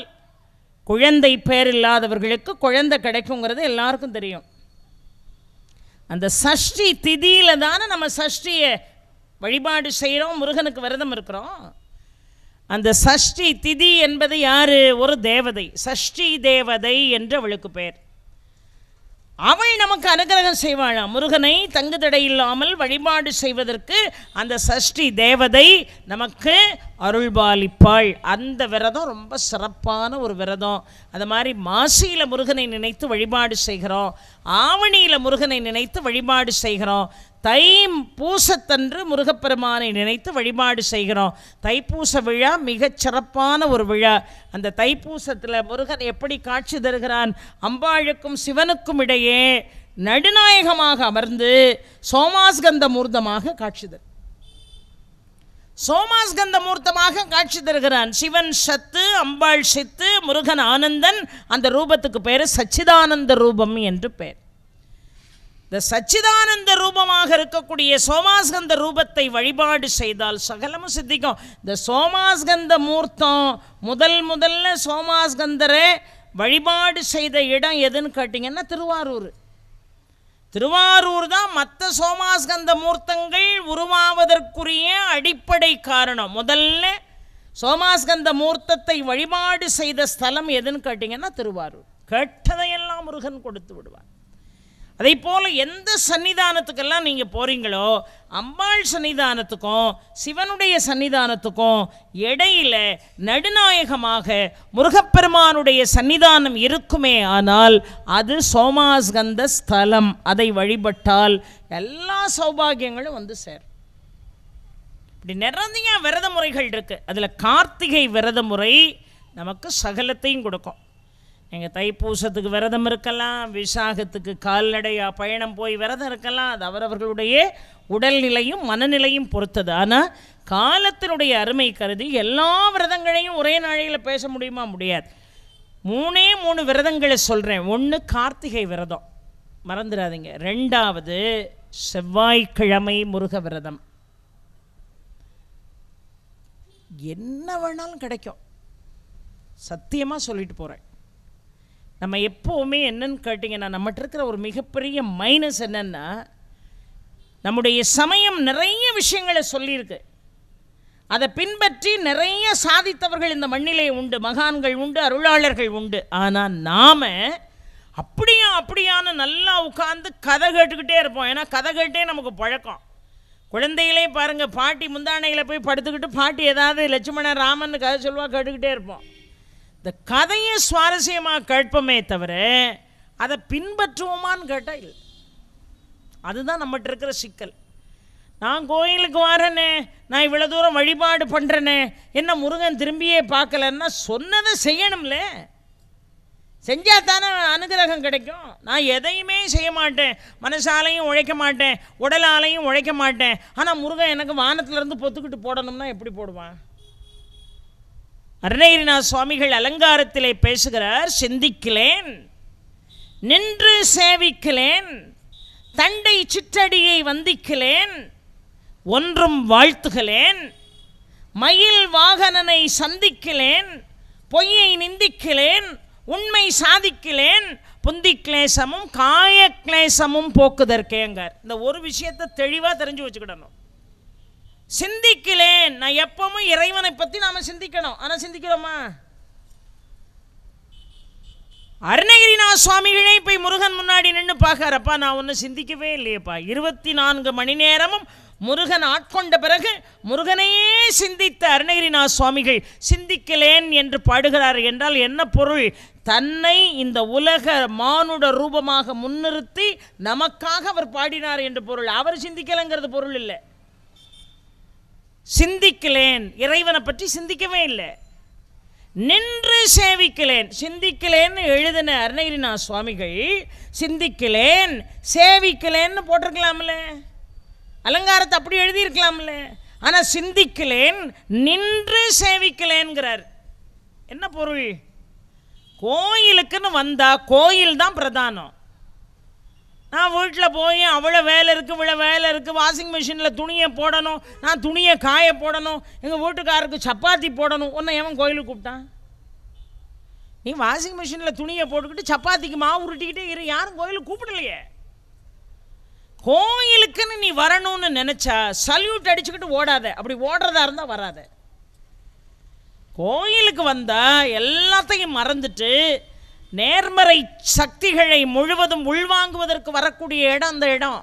Speaker 1: குழந்தை பேர் இல்லாதவர்களுக்கு குழந்தை கிடைக்குங்கிறது எல்லாருக்கும் தெரியும் அந்த சஷ்டி திதியில் தானே நம்ம சஷ்டியை வழிபாடு செய்கிறோம் முருகனுக்கு விரதம் இருக்கிறோம் அந்த சஷ்டி திதி என்பது யார் ஒரு தேவதை சஷ்டி தேவதை என்று அவளுக்கு பெயர் அவள் நமக்கு அனுகிரகம் செய்வாளாம் முருகனை தங்குதடையில்லாமல் வழிபாடு செய்வதற்கு அந்த சஷ்டி தேவதை நமக்கு அருள்பாலிப்பாள் அந்த விரதம் ரொம்ப சிறப்பான ஒரு விரதம் அது மாதிரி மாசியில் முருகனை நினைத்து வழிபாடு செய்கிறோம் ஆவணியில் முருகனை நினைத்து வழிபாடு செய்கிறோம் தை பூசத்தன்று முருகப்பெருமானை நினைத்து வழிபாடு செய்கிறோம் தைப்பூச விழா மிகச் சிறப்பான ஒரு விழா அந்த தைப்பூசத்தில் முருகன் எப்படி காட்சி தருகிறான் அம்பாளுக்கும் சிவனுக்கும் இடையே நடுநாயகமாக அமர்ந்து சோமாஸ்கந்த மூர்த்தமாக காட்சி தரு சோமாஸ்கந்த மூர்த்தமாக காட்சி தருகிறான் சிவன் சத்து அம்பாள் சித்து முருகன் ஆனந்தன் அந்த ரூபத்துக்கு பேர் சச்சிதானந்த ரூபம் என்று பெயர் இந்த சச்சிதானந்த ரூபமாக இருக்கக்கூடிய சோமாஸ்கந்த ரூபத்தை வழிபாடு செய்தால் சகலமும் சித்திக்கும் இந்த சோமாஸ்கந்த மூர்த்தம் முதல் முதல்ல சோமாஸ்கந்தரை வழிபாடு செய்த இடம் எதுன்னு கேட்டிங்கன்னா திருவாரூர் திருவாரூர் தான் மற்ற சோமாஸ்கந்த மூர்த்தங்கள் உருவாவதற்குரிய அடிப்படை காரணம் முதல்ல சோமாஸ்கந்த மூர்த்தத்தை வழிபாடு செய்த ஸ்தலம் எதுன்னு கேட்டிங்கன்னா திருவாரூர் கேட்டதையெல்லாம் முருகன் கொடுத்து விடுவார் அதே போல் எந்த சன்னிதானத்துக்கெல்லாம் நீங்கள் போகிறீங்களோ அம்பாள் சன்னிதானத்துக்கும் சிவனுடைய சன்னிதானத்துக்கும் இடையில நடுநாயகமாக முருகப்பெருமானுடைய சன்னிதானம் இருக்குமே ஆனால் அது சோமாஸ்கந்த ஸ்தலம் அதை வழிபட்டால் எல்லா சௌபாகியங்களும் வந்து சேரும் இப்படி நிறைய விரத முறைகள் இருக்குது அதில் கார்த்திகை விரத முறை நமக்கு சகலத்தையும் கொடுக்கும் எங்கள் தைப்பூசத்துக்கு விரதம் இருக்கலாம் விசாகத்துக்கு கால்நடையாக பயணம் போய் விரதம் இருக்கலாம் அது அவரவர்களுடைய உடல்நிலையும் மனநிலையும் பொறுத்தது ஆனால் காலத்தினுடைய அருமை கருதி எல்லா விரதங்களையும் ஒரே நாளையில் பேச முடியுமா முடியாது மூணே மூணு விரதங்களை சொல்கிறேன் ஒன்று கார்த்திகை விரதம் மறந்துடாதீங்க ரெண்டாவது செவ்வாய்க்கிழமை முருக விரதம் என்ன வேணாலும் கிடைக்கும் சத்தியமாக சொல்லிட்டு போகிறேன் நம்ம எப்போவுமே என்னன்னு கேட்டிங்கன்னா நம்மகிட்ட இருக்கிற ஒரு மிகப்பெரிய மைனஸ் என்னென்னா நம்முடைய சமயம் நிறைய விஷயங்களை சொல்லியிருக்கு அதை பின்பற்றி நிறைய சாதித்தவர்கள் இந்த மண்ணிலே உண்டு மகான்கள் உண்டு அருளாளர்கள் உண்டு ஆனால் நாம் அப்படியா அப்படியான நல்லா உட்காந்து கதை கேட்டுக்கிட்டே இருப்போம் ஏன்னா கதை கேட்டே நமக்கு பழக்கம் குழந்தைகளே பாருங்கள் பாட்டி முந்தானையில் போய் படுத்துக்கிட்டு பாட்டி ஏதாவது லட்சுமணன் ராமன் கதை சொல்லுவா கேட்டுக்கிட்டே இருப்போம் இந்த கதையை சுவாரஸ்யமாக கேட்போமே தவிர அதை பின்பற்றுவோமான்னு கேட்டால் இல்லை அதுதான் நம்மகிட்ட இருக்கிற சிக்கல் நான் கோயிலுக்கு வரேனே நான் இவ்வளோ தூரம் வழிபாடு பண்ணுறேனே என்ன முருகன் திரும்பியே பார்க்கலன்னா சொன்னதை செய்யணும்ல செஞ்சால் தானே அனுகிரகம் கிடைக்கும் நான் எதையுமே செய்ய மாட்டேன் மனசாலையும் உழைக்க மாட்டேன் உடலாலையும் உழைக்க மாட்டேன் ஆனால் முருகன் எனக்கு வானத்திலேருந்து பொத்துக்கிட்டு போடணும்னா எப்படி போடுவான் அருணகிரிநாத சுவாமிகள் அலங்காரத்திலே பேசுகிறார் சிந்திக்கலேன் நின்று சேவிக்கலேன் தண்டை சிற்றடியை வந்திக்கலேன் ஒன்றும் வாழ்த்துகளேன் மயில் வாகனனை சந்திக்கலேன் பொய்யை நிந்திக்கலேன் உண்மை சாதிக்கலேன் புந்தி கிளேசமும் காய கிளேசமும் போக்குதற்கேங்கார் இந்த ஒரு விஷயத்தை தெளிவாக தெரிஞ்சு வச்சுக்கிடணும் சிந்திக்கலேன் நான் எப்பவும் இறைவனை பற்றி நாம் சிந்திக்கணும் ஆனால் சிந்திக்கிறோமா அருணகிரிநாத சுவாமிகளே போய் முருகன் முன்னாடி நின்று பார்க்கறப்பா நான் ஒன்றும் சிந்திக்கவே இல்லையப்பா இருபத்தி நான்கு மணி நேரமும் முருகன் ஆட்கொண்ட பிறகு முருகனையே சிந்தித்த அருணகிரிநாத சுவாமிகள் சிந்திக்கலேன் என்று பாடுகிறார் என்றால் என்ன பொருள் தன்னை இந்த உலக மானுட ரூபமாக முன்னிறுத்தி நமக்காக அவர் பாடினார் என்று பொருள் அவர் சிந்திக்கலைங்கிறது பொருள் இல்லை சிந்திக்கலேன் இறைவனை பற்றி சிந்திக்கவே இல்லை நின்று சேவிக்கலேன் சிந்திக்கலேன்னு எழுதின அருணகிரிநாத் சுவாமிகள் சிந்திக்கலேன் சேவிக்கலேன்னு போட்டிருக்கலாம்ல அலங்காரத்தை அப்படி எழுதியிருக்கலாம்ல ஆனால் சிந்திக்கலேன் நின்று சேவிக்கலேன்கிறார் என்ன பொருள் கோயிலுக்குன்னு வந்தால் கோயில் தான் பிரதானம் நான் வீட்டில் போய் அவ்வளோ வேலை இருக்குது இவ்வளோ வேலை இருக்குது வாஷிங் மிஷினில் துணியை போடணும் நான் துணியை காய போடணும் எங்கள் வீட்டுக்காரருக்கு சப்பாத்தி போடணும் ஒன்று ஏவன் கோயிலுக்கு கூப்பிட்டான் நீ வாஷிங் மிஷினில் துணியை போட்டுக்கிட்டு சப்பாத்திக்கு மாவு உருட்டிக்கிட்டே இரு யாரும் கோயிலுக்கு கூப்பிடலையே கோயிலுக்குன்னு நீ வரணும்னு நினச்சா சல்யூட் அடிச்சுக்கிட்டு ஓடாத அப்படி ஓடுறதா இருந்தால் வராத கோயிலுக்கு வந்தால் எல்லாத்தையும் மறந்துட்டு நேர்மறை சக்திகளை முழுவதும் உள்வாங்குவதற்கு வரக்கூடிய இடம் அந்த இடம்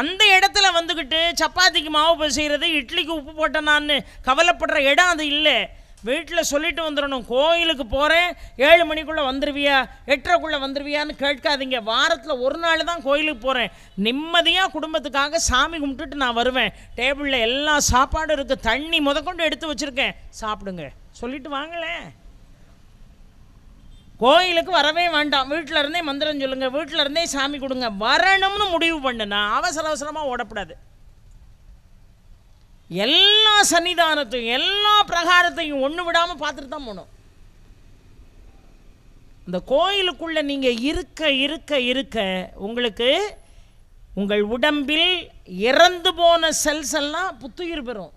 Speaker 1: அந்த இடத்துல வந்துக்கிட்டு சப்பாத்திக்கு மாவு பசைகிறது இட்லிக்கு உப்பு போட்டேனான்னு நான் கவலைப்படுற இடம் அது இல்லை வீட்டில் சொல்லிட்டு வந்துடணும் கோயிலுக்கு போகிறேன் ஏழு மணிக்குள்ளே வந்துடுவியா எட்டரைக்குள்ளே வந்துடுவியான்னு கேட்காதீங்க வாரத்தில் ஒரு நாள் தான் கோயிலுக்கு போகிறேன் நிம்மதியாக குடும்பத்துக்காக சாமி கும்பிட்டுட்டு நான் வருவேன் டேபிளில் எல்லா சாப்பாடும் இருக்குது தண்ணி முதக்கொண்டு எடுத்து வச்சுருக்கேன் சாப்பிடுங்க சொல்லிட்டு வாங்களேன் கோயிலுக்கு வரவே வேண்டாம் வீட்டில் இருந்தே மந்திரம் சொல்லுங்கள் வீட்டில் இருந்தே சாமி கொடுங்க வரணும்னு முடிவு பண்ணுனா அவசர அவசரமாக ஓடப்படாது எல்லா சன்னிதானத்தையும் எல்லா பிரகாரத்தையும் ஒன்று விடாமல் பார்த்துட்டு தான் போகணும் இந்த கோயிலுக்குள்ளே நீங்கள் இருக்க இருக்க இருக்க உங்களுக்கு உங்கள் உடம்பில் இறந்து போன செல்ஸ் எல்லாம் புத்துயிர் பெறும்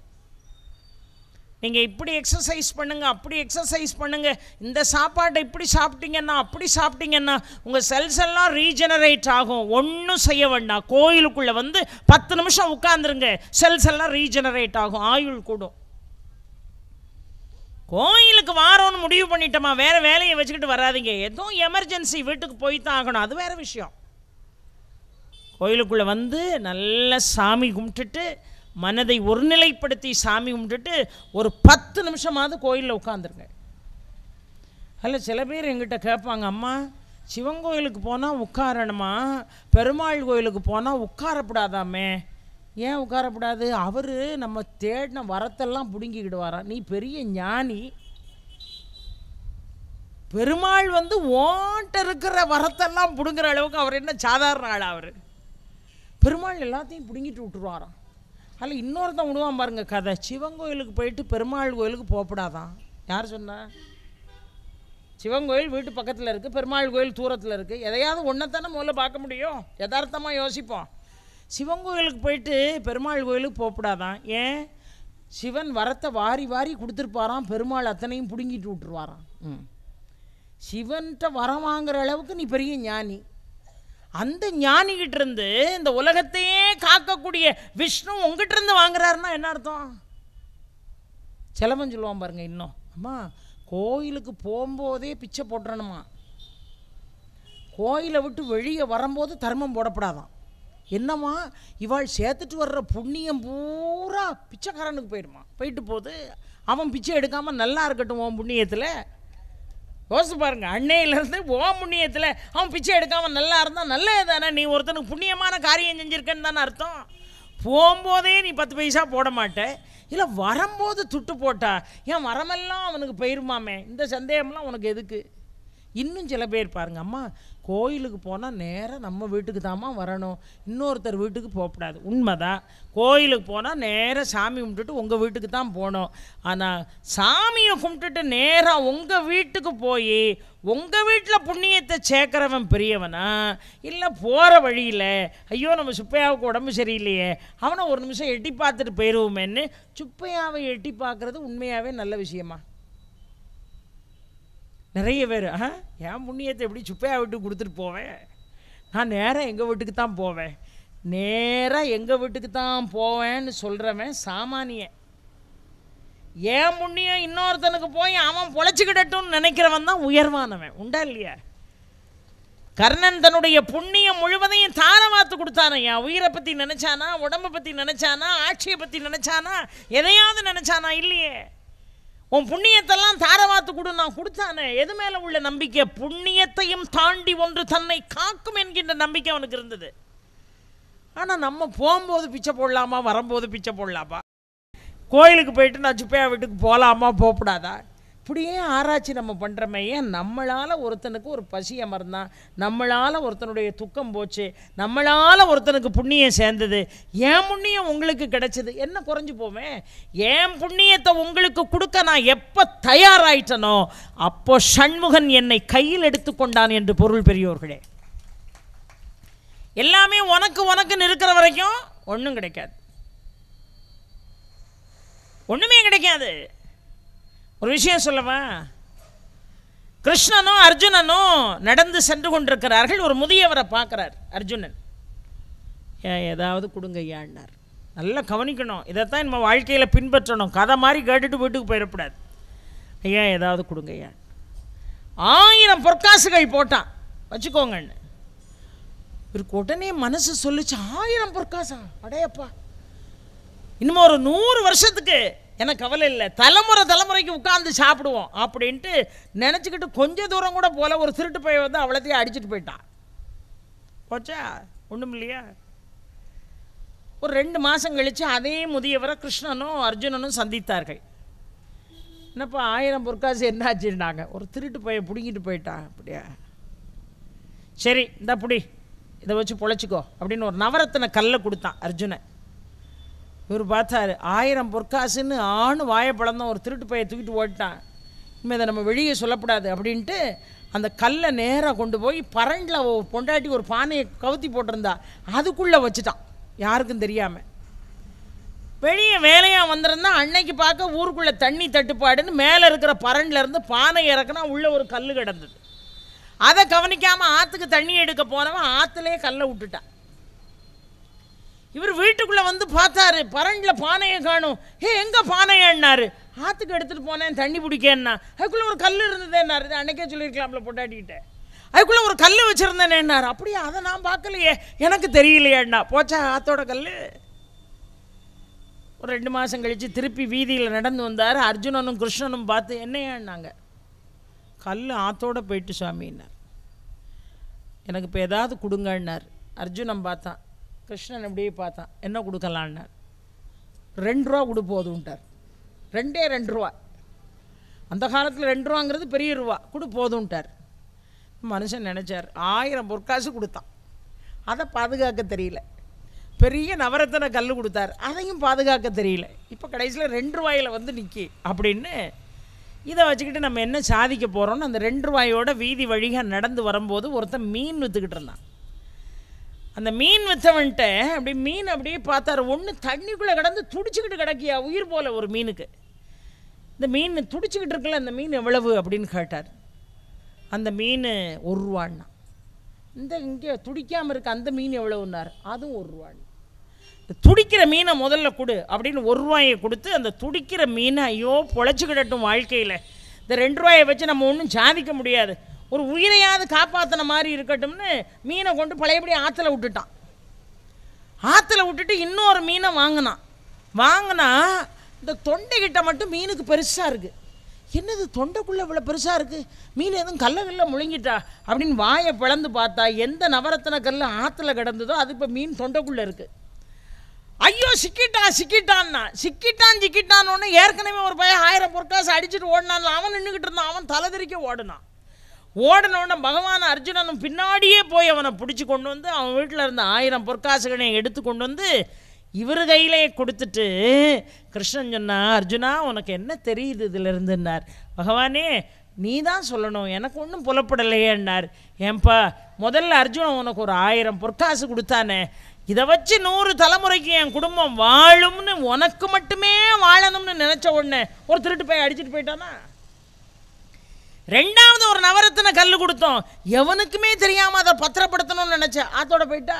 Speaker 1: நீங்கள் இப்படி எக்ஸசைஸ் பண்ணுங்கள் அப்படி எக்ஸசைஸ் பண்ணுங்கள் இந்த சாப்பாட்டை இப்படி சாப்பிட்டீங்கன்னா அப்படி சாப்பிட்டீங்கன்னா உங்கள் செல்ஸ் எல்லாம் ரீஜெனரேட் ஆகும் ஒன்றும் செய்ய வேண்டாம் கோயிலுக்குள்ளே வந்து பத்து நிமிஷம் உட்காந்துருங்க செல்ஸ் எல்லாம் ரீஜெனரேட் ஆகும் ஆயுள் கூடும் கோயிலுக்கு வாரோன்னு முடிவு பண்ணிட்டோமா வேறு வேலையை வச்சுக்கிட்டு வராதிங்க எதுவும் எமர்ஜென்சி வீட்டுக்கு போய் தான் ஆகணும் அது வேறு விஷயம் கோயிலுக்குள்ளே வந்து நல்லா சாமி கும்பிட்டுட்டு மனதை ஒருநிலைப்படுத்தி சாமி கும்பிட்டுட்டு ஒரு பத்து நிமிஷமாவது கோயிலில் உட்காந்துருங்க அல்ல சில பேர் எங்கிட்ட கேட்பாங்க அம்மா சிவன் கோயிலுக்கு போனால் உட்காரணுமா பெருமாள் கோயிலுக்கு போனால் உட்காரப்படாதாமே ஏன் உட்காரப்படாது அவர் நம்ம தேடின வரத்தெல்லாம் பிடுங்கிக்கிடுவாரா நீ பெரிய ஞானி பெருமாள் வந்து ஓட்ட இருக்கிற வரத்தெல்லாம் பிடுங்குற அளவுக்கு அவர் என்ன சாதாரண ஆளா அவர் பெருமாள் எல்லாத்தையும் பிடுங்கிட்டு விட்டுருவாராம் அதில் இன்னொருத்தன் விடுவான் பாருங்க கதை சிவன் கோயிலுக்கு போயிட்டு பெருமாள் கோயிலுக்கு போகப்படாதான் யார் சொன்ன சிவன் கோயில் வீட்டு பக்கத்தில் இருக்குது பெருமாள் கோயில் தூரத்தில் இருக்குது எதையாவது ஒன்றைத்தானே முதல்ல பார்க்க முடியும் யதார்த்தமாக யோசிப்போம் சிவன் கோயிலுக்கு போயிட்டு பெருமாள் கோயிலுக்கு போகப்படாதான் ஏன் சிவன் வரத்தை வாரி வாரி கொடுத்துருப்பாராம் பெருமாள் அத்தனையும் பிடுங்கிட்டு விட்டுருவாராம் ம் சிவன்கிட்ட வரம் வாங்குற அளவுக்கு நீ பெரிய ஞானி அந்த ஞானிகிட்ட இருந்து இந்த உலகத்தையே காக்கக்கூடிய விஷ்ணு உங்ககிட்ட இருந்து வாங்குறாருன்னா என்ன அர்த்தம் செலவன் சொல்லுவான் பாருங்க இன்னும் அம்மா கோயிலுக்கு போகும்போதே பிச்சை போட்டுறணுமா கோயிலை விட்டு வெளியே வரும்போது தர்மம் போடப்படாதான் என்னம்மா இவாள் சேர்த்துட்டு வர்ற புண்ணியம் பூரா பிச்சைக்காரனுக்கு போயிடுமா போயிட்டு போது அவன் பிச்சை எடுக்காமல் நல்லா இருக்கட்டும் உன் புண்ணியத்தில் யோசிச்சு பாருங்கள் அன்னையிலேருந்து ஓ புண்ணியத்தில் அவன் பிச்சை எடுக்காமல் நல்லா இருந்தால் நல்லது தானே நீ ஒருத்தனுக்கு புண்ணியமான காரியம் செஞ்சுருக்கேன்னு தானே அர்த்தம் போகும்போதே நீ பத்து பைசா போட மாட்டேன் இல்லை வரும்போது துட்டு போட்டா ஏன் வரமெல்லாம் அவனுக்கு போயிருமாமே இந்த சந்தேகம்லாம் உனக்கு எதுக்கு இன்னும் சில பேர் பாருங்க அம்மா கோயிலுக்கு போனால் நேராக நம்ம வீட்டுக்கு தாம்மா வரணும் இன்னொருத்தர் வீட்டுக்கு போகக்கூடாது உண்மைதான் கோயிலுக்கு போனால் நேராக சாமி கும்பிட்டுட்டு உங்கள் வீட்டுக்கு தான் போகணும் ஆனால் சாமியை கும்பிட்டுட்டு நேராக உங்கள் வீட்டுக்கு போய் உங்கள் வீட்டில் புண்ணியத்தை சேர்க்குறவன் பெரியவனா இல்லை போகிற வழியில் ஐயோ நம்ம சுப்பையாவுக்கு உடம்பு சரியில்லையே அவனை ஒரு நிமிஷம் எட்டி பார்த்துட்டு போயிடுவோமேன்னு சுப்பையாவை எட்டி பார்க்குறது உண்மையாகவே நல்ல விஷயமா நிறைய பேர் ஆ என் புண்ணியத்தை எப்படி சுப்பையா விட்டு கொடுத்துட்டு போவேன் நான் நேராக எங்கள் வீட்டுக்கு தான் போவேன் நேராக எங்கள் வீட்டுக்கு தான் போவேன்னு சொல்கிறவன் சாமானியன் ஏன் புண்ணியம் இன்னொருத்தனுக்கு போய் அவன் பொழைச்சிக்கிடட்டும்னு நினைக்கிறவன் தான் உயர்வானவன் உண்டா இல்லையா கர்ணன் தன்னுடைய புண்ணியம் முழுவதையும் தாரமாத்து கொடுத்தானே என் உயிரை பற்றி நினச்சானா உடம்பை பற்றி நினச்சானா ஆட்சியை பற்றி நினச்சானா எதையாவது நினச்சானா இல்லையே உன் புண்ணியத்தெல்லாம் தாரவாத்து கொடு நான் கொடுத்தானே எது மேலே உள்ள நம்பிக்கை புண்ணியத்தையும் தாண்டி ஒன்று தன்னை காக்கும் என்கின்ற நம்பிக்கை அவனுக்கு இருந்தது ஆனால் நம்ம போகும்போது பிச்சை போடலாமா வரும்போது பிச்சை போடலாமா கோயிலுக்கு போயிட்டு நான் சுப்பையா வீட்டுக்கு போகலாமா போகக்கூடாதா அப்படியே ஆராய்ச்சி நம்ம பண்ணுறமையே ஏன் நம்மளால் ஒருத்தனுக்கு ஒரு பசி அமர்ந்தான் நம்மளால் ஒருத்தனுடைய துக்கம் போச்சு நம்மளால் ஒருத்தனுக்கு புண்ணியம் சேர்ந்தது ஏன் புண்ணியம் உங்களுக்கு கிடச்சிது என்ன குறைஞ்சி போமே ஏன் புண்ணியத்தை உங்களுக்கு கொடுக்க நான் எப்போ தயாராயிட்டனோ அப்போ சண்முகன் என்னை கையில் எடுத்துக்கொண்டான் என்று பொருள் பெரியோர்களே எல்லாமே உனக்கு உனக்குன்னு இருக்கிற வரைக்கும் ஒன்றும் கிடைக்காது ஒன்றுமே கிடைக்காது ஒரு விஷயம் சொல்லவா கிருஷ்ணனும் அர்ஜுனனும் நடந்து சென்று கொண்டிருக்கிறார்கள் ஒரு முதியவரை பார்க்குறார் அர்ஜுனன் ஏன் ஏதாவது கொடுங்க ஐயான்னார் நல்லா கவனிக்கணும் இதைத்தான் நம்ம வாழ்க்கையில் பின்பற்றணும் கதை மாதிரி கேட்டுட்டு வீட்டுக்கு போயிடக்கூடாது ஐயா ஏதாவது கொடுங்க ஐயா ஆயிரம் பொற்காசுகள் போட்டான் வச்சுக்கோங்கன்னு இவருக்கு உடனே மனசு சொல்லிச்சு ஆயிரம் பொற்காசா அடையப்பா இன்னும் ஒரு நூறு வருஷத்துக்கு எனக்கு கவலை இல்லை தலைமுறை தலைமுறைக்கு உட்காந்து சாப்பிடுவோம் அப்படின்ட்டு நினச்சிக்கிட்டு கொஞ்சம் தூரம் கூட போல ஒரு திருட்டு பைய வந்து அவ்வளோத்தையும் அடிச்சுட்டு போயிட்டான் போச்சா ஒன்றும் இல்லையா ஒரு ரெண்டு மாதம் கழித்து அதே முதியவரை கிருஷ்ணனும் அர்ஜுனனும் சந்தித்தார்கள் என்னப்பா ஆயிரம் பொற்காசு என்னாச்சுன்னாங்க ஒரு திருட்டு பைய பிடிங்கிட்டு போயிட்டான் அப்படியா சரி இந்த பிடி இதை வச்சு பொழைச்சிக்கோ அப்படின்னு ஒரு நவரத்தின கல்லை கொடுத்தான் அர்ஜுனை இவர் பார்த்தார் ஆயிரம் பொற்காசுன்னு ஆணு வாயப்பழந்தான் ஒரு திருட்டு பையை தூக்கிட்டு ஓட்டான் இனிமேல் அதை நம்ம வெளியே சொல்லப்படாது அப்படின்ட்டு அந்த கல்லை நேராக கொண்டு போய் பரண்டில் பொண்டாட்டி ஒரு பானையை கவுத்தி போட்டிருந்தா அதுக்குள்ளே வச்சுட்டான் யாருக்கும் தெரியாமல் வெளியே வேலையாக வந்திருந்தா அன்னைக்கு பார்க்க ஊருக்குள்ளே தண்ணி தட்டுப்பாடுன்னு மேலே இருக்கிற இருந்து பானை இறக்குனா உள்ளே ஒரு கல் கிடந்தது அதை கவனிக்காமல் ஆற்றுக்கு தண்ணி எடுக்க போனவன் ஆற்றுலேயே கல்லை விட்டுட்டான் இவர் வீட்டுக்குள்ளே வந்து பார்த்தாரு பரண்டில் பானையை காணும் ஏ எங்கே பானையன்னாரு ஆற்றுக்கு எடுத்துகிட்டு போனேன் தண்ணி பிடிக்கேன்னா அதுக்குள்ளே ஒரு கல் இருந்ததே இது அன்னைக்கே சொல்லியிருக்கலாம்ல பொட்டாட்டிக்கிட்டேன் அதுக்குள்ளே ஒரு கல் என்னார் அப்படியே அதை நான் பார்க்கலையே எனக்கு தெரியலையேண்ணா போச்சா ஆத்தோட கல் ஒரு ரெண்டு மாதம் கழித்து திருப்பி வீதியில் நடந்து வந்தார் அர்ஜுனனும் கிருஷ்ணனும் பார்த்து என்னையான்னாங்க கல் ஆத்தோடு போயிட்டு சுவாமின்னார் எனக்கு இப்போ ஏதாவது கொடுங்கன்னார் அர்ஜுனன் பார்த்தான் கிருஷ்ணன் அப்படியே பார்த்தான் என்ன கொடுக்கலான்னார் ரெண்டு ரூபா கொடு போதும்ட்டார் ரெண்டே ரெண்டு ரூபா அந்த காலத்தில் ரெண்டு ரூபாங்கிறது பெரிய ரூபா கொடு போதும்ட்டார் மனுஷன் நினச்சார் ஆயிரம் பொற்காசு கொடுத்தான் அதை பாதுகாக்க தெரியல பெரிய நவரத்தன கல் கொடுத்தார் அதையும் பாதுகாக்க தெரியல இப்போ கடைசியில் ரெண்டு ரூபாயில் வந்து நிற்கி அப்படின்னு இதை வச்சுக்கிட்டு நம்ம என்ன சாதிக்க போகிறோன்னு அந்த ரெண்டு ரூபாயோட வீதி வழியாக நடந்து வரும்போது ஒருத்தன் மீன் விற்றுக்கிட்டு இருந்தான் அந்த மீன் விற்றவன்ட்ட அப்படி மீன் அப்படியே பார்த்தாரு ஒன்று தண்ணிக்குள்ளே கிடந்து துடிச்சிக்கிட்டு கிடக்கியா உயிர் போல ஒரு மீனுக்கு இந்த மீன் துடிச்சிக்கிட்டு இருக்கல அந்த மீன் எவ்வளவு அப்படின்னு கேட்டார் அந்த மீன் ஒரு ரூபான்னா இந்த இங்கே துடிக்காமல் இருக்க அந்த மீன் எவ்வளவுன்னார் அதுவும் ஒரு ரூபான்னு துடிக்கிற மீனை முதல்ல கொடு அப்படின்னு ஒரு ரூபாயை கொடுத்து அந்த துடிக்கிற மீனை ஐயோ பொழைச்சிக்கிடட்டும் வாழ்க்கையில் இந்த ரெண்டு ரூபாயை வச்சு நம்ம ஒன்றும் சாதிக்க முடியாது ஒரு உயிரையாவது காப்பாற்றின மாதிரி இருக்கட்டும்னு மீனை கொண்டு பழையபடி ஆற்றுல விட்டுட்டான் ஆற்றுல விட்டுட்டு இன்னொரு மீனை வாங்கினான் வாங்கினா இந்த தொண்டைக்கிட்ட மட்டும் மீனுக்கு பெருசாக இருக்குது என்னது தொண்டைக்குள்ளே இவ்வளோ பெருசாக இருக்குது மீன் எதுவும் கல்ல கல்ல முழுங்கிட்டா அப்படின்னு வாயை பிளந்து பார்த்தா எந்த நவரத்தின கல் ஆற்றுல கிடந்ததோ அது இப்போ மீன் தொண்டைக்குள்ளே இருக்குது ஐயோ சிக்கிட்டா சிக்கிட்டான்னா சிக்கிட்டான் சிக்கிட்டான்னு ஏற்கனவே ஒரு பையன் ஆயிரம் பொற்காசு அடிச்சுட்டு ஓடினான்ல அவன் நின்றுக்கிட்டு இருந்தான் அவன் தலைதறிக்க ஓடினான் ஓடனோட பகவான் அர்ஜுனனும் பின்னாடியே போய் அவனை பிடிச்சி கொண்டு வந்து அவன் வீட்டில் இருந்த ஆயிரம் பொற்காசுகளையும் எடுத்து கொண்டு வந்து இவர் கையிலே கொடுத்துட்டு கிருஷ்ணன் சொன்னா அர்ஜுனா உனக்கு என்ன தெரியுது இதிலிருந்துன்னார் பகவானே நீ தான் சொல்லணும் எனக்கு ஒன்றும் புலப்படலையேன்னார் ஏன்பா முதல்ல அர்ஜுனன் உனக்கு ஒரு ஆயிரம் பொற்காசு கொடுத்தானே இதை வச்சு நூறு தலைமுறைக்கு என் குடும்பம் வாழும்னு உனக்கு மட்டுமே வாழணும்னு நினச்ச உடனே ஒரு திருட்டு போய் அடிச்சுட்டு போயிட்டானா ரெண்டாவது ஒரு நவரத்தின கல் கொடுத்தோம் எவனுக்குமே தெரியாமல் அதை பத்திரப்படுத்தணும்னு நினச்சேன் ஆத்தோட போயிட்டா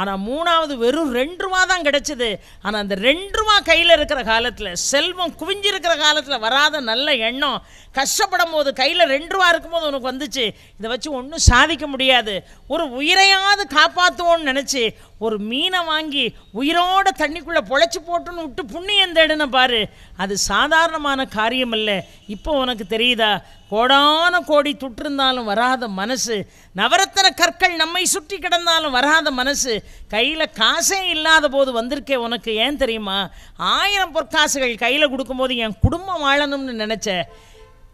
Speaker 1: ஆனால் மூணாவது வெறும் ரெண்டு ரூபா தான் கிடச்சிது ஆனால் அந்த ரெண்டு ரூபா கையில் இருக்கிற காலத்தில் செல்வம் குவிஞ்சிருக்கிற காலத்தில் வராத நல்ல எண்ணம் கஷ்டப்படும் போது கையில் ரெண்டு ரூபா இருக்கும்போது உனக்கு வந்துச்சு இதை வச்சு ஒன்றும் சாதிக்க முடியாது ஒரு உயிரையாவது காப்பாற்றுவோன்னு நினச்சி ஒரு மீனை வாங்கி உயிரோட தண்ணிக்குள்ளே பொழைச்சி போட்டுன்னு விட்டு புண்ணியம் தேடுன பாரு அது சாதாரணமான காரியம் இல்லை இப்போ உனக்கு தெரியுதா கோடான கோடி தொற்றிருந்தாலும் வராத மனசு நவரத்தன கற்கள் நம்மை சுற்றி கிடந்தாலும் வராத மனசு கையில் காசே இல்லாத போது வந்திருக்கே உனக்கு ஏன் தெரியுமா ஆயிரம் பொற்காசுகள் கையில் கொடுக்கும்போது என் குடும்பம் வாழணும்னு நினச்சேன்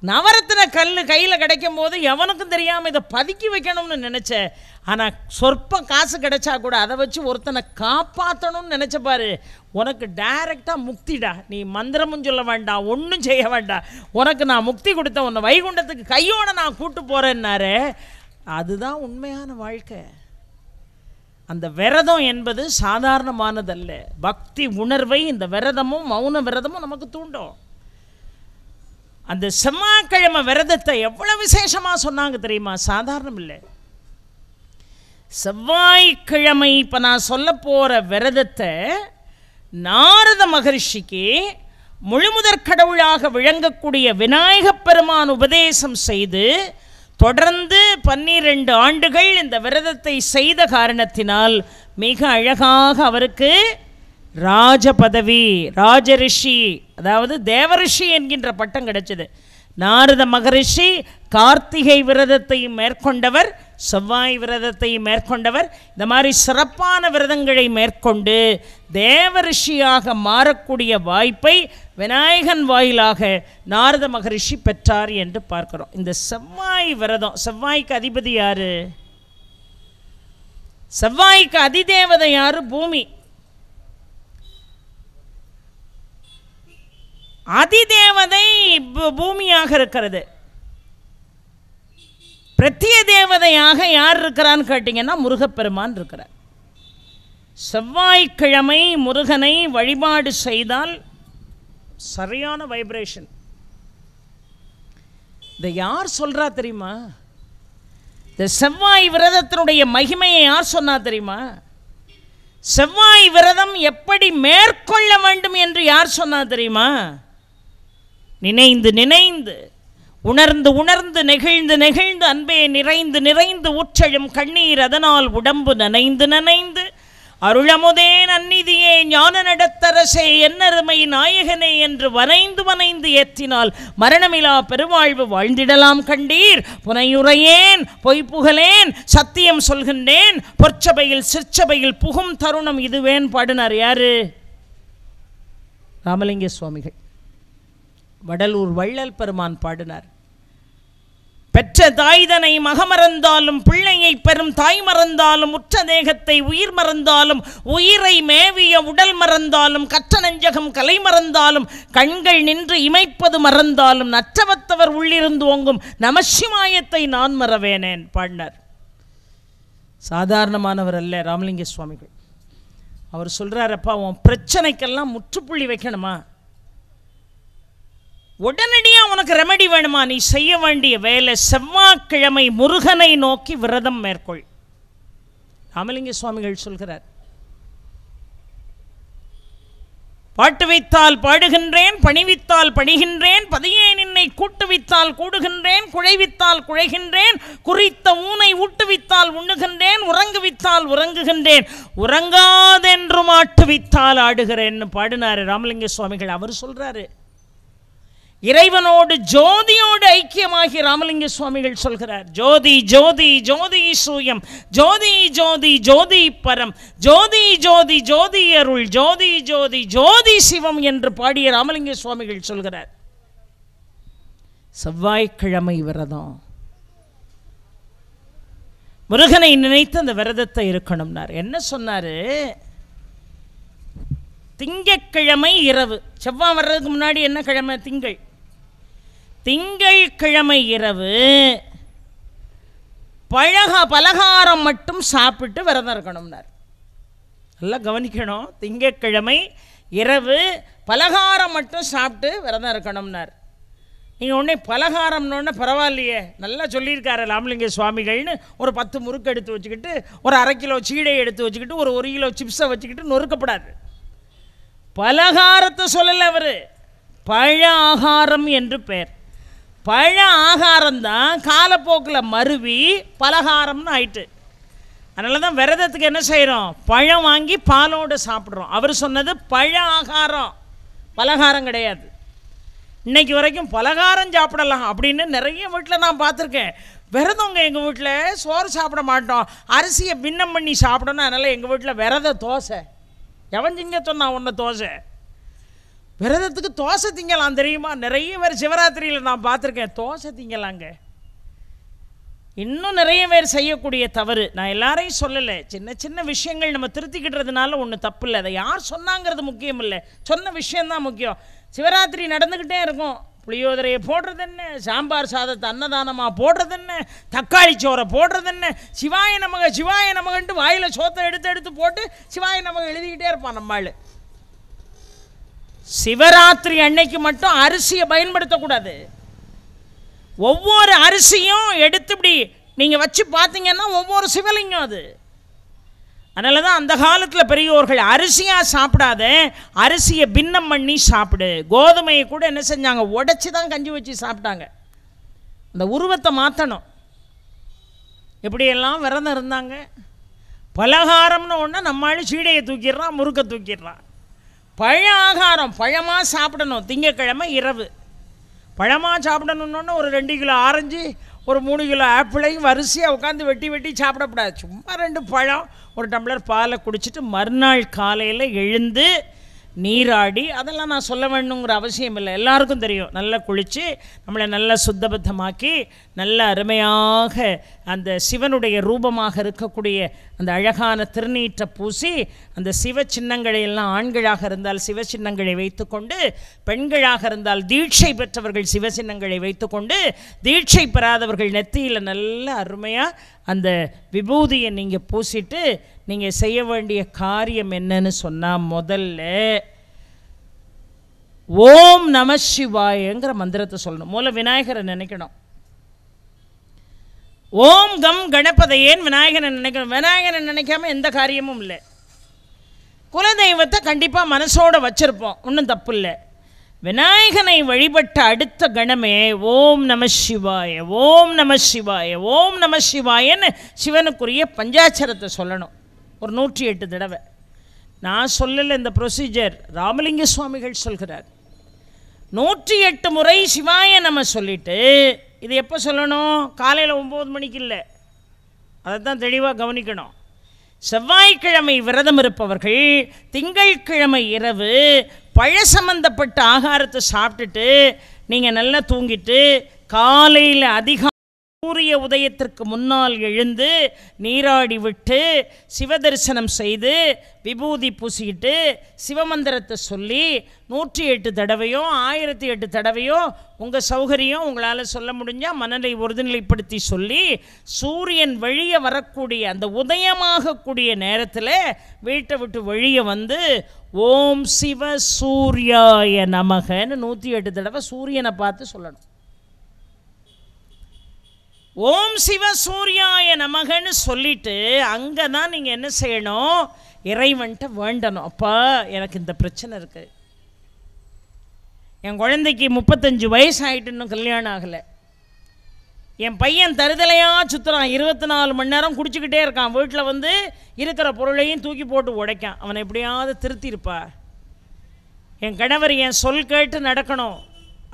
Speaker 1: நவரத்தின கல் கையில் கிடைக்கும் போது எவனுக்கும் தெரியாமல் இதை பதுக்கி வைக்கணும்னு நினச்சேன் ஆனால் சொற்ப காசு கிடைச்சா கூட அதை வச்சு ஒருத்தனை காப்பாற்றணும்னு நினச்சப்பார் உனக்கு டைரெக்டாக முக்திடா நீ மந்திரமும் சொல்ல வேண்டாம் ஒன்றும் செய்ய வேண்டாம் உனக்கு நான் முக்தி கொடுத்த உன்னை வைகுண்டத்துக்கு கையோட நான் கூட்டு போகிறேன்னாரு அதுதான் உண்மையான வாழ்க்கை அந்த விரதம் என்பது சாதாரணமானதல்ல பக்தி உணர்வை இந்த விரதமும் மௌன விரதமும் நமக்கு தூண்டும் அந்த செவ்வாய்க்கிழமை விரதத்தை எவ்வளோ விசேஷமாக சொன்னாங்க தெரியுமா சாதாரணம் இல்லை செவ்வாய்க்கிழமை இப்போ நான் சொல்ல போகிற விரதத்தை நாரத மகர்ஷிக்கு முழுமுதற் கடவுளாக விளங்கக்கூடிய விநாயகப் பெருமான் உபதேசம் செய்து தொடர்ந்து பன்னிரண்டு ஆண்டுகள் இந்த விரதத்தை செய்த காரணத்தினால் மிக அழகாக அவருக்கு ராஜ பதவி ராஜரிஷி அதாவது தேவரிஷி என்கின்ற பட்டம் கிடைச்சது நாரத மகரிஷி கார்த்திகை விரதத்தையும் மேற்கொண்டவர் செவ்வாய் விரதத்தையும் மேற்கொண்டவர் இந்த மாதிரி சிறப்பான விரதங்களை மேற்கொண்டு தேவரிஷியாக மாறக்கூடிய வாய்ப்பை விநாயகன் வாயிலாக நாரத மகரிஷி பெற்றார் என்று பார்க்கிறோம் இந்த செவ்வாய் விரதம் செவ்வாய்க்கு அதிபதி யார் செவ்வாய்க்கு அதிதேவதை யார் பூமி அதிதேவதை பூமியாக இருக்கிறது பிரத்திய தேவதையாக யார் இருக்கிறான்னு கேட்டிங்கன்னா முருகப்பெருமான் இருக்கிறார் செவ்வாய்க்கிழமை முருகனை வழிபாடு செய்தால் சரியான வைப்ரேஷன் இதை யார் சொல்கிறா தெரியுமா இந்த செவ்வாய் விரதத்தினுடைய மகிமையை யார் சொன்னா தெரியுமா செவ்வாய் விரதம் எப்படி மேற்கொள்ள வேண்டும் என்று யார் சொன்னா தெரியுமா நினைந்து நினைந்து உணர்ந்து உணர்ந்து நெகிழ்ந்து நெகிழ்ந்து அன்பே நிறைந்து நிறைந்து உற்றழும் கண்ணீர் அதனால் உடம்பு நனைந்து நனைந்து அருளமுதே நன்னிதியே ஞான நடத்தரசே என்னருமை நாயகனே என்று வனைந்து வனைந்து ஏற்றினால் மரணமிலா பெருவாழ்வு வாழ்ந்திடலாம் கண்டீர் புனையுரையேன் பொய்ப்புகழேன் சத்தியம் சொல்கின்றேன் பொற்சபையில் சிற்சபையில் புகும் தருணம் இதுவேன் பாடினார் யாரு ராமலிங்க சுவாமிகள் வடலூர் வள்ளல் பெருமான் பாடினார் பெற்ற தாய்தனை மகமறந்தாலும் பிள்ளையை பெறும் தாய் மறந்தாலும் உற்ற தேகத்தை உயிர் மறந்தாலும் உயிரை மேவிய உடல் மறந்தாலும் கற்ற நெஞ்சகம் கலை மறந்தாலும் கண்கள் நின்று இமைப்பது மறந்தாலும் நற்றவத்தவர் உள்ளிருந்து ஓங்கும் நமசிமாயத்தை நான் மறவேனேன் பாடினார் சாதாரணமானவர் அல்ல ராமலிங்க சுவாமிகள் அவர் சொல்கிறாரப்பா உன் பிரச்சனைக்கெல்லாம் முற்றுப்புள்ளி வைக்கணுமா உடனடியாக உனக்கு ரெமெடி வேணுமா நீ செய்ய வேண்டிய வேலை செவ்வாய்க்கிழமை முருகனை நோக்கி விரதம் மேற்கொள் ராமலிங்க சுவாமிகள் சொல்கிறார் வைத்தால் பாடுகின்றேன் பணிவித்தால் பணிகின்றேன் பதியேன் என்னை கூட்டுவித்தால் கூடுகின்றேன் குழைவித்தால் குழைகின்றேன் குறித்த ஊனை ஊட்டுவித்தால் உண்ணுகின்றேன் உறங்குவித்தால் உறங்குகின்றேன் உறங்காதென்று மாட்டுவித்தால் ஆடுகிறேன்னு பாடினார் ராமலிங்க சுவாமிகள் அவர் சொல்கிறாரு இறைவனோடு ஜோதியோடு ஐக்கியமாகி ராமலிங்க சுவாமிகள் சொல்கிறார் ஜோதி ஜோதி ஜோதி சூயம் ஜோதி ஜோதி ஜோதி பரம் ஜோதி ஜோதி ஜோதி அருள் ஜோதி ஜோதி ஜோதி சிவம் என்று பாடிய ராமலிங்க சுவாமிகள் சொல்கிறார் செவ்வாய்க்கிழமை விரதம் முருகனை நினைத்து அந்த விரதத்தை இருக்கணும்னார் என்ன சொன்னார் திங்கக்கிழமை இரவு செவ்வாய் வர்றதுக்கு முன்னாடி என்ன கிழமை திங்கள் திங்கள் கிழமை இரவு பழக பலகாரம் மட்டும் சாப்பிட்டு விரதம் இருக்கணும்னார் நல்லா கவனிக்கணும் திங்கக்கிழமை இரவு பலகாரம் மட்டும் சாப்பிட்டு விரதம் இருக்கணும்னார் நீங்கள் உடனே பலகாரம்னோடனே பரவாயில்லையே நல்லா சொல்லியிருக்காரு ராமலிங்க சுவாமிகள்னு ஒரு பத்து முறுக்கு எடுத்து வச்சுக்கிட்டு ஒரு அரை கிலோ சீடை எடுத்து வச்சுக்கிட்டு ஒரு ஒரு கிலோ சிப்ஸை வச்சுக்கிட்டு நொறுக்கப்படாது பலகாரத்தை சொல்லலை அவர் பழ ஆகாரம் என்று பெயர் பழ ஆகாரம் தான் காலப்போக்கில் மருவி பலகாரம்னு ஆயிட்டு அதனால தான் விரதத்துக்கு என்ன செய்கிறோம் பழம் வாங்கி பாலோடு சாப்பிட்றோம் அவர் சொன்னது பழ ஆகாரம் பலகாரம் கிடையாது இன்னைக்கு வரைக்கும் பலகாரம் சாப்பிடலாம் அப்படின்னு நிறைய வீட்டில் நான் பார்த்துருக்கேன் விரதவங்க எங்கள் வீட்டில் சோறு சாப்பிட மாட்டோம் அரிசியை பின்னம் பண்ணி சாப்பிடணும் அதனால் எங்கள் வீட்டில் விரத தோசை எவன் திங்க சொன்னான் ஒன்று தோசை விரதத்துக்கு தோசை திங்கலாம் தெரியுமா நிறைய பேர் சிவராத்திரியில் நான் பார்த்துருக்கேன் தோசை திங்கலாங்க இன்னும் நிறைய பேர் செய்யக்கூடிய தவறு நான் எல்லாரையும் சொல்லலை சின்ன சின்ன விஷயங்கள் நம்ம திருத்திக்கிட்டுறதுனால ஒன்றும் தப்பு இல்லை அதை யார் சொன்னாங்கிறது முக்கியம் இல்லை சொன்ன விஷயந்தான் முக்கியம் சிவராத்திரி நடந்துக்கிட்டே இருக்கும் புளியோதரையை போடுறது என்ன சாம்பார் சாதத்தை அன்னதானமாக போடுறது என்ன தக்காளி சோறை போடுறது என்ன சிவாய நமக சிவாய நமகன்ட்டு வாயில் சோத்தை எடுத்து எடுத்து போட்டு சிவாய நமக எழுதிக்கிட்டே இருப்பான் நம்மளு சிவராத்திரி அன்னைக்கு மட்டும் அரிசியை பயன்படுத்தக்கூடாது ஒவ்வொரு அரிசியும் எடுத்து இப்படி நீங்கள் வச்சு பார்த்தீங்கன்னா ஒவ்வொரு சிவலிங்கம் அது அதனால தான் அந்த காலத்தில் பெரியோர்கள் அரிசியாக சாப்பிடாத அரிசியை பின்னம் பண்ணி சாப்பிடு கோதுமையை கூட என்ன செஞ்சாங்க உடச்சி தான் கஞ்சி வச்சு சாப்பிட்டாங்க அந்த உருவத்தை மாற்றணும் எப்படியெல்லாம் விரதம் இருந்தாங்க பலகாரம்னு ஒன்று நம்மளால் சீடையை தூக்கிடுறான் முறுக்க தூக்கிடுறான் பழ ஆகாரம் பழமாக சாப்பிடணும் திங்கக்கிழமை இரவு பழமாக சாப்பிடணுன்னொன்று ஒரு ரெண்டு கிலோ ஆரஞ்சு ஒரு மூணு கிலோ ஆப்பிளையும் வரிசையாக உட்காந்து வெட்டி வெட்டி சாப்பிடக்கூடாது சும்மா ரெண்டு பழம் ஒரு டம்ளர் பாலை குடிச்சிட்டு மறுநாள் காலையில் எழுந்து நீராடி அதெல்லாம் நான் சொல்ல வேணுங்கிற அவசியம் இல்லை எல்லாருக்கும் தெரியும் நல்லா குளித்து நம்மளை நல்லா சுத்தபத்தமாக்கி நல்ல அருமையாக அந்த சிவனுடைய ரூபமாக இருக்கக்கூடிய அந்த அழகான திருநீற்றை பூசி அந்த சிவ சின்னங்களை எல்லாம் ஆண்களாக இருந்தால் சிவ சின்னங்களை வைத்துக்கொண்டு பெண்களாக இருந்தால் தீட்சை பெற்றவர்கள் சிவ சின்னங்களை வைத்துக்கொண்டு தீட்சை பெறாதவர்கள் நெத்தியில் நல்ல அருமையாக அந்த விபூதியை நீங்கள் பூசிட்டு நீங்கள் செய்ய வேண்டிய காரியம் என்னன்னு சொன்னால் முதல்ல ஓம் நம சிவாயங்கிற மந்திரத்தை சொல்லணும் மூல விநாயகரை நினைக்கணும் ஓம் கம் கணபதையேன் விநாயகரை நினைக்கணும் விநாயகரை நினைக்காம எந்த காரியமும் இல்லை குலதெய்வத்தை கண்டிப்பாக மனசோடு வச்சுருப்போம் ஒன்றும் தப்பு இல்லை விநாயகனை வழிபட்ட அடுத்த கணமே ஓம் நம சிவாய ஓம் நம சிவாய ஓம் நம சிவாயன்னு சிவனுக்குரிய பஞ்சாட்சரத்தை சொல்லணும் ஒரு நூற்றி எட்டு தடவை நான் சொல்லலை இந்த ப்ரொசீஜர் ராமலிங்க சுவாமிகள் சொல்கிறார் நூற்றி எட்டு முறை சிவாய நம்ம சொல்லிவிட்டு இது எப்போ சொல்லணும் காலையில் ஒம்பது மணிக்கு இல்லை அதை தான் தெளிவாக கவனிக்கணும் செவ்வாய்க்கிழமை விரதம் இருப்பவர்கள் திங்கள்கிழமை இரவு பழ சம்பந்தப்பட்ட ஆகாரத்தை சாப்பிட்டுட்டு நீங்கள் நல்லா தூங்கிட்டு காலையில் அதிகம் சூரிய உதயத்திற்கு முன்னால் எழுந்து நீராடி விட்டு சிவதரிசனம் செய்து விபூதி பூசிக்கிட்டு சிவமந்திரத்தை சொல்லி நூற்றி எட்டு தடவையோ ஆயிரத்தி எட்டு தடவையோ உங்கள் சௌகரியம் உங்களால் சொல்ல முடிஞ்சால் மனதை உறுதிநிலைப்படுத்தி சொல்லி சூரியன் வெளியே வரக்கூடிய அந்த உதயமாகக்கூடிய நேரத்தில் வீட்டை விட்டு வழியை வந்து ஓம் சிவ சூர்யாய நமகன்னு நூற்றி எட்டு தடவை சூரியனை பார்த்து சொல்லணும் ஓம் சிவ சூர்யாய நமகன்னு சொல்லிட்டு அங்கே தான் நீங்கள் என்ன செய்யணும் இறைவன்ட்ட வேண்டணும் அப்பா எனக்கு இந்த பிரச்சனை இருக்குது என் குழந்தைக்கு முப்பத்தஞ்சு வயசு ஆகிட்டு இன்னும் கல்யாணம் ஆகலை என் பையன் தருதலையாக சுற்றுறான் இருபத்தி நாலு மணி நேரம் குடிச்சிக்கிட்டே இருக்கான் வீட்டில் வந்து இருக்கிற பொருளையும் தூக்கி போட்டு உடைக்கான் அவனை எப்படியாவது திருத்திருப்பா என் கணவர் என் சொல் கேட்டு நடக்கணும்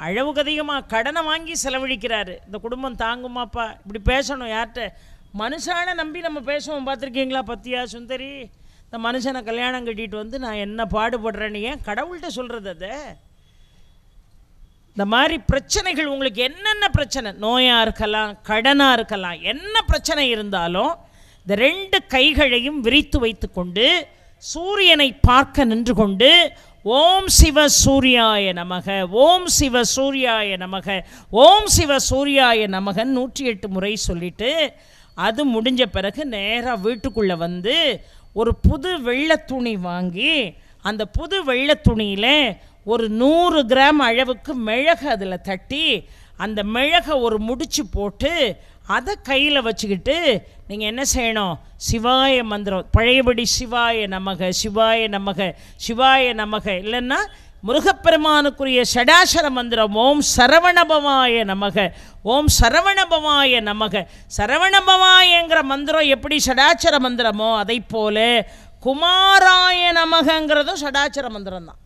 Speaker 1: அளவுக்கு கடனை வாங்கி செலவழிக்கிறாரு இந்த குடும்பம் தாங்குமாப்பா இப்படி பேசணும் யார்கிட்ட மனுஷான நம்பி நம்ம பேசுவோம் பார்த்துருக்கீங்களா பத்தியா சுந்தரி இந்த மனுஷனை கல்யாணம் கட்டிட்டு வந்து நான் என்ன பாடுபடுறேன்னு ஏன் கடவுள்கிட்ட சொல்கிறது அதை இந்த மாதிரி பிரச்சனைகள் உங்களுக்கு என்னென்ன பிரச்சனை நோயாக இருக்கலாம் கடனாக இருக்கலாம் என்ன பிரச்சனை இருந்தாலும் இந்த ரெண்டு கைகளையும் விரித்து வைத்து கொண்டு சூரியனை பார்க்க நின்று கொண்டு ஓம் சிவ சூர்யாய நமக ஓம் சிவ சூர்யாய நமக ஓம் சிவ சூர்யாய நமகன் நூற்றி எட்டு முறை சொல்லிவிட்டு அது முடிஞ்ச பிறகு நேராக வீட்டுக்குள்ளே வந்து ஒரு புது வெள்ளை துணி வாங்கி அந்த புது வெள்ளை துணியில் ஒரு நூறு கிராம் அளவுக்கு மிளகு அதில் தட்டி அந்த மிளகை ஒரு முடிச்சு போட்டு அதை கையில் வச்சுக்கிட்டு நீங்கள் என்ன செய்யணும் சிவாய மந்திரம் பழையபடி சிவாய நமக சிவாய நமக சிவாய நமக இல்லைன்னா முருகப்பெருமானுக்குரிய ஷடாசர மந்திரம் ஓம் சரவணபவாய நமக ஓம் சரவணபவாய நமக சரவணபவாயங்கிற மந்திரம் எப்படி ஷடாச்சர மந்திரமோ அதை போல குமாராய நமகங்கிறதும் ஷடாச்சர மந்திரம் தான்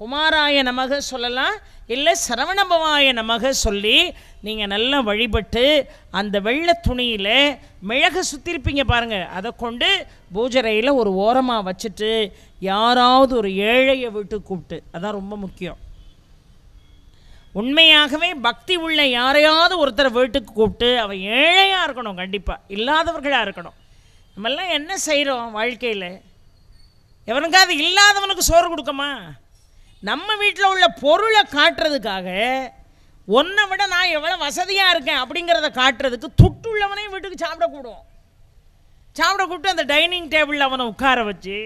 Speaker 1: குமாராய நமக சொல்லலாம் இல்லை சரவணபவாய நமக சொல்லி நீங்கள் நல்லா வழிபட்டு அந்த வெள்ளை துணியில் மிளகு சுற்றிருப்பீங்க பாருங்கள் அதை கொண்டு பூஜரையில் ஒரு ஓரமாக வச்சுட்டு யாராவது ஒரு ஏழையை விட்டு கூப்பிட்டு அதான் ரொம்ப முக்கியம் உண்மையாகவே பக்தி உள்ள யாரையாவது ஒருத்தரை வீட்டுக்கு கூப்பிட்டு அவன் ஏழையாக இருக்கணும் கண்டிப்பாக இல்லாதவர்களாக இருக்கணும் நம்மெல்லாம் என்ன செய்கிறோம் வாழ்க்கையில் எவனுக்காவது இல்லாதவனுக்கு சோறு கொடுக்கமா நம்ம வீட்டில் உள்ள பொருளை காட்டுறதுக்காக ஒன்றை விட நான் எவ்வளோ வசதியாக இருக்கேன் அப்படிங்கிறத காட்டுறதுக்கு துட்டுள்ளவனையும் வீட்டுக்கு சாப்பிட கூடுவோம் சாப்பிட கூப்பிட்டு அந்த டைனிங் டேபிளில் அவனை உட்கார வச்சு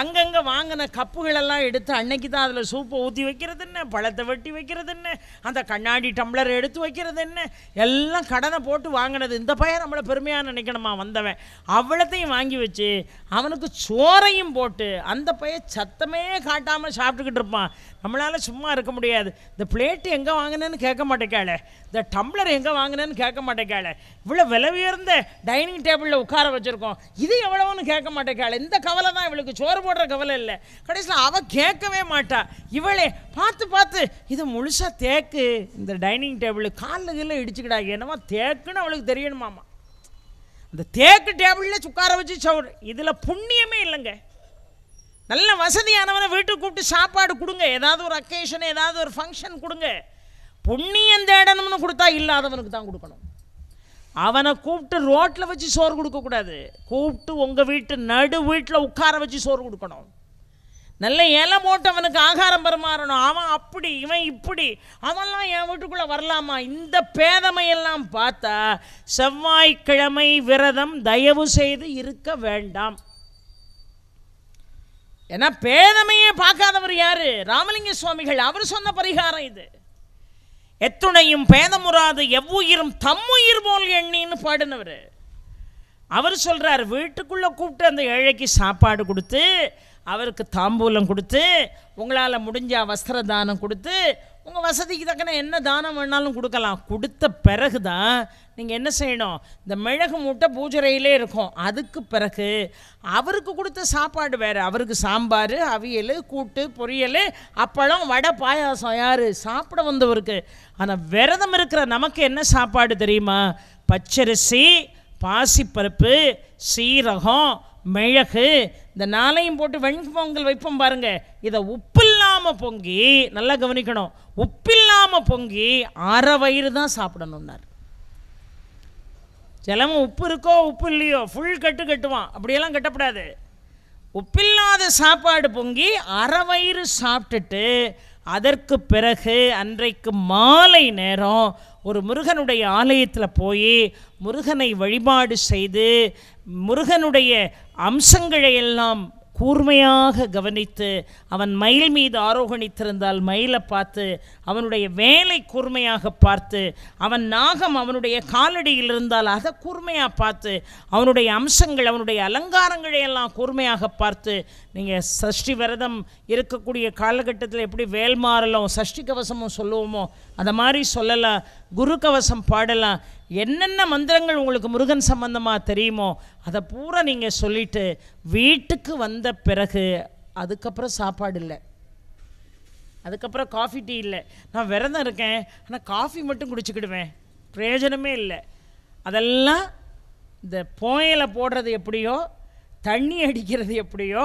Speaker 1: அங்கங்கே வாங்கின கப்புகளெல்லாம் எடுத்து அன்னைக்கு தான் அதில் சூப்பை ஊற்றி வைக்கிறது என்ன பழத்தை வெட்டி வைக்கிறது என்ன அந்த கண்ணாடி டம்ளர் எடுத்து வைக்கிறது என்ன எல்லாம் கடனை போட்டு வாங்கினது இந்த பையன் நம்மளை பெருமையாக நினைக்கணுமா வந்தவன் அவ்வளோத்தையும் வாங்கி வச்சு அவனுக்கு சோறையும் போட்டு அந்த பையன் சத்தமே காட்டாமல் சாப்பிட்டுக்கிட்டு இருப்பான் நம்மளால் சும்மா இருக்க முடியாது இந்த பிளேட்டு எங்கே வாங்கினேன்னு கேட்க மாட்டேக்காளே இந்த டம்ளர் எங்கே வாங்கினேன்னு கேட்க மாட்டேக்காளே இவ்வளோ விலை உயர்ந்த டைனிங் டேபிளில் உட்கார வச்சுருக்கோம் இது எவ்வளோன்னு கேட்க மாட்டேக்காளே இந்த கவலை தான் இவளுக்கு சோறு போடுற கவலை இல்லை கடைசியில் அவள் கேட்கவே மாட்டா இவளே பார்த்து பார்த்து இது முழுசாக தேக்கு இந்த டைனிங் டேபிள் காலில் கீழே இடிச்சுக்கிடா என்னமா தேக்குன்னு அவளுக்கு தெரியணுமாமா அந்த தேக்கு டேபிளில் சுக்கார வச்சு சவுர் இதில் புண்ணியமே இல்லைங்க நல்ல வசதியானவனை வீட்டுக்கு கூப்பிட்டு சாப்பாடு கொடுங்க ஏதாவது ஒரு அக்கேஷன் ஏதாவது ஒரு ஃபங்க்ஷன் கொடுங்க புண்ணியம் தேடணும்னு கொடுத்தா இல்லாதவனுக்கு தான் கொடுக்கணும் அவனை கூப்பிட்டு ரோட்டில் வச்சு சோறு கொடுக்கக்கூடாது கூப்பிட்டு உங்கள் வீட்டு நடு வீட்டில் உட்கார வச்சு சோறு கொடுக்கணும் நல்ல இலை போட்டு அவனுக்கு ஆகாரம் பரிமாறணும் அவன் அப்படி இவன் இப்படி அவெல்லாம் என் வீட்டுக்குள்ளே வரலாமா இந்த பேதமையெல்லாம் பார்த்தா செவ்வாய்க்கிழமை விரதம் தயவு செய்து இருக்க வேண்டாம் ஏன்னா பேதமையே பார்க்காதவர் யார் ராமலிங்க சுவாமிகள் அவர் சொன்ன பரிகாரம் இது எத்துணையும் பேதமுறாது எவ்வுயிரும் தம்முயிர் போல் எண்ணின்னு பாடினவர் அவர் சொல்கிறார் வீட்டுக்குள்ளே கூப்பிட்டு அந்த ஏழைக்கு சாப்பாடு கொடுத்து அவருக்கு தாம்பூலம் கொடுத்து உங்களால் முடிஞ்ச வஸ்திர தானம் கொடுத்து உங்கள் வசதிக்கு தக்கன என்ன தானம் வேணாலும் கொடுக்கலாம் கொடுத்த பிறகு தான் நீங்கள் என்ன செய்யணும் இந்த மிளகு மூட்டை பூஜரையிலே இருக்கும் அதுக்கு பிறகு அவருக்கு கொடுத்த சாப்பாடு வேறு அவருக்கு சாம்பார் அவியல் கூட்டு பொரியல் அப்பளம் வடை பாயாசம் யார் சாப்பிட வந்தவருக்கு ஆனால் விரதம் இருக்கிற நமக்கு என்ன சாப்பாடு தெரியுமா பச்சரிசி பாசிப்பருப்பு சீரகம் மிளகு இந்த நாளையும் போட்டு வெண்பொங்கல் வைப்போம் பாருங்கள் இதை உப்பு உப்பில்லாமல் பொங்கி நல்லா கவனிக்கணும் உப்பில்லாமல் பொங்கி அரை வயிறு தான் சாப்பிடணுன்னார் சிலமும் உப்பு இருக்கோ உப்பு இல்லையோ ஃபுல் கட்டு கட்டுவான் அப்படியெல்லாம் கட்டப்படாது உப்பில்லாத சாப்பாடு பொங்கி அரை வயிறு சாப்பிட்டுட்டு அதற்கு பிறகு அன்றைக்கு மாலை நேரம் ஒரு முருகனுடைய ஆலயத்தில் போய் முருகனை வழிபாடு செய்து முருகனுடைய அம்சங்களை எல்லாம் கூர்மையாக கவனித்து அவன் மயில் மீது ஆரோகணித்திருந்தால் மயிலை பார்த்து அவனுடைய வேலை கூர்மையாக பார்த்து அவன் நாகம் அவனுடைய காலடியில் இருந்தால் அதை கூர்மையாக பார்த்து அவனுடைய அம்சங்கள் அவனுடைய அலங்காரங்களை எல்லாம் கூர்மையாக பார்த்து நீங்கள் சஷ்டி விரதம் இருக்கக்கூடிய காலகட்டத்தில் எப்படி வேல் மாறலாம் சஷ்டி கவசமும் சொல்லுவோமோ அதை மாதிரி சொல்லலாம் குரு கவசம் பாடலாம் என்னென்ன மந்திரங்கள் உங்களுக்கு முருகன் சம்பந்தமாக தெரியுமோ அதை பூரா நீங்கள் சொல்லிவிட்டு வீட்டுக்கு வந்த பிறகு அதுக்கப்புறம் சாப்பாடு இல்லை அதுக்கப்புறம் காஃபி டீ இல்லை நான் விரதம் இருக்கேன் ஆனால் காஃபி மட்டும் குடிச்சுக்கிடுவேன் பிரயோஜனமே இல்லை அதெல்லாம் இந்த போயலை போடுறது எப்படியோ தண்ணி அடிக்கிறது எப்படியோ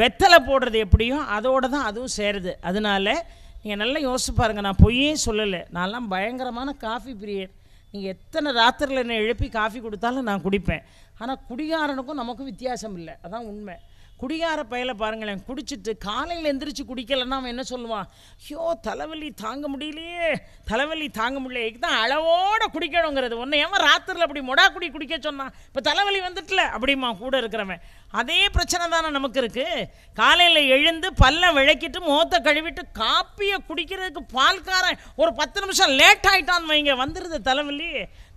Speaker 1: வெத்தலை போடுறது எப்படியோ அதோடு தான் அதுவும் சேருது அதனால் நீங்கள் நல்லா யோசிச்சு பாருங்கள் நான் பொய்யே சொல்லலை நான்லாம் பயங்கரமான காஃபி பிரியர் நீங்கள் எத்தனை ராத்திரில் என்னை எழுப்பி காஃபி கொடுத்தாலும் நான் குடிப்பேன் ஆனால் குடிகாரனுக்கும் நமக்கும் வித்தியாசம் இல்லை அதான் உண்மை குடிகார பயலை பாருங்களேன் குடிச்சிட்டு காலையில் எந்திரிச்சு குடிக்கலன்னா அவன் என்ன சொல்லுவான் ஐயோ தலைவலி தாங்க முடியலையே தலைவலி தாங்க முடியல இதுக்கு தான் அளவோடு குடிக்கணுங்கிறது ஒன்று ஏன் ராத்திரில் அப்படி மொடா குடி குடிக்க சொன்னான் இப்போ தலைவலி வந்துட்டல அப்படிமா கூட இருக்கிறவன் அதே பிரச்சனை தானே நமக்கு இருக்குது காலையில் எழுந்து பல்ல விளக்கிட்டு மோத்த கழுவிட்டு காப்பியை குடிக்கிறதுக்கு பால்காரன் ஒரு பத்து நிமிஷம் லேட் ஆகிட்டான் வைங்க வந்துடுது தலைவலி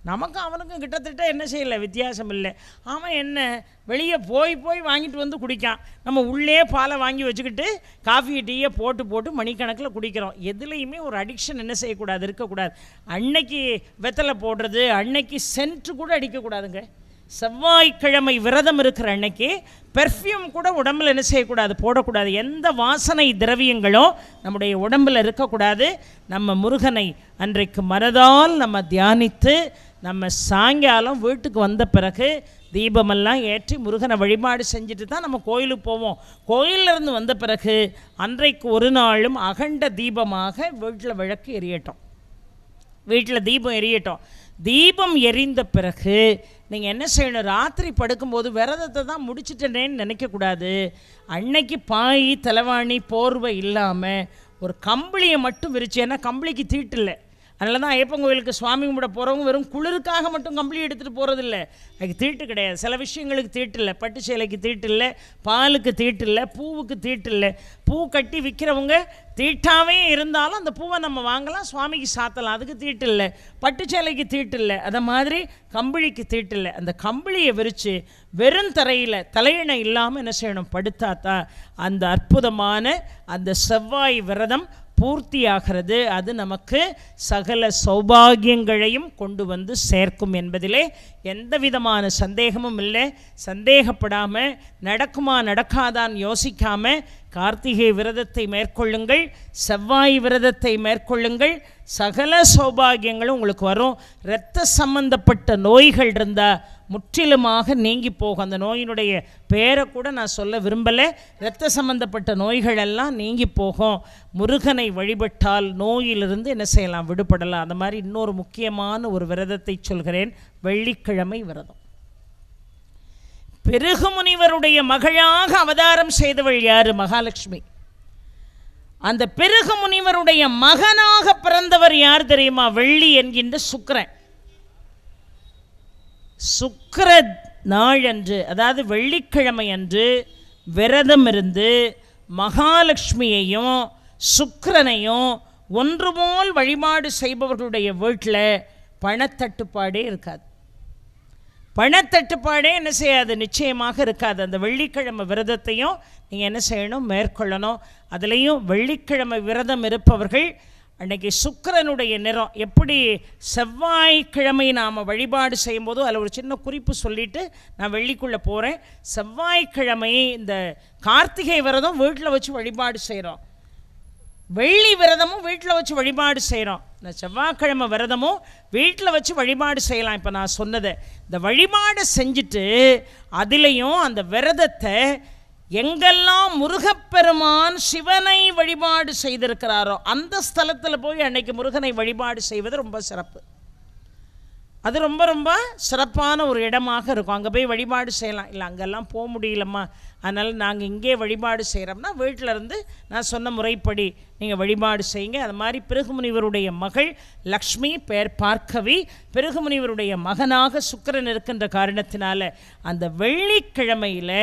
Speaker 1: நமக்கும் அவனுக்கும் கிட்டத்தட்ட என்ன செய்யலை வித்தியாசம் இல்லை அவன் என்ன வெளியே போய் போய் வாங்கிட்டு வந்து குடிக்கான் நம்ம உள்ளே பாலை வாங்கி வச்சுக்கிட்டு காஃபி டீயை போட்டு போட்டு மணிக்கணக்கில் குடிக்கிறோம் எதுலேயுமே ஒரு அடிக்ஷன் என்ன செய்யக்கூடாது இருக்கக்கூடாது அன்னைக்கு வெத்தலை போடுறது அன்னைக்கு சென்ட்ரு கூட அடிக்கக்கூடாதுங்க செவ்வாய்க்கிழமை விரதம் இருக்கிற அன்னைக்கு பெர்ஃப்யூம் கூட உடம்பில் என்ன செய்யக்கூடாது போடக்கூடாது எந்த வாசனை திரவியங்களோ நம்முடைய உடம்பில் இருக்கக்கூடாது நம்ம முருகனை அன்றைக்கு மனதால் நம்ம தியானித்து நம்ம சாயங்காலம் வீட்டுக்கு வந்த பிறகு தீபமெல்லாம் ஏற்றி முருகனை வழிபாடு செஞ்சுட்டு தான் நம்ம கோயிலுக்கு போவோம் கோயிலிருந்து வந்த பிறகு அன்றைக்கு ஒரு நாளும் அகண்ட தீபமாக வீட்டில் விளக்கு எரியட்டும் வீட்டில் தீபம் எரியட்டும் தீபம் எரிந்த பிறகு நீங்கள் என்ன செய்யணும் ராத்திரி படுக்கும்போது விரதத்தை தான் முடிச்சுட்டேன்னு நினைக்கக்கூடாது அன்னைக்கு பாய் தலைவாணி போர்வை இல்லாமல் ஒரு கம்பளியை மட்டும் விரிச்சு ஏன்னா கம்பளிக்கு தீட்டு இல்லை அதனால தான் ஐயப்பன் கோயிலுக்கு சுவாமி கும்பிட போகிறவங்க வெறும் குளிருக்காக மட்டும் கம்பளி எடுத்துகிட்டு போகிறதில்ல அதுக்கு தீட்டு கிடையாது சில விஷயங்களுக்கு தீட்டு இல்லை பட்டு சேலைக்கு தீட்டு இல்லை பாலுக்கு தீட்டு இல்லை பூவுக்கு தீட்டு இல்லை பூ கட்டி விற்கிறவங்க தீட்டாவே இருந்தாலும் அந்த பூவை நம்ம வாங்கலாம் சுவாமிக்கு சாத்தலாம் அதுக்கு தீட்டு இல்லை பட்டு சேலைக்கு தீட்டு இல்லை அதை மாதிரி கம்பளிக்கு தீட்டு இல்லை அந்த கம்பளியை விரித்து வெறும் தரையில் தலையணை இல்லாமல் என்ன செய்யணும் படுத்தாத்தா அந்த அற்புதமான அந்த செவ்வாய் விரதம் பூர்த்தியாகிறது அது நமக்கு சகல சௌபாகியங்களையும் கொண்டு வந்து சேர்க்கும் என்பதிலே எந்த விதமான சந்தேகமும் இல்லை சந்தேகப்படாமல் நடக்குமா நடக்காதான் யோசிக்காமல் கார்த்திகை விரதத்தை மேற்கொள்ளுங்கள் செவ்வாய் விரதத்தை மேற்கொள்ளுங்கள் சகல சௌபாகியங்களும் உங்களுக்கு வரும் இரத்த சம்பந்தப்பட்ட நோய்கள் இருந்தால் முற்றிலுமாக நீங்கி போகும் அந்த நோயினுடைய பேரை கூட நான் சொல்ல விரும்பலை இரத்த சம்பந்தப்பட்ட எல்லாம் நீங்கி போகும் முருகனை வழிபட்டால் நோயிலிருந்து என்ன செய்யலாம் விடுபடலாம் அந்த மாதிரி இன்னொரு முக்கியமான ஒரு விரதத்தை சொல்கிறேன் வெள்ளிக்கிழமை விரதம் பெருகுமுனிவருடைய மகளாக அவதாரம் செய்தவள் யார் மகாலட்சுமி அந்த பெருகு முனிவருடைய மகனாக பிறந்தவர் யார் தெரியுமா வெள்ளி என்கின்ற சுக்கரன் சுக்கர நாளன்று அதாவது வெள்ளிக்கிழமை அன்று விரதம் இருந்து மகாலட்சுமியையும் சுக்கரனையும் ஒன்று போல் வழிபாடு செய்பவர்களுடைய வீட்டில் பணத்தட்டுப்பாடே இருக்காது பணத்தட்டுப்பாடே என்ன செய்யாது நிச்சயமாக இருக்காது அந்த வெள்ளிக்கிழமை விரதத்தையும் நீங்கள் என்ன செய்யணும் மேற்கொள்ளணும் அதுலேயும் வெள்ளிக்கிழமை விரதம் இருப்பவர்கள் அன்றைக்கி சுக்கரனுடைய நிறம் எப்படி செவ்வாய்க்கிழமை நாம் வழிபாடு செய்யும்போது அதில் ஒரு சின்ன குறிப்பு சொல்லிவிட்டு நான் வெள்ளிக்குள்ளே போகிறேன் செவ்வாய்க்கிழமை இந்த கார்த்திகை விரதம் வீட்டில் வச்சு வழிபாடு செய்கிறோம் வெள்ளி விரதமும் வீட்டில் வச்சு வழிபாடு செய்கிறோம் இந்த செவ்வாய்க்கிழமை விரதமும் வீட்டில் வச்சு வழிபாடு செய்யலாம் இப்போ நான் சொன்னதை இந்த வழிபாடு செஞ்சுட்டு அதுலேயும் அந்த விரதத்தை எங்கெல்லாம் முருகப்பெருமான் சிவனை வழிபாடு செய்திருக்கிறாரோ அந்த ஸ்தலத்தில் போய் அன்னைக்கு முருகனை வழிபாடு செய்வது ரொம்ப சிறப்பு அது ரொம்ப ரொம்ப சிறப்பான ஒரு இடமாக இருக்கும் அங்கே போய் வழிபாடு செய்யலாம் இல்லை அங்கெல்லாம் போக முடியலம்மா அதனால் நாங்கள் இங்கே வழிபாடு செய்கிறோம்னா வீட்டிலருந்து நான் சொன்ன முறைப்படி நீங்கள் வழிபாடு செய்யுங்க அது மாதிரி பிருகுமுனிவருடைய மகள் லக்ஷ்மி பெயர் பார்க்கவி பிருகுமுனிவருடைய மகனாக சுக்கரன் இருக்கின்ற காரணத்தினால அந்த வெள்ளிக்கிழமையில்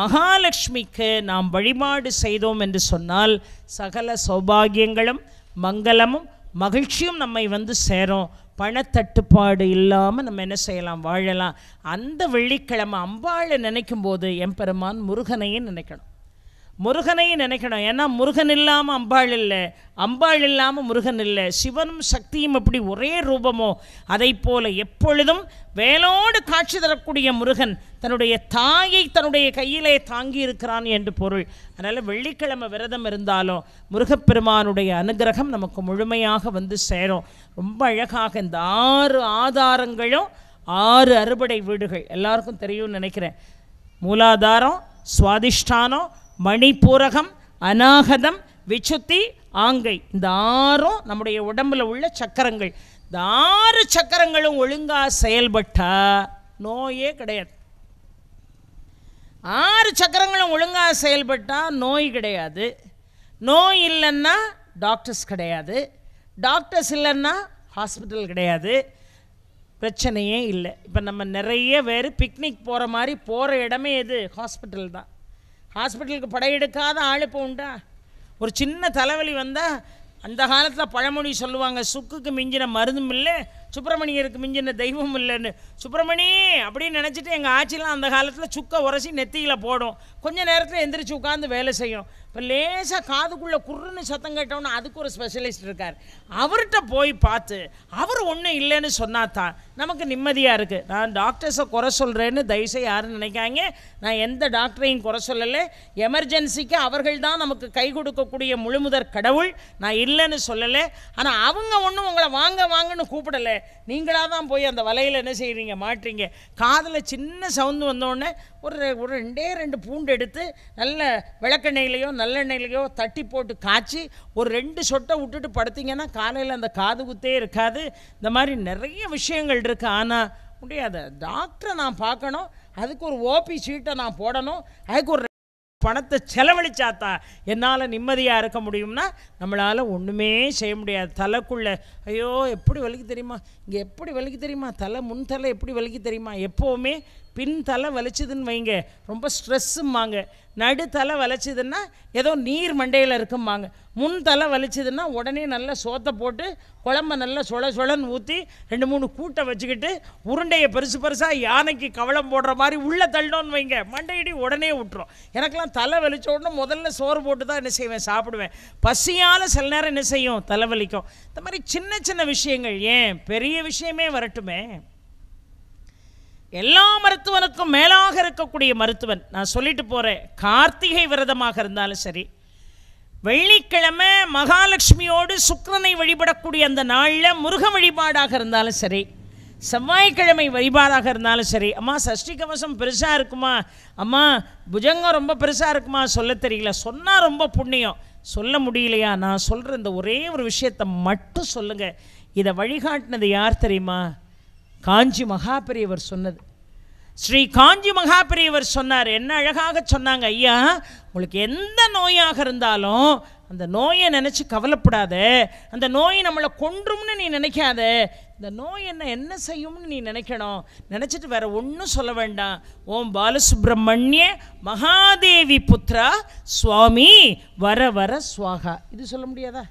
Speaker 1: மகாலட்சுமிக்கு நாம் வழிபாடு செய்தோம் என்று சொன்னால் சகல சௌபாகியங்களும் மங்களமும் மகிழ்ச்சியும் நம்மை வந்து சேரும் பணத்தட்டுப்பாடு இல்லாமல் நம்ம என்ன செய்யலாம் வாழலாம் அந்த வெள்ளிக்கிழமை அம்பாளை நினைக்கும் போது எம்பெருமான் முருகனையும் நினைக்கணும் முருகனையும் நினைக்கணும் ஏன்னா முருகன் இல்லாமல் அம்பாள் இல்லை அம்பாள் இல்லாமல் முருகன் இல்லை சிவனும் சக்தியும் எப்படி ஒரே ரூபமோ அதை போல எப்பொழுதும் வேலோடு காட்சி தரக்கூடிய முருகன் தன்னுடைய தாயை தன்னுடைய கையிலே தாங்கி இருக்கிறான் என்று பொருள் அதனால் வெள்ளிக்கிழமை விரதம் இருந்தாலும் முருகப்பெருமானுடைய அனுகிரகம் நமக்கு முழுமையாக வந்து சேரும் ரொம்ப அழகாக இந்த ஆறு ஆதாரங்களும் ஆறு அறுபடை வீடுகள் எல்லாருக்கும் தெரியும்னு நினைக்கிறேன் மூலாதாரம் சுவாதிஷ்டானம் மணிப்பூரகம் அநாகதம் விசுத்தி ஆங்கை இந்த ஆறும் நம்முடைய உடம்பில் உள்ள சக்கரங்கள் இந்த ஆறு சக்கரங்களும் ஒழுங்காக செயல்பட்டால் நோயே கிடையாது ஆறு சக்கரங்களும் ஒழுங்காக செயல்பட்டால் நோய் கிடையாது நோய் இல்லைன்னா டாக்டர்ஸ் கிடையாது டாக்டர்ஸ் இல்லைன்னா ஹாஸ்பிட்டல் கிடையாது பிரச்சனையே இல்லை இப்போ நம்ம நிறைய பேர் பிக்னிக் போகிற மாதிரி போகிற இடமே எது ஹாஸ்பிட்டல் தான் ஹாஸ்பிட்டலுக்கு படையெடுக்காத ஆள் இப்போ உண்டா ஒரு சின்ன தலைவலி வந்தால் அந்த காலத்தில் பழமொழி சொல்லுவாங்க சுக்குக்கு மிஞ்சின மருந்தும் இல்லை சுப்பிரமணியருக்கு மிஞ்சின தெய்வம் இல்லைன்னு சுப்பிரமணி அப்படின்னு நினச்சிட்டு எங்கள் ஆட்சியெலாம் அந்த காலத்தில் சுக்கை உரசி நெத்தியில் போடும் கொஞ்சம் நேரத்தில் எந்திரிச்சு உட்காந்து வேலை செய்யும் இப்போ லேசாக காதுக்குள்ளே குர்ருன்னு சத்தம் கேட்டோன்னா அதுக்கு ஒரு ஸ்பெஷலிஸ்ட் இருக்கார் அவர்கிட்ட போய் பார்த்து அவர் ஒன்றும் இல்லைன்னு சொன்னா தான் நமக்கு நிம்மதியாக இருக்குது நான் டாக்டர்ஸை குறை சொல்கிறேன்னு தயவுசை யாரும் நினைக்காங்க நான் எந்த டாக்டரையும் குறை சொல்லலை எமர்ஜென்சிக்கு அவர்கள் தான் நமக்கு கை கொடுக்கக்கூடிய முழுமுதற் கடவுள் நான் இல்லைன்னு சொல்லலை ஆனால் அவங்க ஒன்றும் உங்களை வாங்க வாங்கன்னு கூப்பிடலை நீங்களாக தான் போய் அந்த வலையில் என்ன செய்கிறீங்க மாட்டுறீங்க காதில் சின்ன சவுந்து வந்தோடனே ஒரு ஒரு ரெண்டே ரெண்டு பூண்டு எடுத்து நல்ல விளக்கெண்ணெயிலையும் நல்ல நல்லெண்ணெயிலையோ தட்டி போட்டு காய்ச்சி ஒரு ரெண்டு சொட்டை விட்டுட்டு படுத்திங்கன்னா காலையில் அந்த காது குத்தே இருக்காது இந்த மாதிரி நிறைய விஷயங்கள் இருக்குது ஆனால் முடியாது டாக்டரை நான் பார்க்கணும் அதுக்கு ஒரு ஓபி சீட்டை நான் போடணும் அதுக்கு ஒரு பணத்தை செலவழிச்சாத்தா என்னால் நிம்மதியாக இருக்க முடியும்னா நம்மளால் ஒன்றுமே செய்ய முடியாது தலைக்குள்ளே ஐயோ எப்படி வலிக்கு தெரியுமா இங்கே எப்படி வலிக்கு தெரியுமா தலை முன் தலை எப்படி வலிக்கு தெரியுமா எப்போவுமே பின் தலை வலிச்சுதுன்னு வைங்க ரொம்ப ஸ்ட்ரெஸ்ஸும்பாங்க நடுத்தலை வலிச்சுதுன்னா ஏதோ நீர் மண்டையில் இருக்கும்பாங்க முன் தலை வலிச்சுதுன்னா உடனே நல்லா சோத்தை போட்டு குழம்ப நல்லா சொல சொலன்னு ஊற்றி ரெண்டு மூணு கூட்டை வச்சுக்கிட்டு உருண்டையை பெருசு பெருசாக யானைக்கு கவலம் போடுற மாதிரி உள்ளே தள்ளணும்னு வைங்க மண்டையடி உடனே விட்டுரும் எனக்கெல்லாம் தலை வலிச்ச உடனே முதல்ல சோறு போட்டு தான் என்ன செய்வேன் சாப்பிடுவேன் பசியால் சில நேரம் என்ன செய்யும் தலைவலிக்கும் இந்த மாதிரி சின்ன சின்ன விஷயங்கள் ஏன் பெரிய விஷயமே வரட்டுமே எல்லா மருத்துவனுக்கும் மேலாக இருக்கக்கூடிய மருத்துவன் நான் சொல்லிட்டு போகிறேன் கார்த்திகை விரதமாக இருந்தாலும் சரி வெள்ளிக்கிழமை மகாலட்சுமியோடு சுக்கரனை வழிபடக்கூடிய அந்த நாளில் முருக வழிபாடாக இருந்தாலும் சரி செவ்வாய்க்கிழமை வழிபாடாக இருந்தாலும் சரி அம்மா சஷ்டி கவசம் பெருசாக இருக்குமா அம்மா புஜங்கம் ரொம்ப பெருசாக இருக்குமா சொல்ல தெரியல சொன்னால் ரொம்ப புண்ணியம் சொல்ல முடியலையா நான் சொல்கிற இந்த ஒரே ஒரு விஷயத்தை மட்டும் சொல்லுங்கள் இதை வழிகாட்டினது யார் தெரியுமா காஞ்சி மகாபெரியவர் சொன்னது ஸ்ரீ காஞ்சி மகாபெரியவர் சொன்னார் என்ன அழகாக சொன்னாங்க ஐயா உங்களுக்கு எந்த நோயாக இருந்தாலும் அந்த நோயை நினச்சி கவலைப்படாத அந்த நோயை நம்மளை கொன்றும்னு நீ நினைக்காத இந்த நோய் என்ன என்ன செய்யும்னு நீ நினைக்கணும் நினச்சிட்டு வேற ஒன்றும் சொல்ல வேண்டாம் ஓம் பாலசுப்ரமணிய மகாதேவி புத்ரா சுவாமி வர வர சுவாகா இது சொல்ல முடியாதா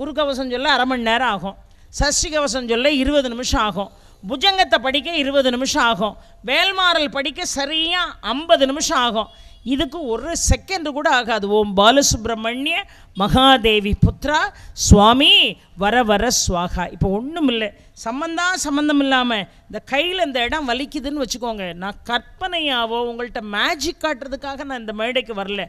Speaker 1: குரு கவசம் சொல்ல அரை மணி நேரம் ஆகும் சஷ்டி கவசம் சொல்ல இருபது நிமிஷம் ஆகும் புஜங்கத்தை படிக்க இருபது நிமிஷம் ஆகும் வேல்மாறல் படிக்க சரியாக ஐம்பது நிமிஷம் ஆகும் இதுக்கு ஒரு செகண்ட் கூட ஆகாது ஓம் பாலசுப்ரமணிய மகாதேவி புத்ரா சுவாமி வர வர சுவாகா இப்போ ஒன்றும் இல்லை சம்மந்தா சம்மந்தம் இல்லாமல் இந்த கையில் இந்த இடம் வலிக்குதுன்னு வச்சுக்கோங்க நான் கற்பனையாவோ உங்கள்கிட்ட மேஜிக் காட்டுறதுக்காக நான் இந்த மேடைக்கு வரல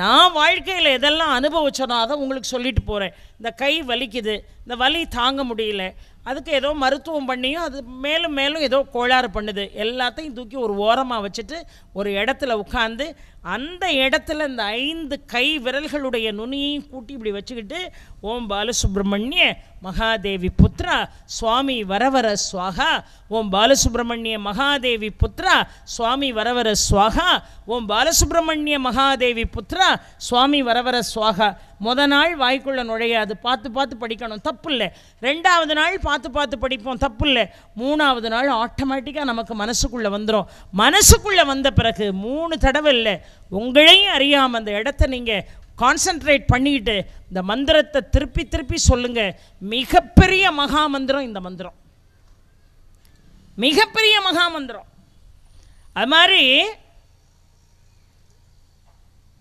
Speaker 1: நான் வாழ்க்கையில் எதெல்லாம் அனுபவிச்சனோ அதை உங்களுக்கு சொல்லிட்டு போகிறேன் இந்த கை வலிக்குது இந்த வலி தாங்க முடியல அதுக்கு ஏதோ மருத்துவம் பண்ணியும் அது மேலும் மேலும் ஏதோ கோளாறு பண்ணுது எல்லாத்தையும் தூக்கி ஒரு ஓரமாக வச்சுட்டு ஒரு இடத்துல உட்காந்து அந்த இடத்துல இந்த ஐந்து கை விரல்களுடைய நுனியையும் கூட்டி இப்படி வச்சுக்கிட்டு ஓம் பாலசுப்ரமணிய மகாதேவி புத்ரா சுவாமி வரவர சுவாகா ஓம் பாலசுப்ரமணிய மகாதேவி புத்ரா சுவாமி வரவர சுவாகா ஓம் பாலசுப்ரமணிய மகாதேவி புத்ரா சுவாமி வரவர சுவாகா மொத நாள் வாய்க்குள்ளே நுழையாது பார்த்து பார்த்து படிக்கணும் தப்பு இல்லை ரெண்டாவது நாள் பார்த்து பார்த்து படிப்போம் தப்பு இல்லை மூணாவது நாள் ஆட்டோமேட்டிக்காக நமக்கு மனசுக்குள்ளே வந்துடும் மனசுக்குள்ளே வந்த பிறகு மூணு தடவை இல்லை உங்களையும் அறியாமல் அந்த இடத்த நீங்கள் கான்சன்ட்ரேட் பண்ணிக்கிட்டு இந்த மந்திரத்தை திருப்பி திருப்பி சொல்லுங்கள் மிகப்பெரிய மகா மந்திரம் இந்த மந்திரம் மிகப்பெரிய மகா மந்திரம் அது மாதிரி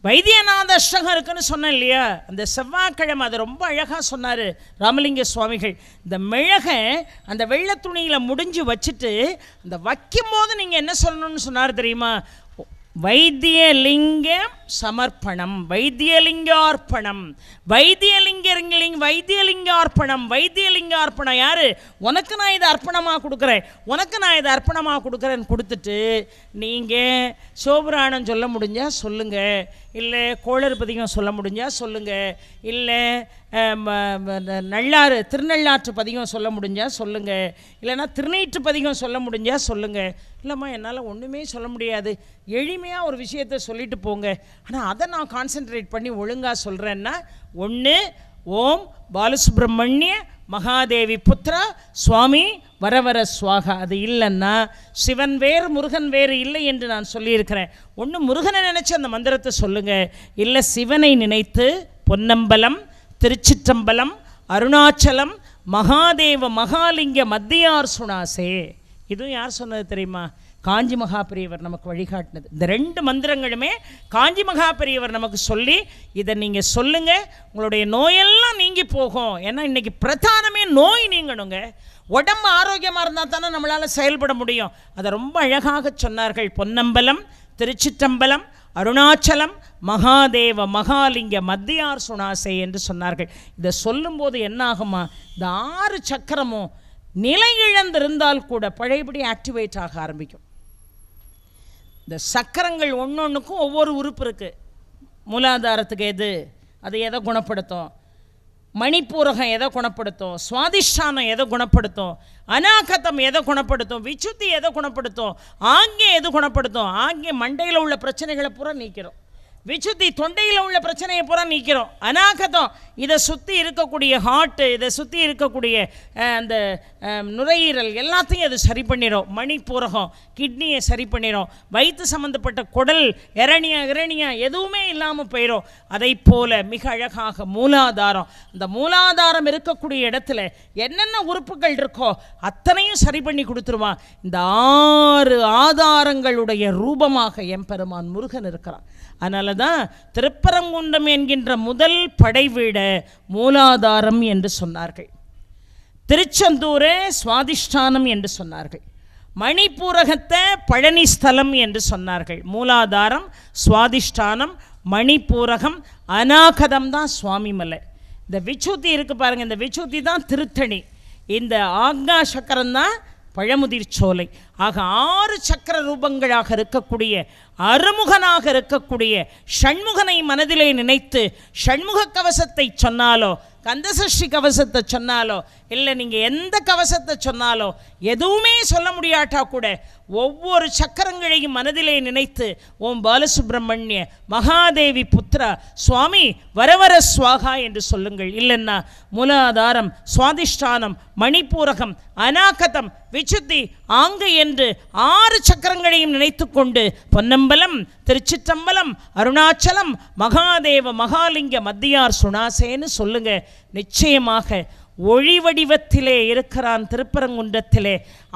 Speaker 1: வைத்தியநாத அஷ்டகம் இருக்குன்னு சொன்னேன் இல்லையா அந்த செவ்வாய்க்கிழமை அதை ரொம்ப அழகாக சொன்னார் ராமலிங்க சுவாமிகள் இந்த மிளகை அந்த வெள்ளை துணியில் முடிஞ்சு வச்சுட்டு அந்த வைக்கும் போது நீங்கள் என்ன சொல்லணும்னு சொன்னார் தெரியுமா வைத்தியலிங்கம் சமர்ப்பணம் வைத்தியலிங்கார்ப்பணம் வைத்தியலிங்கிங் வைத்தியலிங்கார்ப்பணம் வைத்தியலிங்கார்ப்பணம் யார் உனக்கு நான் இதை அர்ப்பணமாக கொடுக்குறேன் உனக்கு நான் இதை அர்ப்பணமாக கொடுக்குறேன்னு கொடுத்துட்டு நீங்கள் சோபுராணம் சொல்ல முடிஞ்சால் சொல்லுங்கள் இல்லை கோளர் பதிகம் சொல்ல முடிஞ்சால் சொல்லுங்கள் இல்லை நள்ளாறு திருநள்ளாற்று பதிகம் சொல்ல முடிஞ்சால் சொல்லுங்கள் இல்லைன்னா திருநீற்று பதிகம் சொல்ல முடிஞ்சால் சொல்லுங்கள் இல்லைம்மா என்னால் ஒன்றுமே சொல்ல முடியாது எளிமையாக ஒரு விஷயத்த சொல்லிட்டு போங்க ஆனால் அதை நான் கான்சென்ட்ரேட் பண்ணி ஒழுங்காக சொல்கிறேன்னா ஒன்று ஓம் பாலசுப்ரமணிய மகாதேவி புத்திரா சுவாமி வர வர சுவாகா அது இல்லைன்னா சிவன் வேறு முருகன் வேறு இல்லை என்று நான் சொல்லியிருக்கிறேன் ஒன்று முருகனை நினச்சி அந்த மந்திரத்தை சொல்லுங்கள் இல்லை சிவனை நினைத்து பொன்னம்பலம் திருச்சிற்றம்பலம் அருணாச்சலம் மகாதேவ மகாலிங்க மத்தியார் சுணாசே இதுவும் யார் சொன்னது தெரியுமா காஞ்சி மகாபெரியவர் நமக்கு வழிகாட்டினது இந்த ரெண்டு மந்திரங்களுமே காஞ்சி மகாபெரியவர் நமக்கு சொல்லி இதை நீங்கள் சொல்லுங்கள் உங்களுடைய நோயெல்லாம் நீங்கி போகும் ஏன்னா இன்றைக்கி பிரதானமே நோய் நீங்கணுங்க உடம்பு ஆரோக்கியமாக இருந்தால் தானே நம்மளால் செயல்பட முடியும் அதை ரொம்ப அழகாக சொன்னார்கள் பொன்னம்பலம் திருச்சிற்றம்பலம் அருணாச்சலம் மகாதேவ மகாலிங்க மத்தியார் சுணாசே என்று சொன்னார்கள் இதை சொல்லும்போது என்னாகுமா இந்த ஆறு சக்கரமும் நிலை இழந்திருந்தால் கூட பழையபடி ஆக்டிவேட் ஆக ஆரம்பிக்கும் இந்த சக்கரங்கள் ஒன்று ஒன்றுக்கும் ஒவ்வொரு உறுப்பு இருக்குது மூலாதாரத்துக்கு எது அதை எதை குணப்படுத்தும் மணிப்பூரகம் எதை குணப்படுத்தும் சுவாதிஷ்டானம் எதை குணப்படுத்தும் அனாகத்தம் எதை குணப்படுத்தும் விச்சுத்தி எதை குணப்படுத்தும் ஆங்கே எது குணப்படுத்தும் ஆங்கே மண்டையில் உள்ள பிரச்சனைகளை பூரா நீக்கிறோம் விசுத்தி தொண்டையில் உள்ள பிரச்சனையை பூரா நீக்கிறோம் அநாகதம் இதை சுற்றி இருக்கக்கூடிய ஹார்ட்டு இதை சுற்றி இருக்கக்கூடிய அந்த நுரையீரல் எல்லாத்தையும் அது சரி பண்ணிடும் மணிப்பூரகம் கிட்னியை சரி பண்ணிடும் வயிற்று சம்மந்தப்பட்ட குடல் இரணியா இரணியா எதுவுமே இல்லாமல் போயிடும் அதை போல் மிக அழகாக மூலாதாரம் அந்த மூலாதாரம் இருக்கக்கூடிய இடத்துல என்னென்ன உறுப்புகள் இருக்கோ அத்தனையும் சரி பண்ணி கொடுத்துருவான் இந்த ஆறு ஆதாரங்களுடைய ரூபமாக எம்பெருமான் முருகன் இருக்கிறான் அதனால தான் திருப்பரங்குன்றம் என்கின்ற முதல் படைவீட மூலாதாரம் என்று சொன்னார்கள் திருச்செந்தூரே சுவாதிஷ்டானம் என்று சொன்னார்கள் மணிப்பூரகத்தை பழனி ஸ்தலம் என்று சொன்னார்கள் மூலாதாரம் சுவாதிஷ்டானம் மணிப்பூரகம் அநாகதம் தான் சுவாமி மலை இந்த விச்சூத்தி இருக்குது பாருங்கள் இந்த விச்சூத்தி தான் திருத்தணி இந்த ஆக்னா சக்கரம் தான் பழமுதிர் சோலை ஆக ஆறு சக்கர ரூபங்களாக இருக்கக்கூடிய அறுமுகனாக இருக்கக்கூடிய ஷண்முகனை மனதிலே நினைத்து ஷண்முக கவசத்தை சொன்னாலோ கந்தசஷ்டி கவசத்தை சொன்னாலோ இல்லை நீங்கள் எந்த கவசத்தை சொன்னாலோ எதுவுமே சொல்ல முடியாட்டா கூட ஒவ்வொரு சக்கரங்களையும் மனதிலே நினைத்து ஓம் பாலசுப்ரமணிய மகாதேவி புத்ரா சுவாமி வரவர சுவாகா என்று சொல்லுங்கள் இல்லைன்னா மூலாதாரம் சுவாதிஷ்டானம் மணிப்பூரகம் அனாகதம் விசுத்தி ஆங்கு என்று ஆறு சக்கரங்களையும் நினைத்து கொண்டு பொன்னம்பலம் திருச்சிற்றம்பலம் அருணாச்சலம் மகாதேவ மகாலிங்க மத்தியார் சுணாசேன்னு சொல்லுங்க நிச்சயமாக ஒளி வடிவத்திலே இருக்கிறான் திருப்பரங்குன்றத்திலே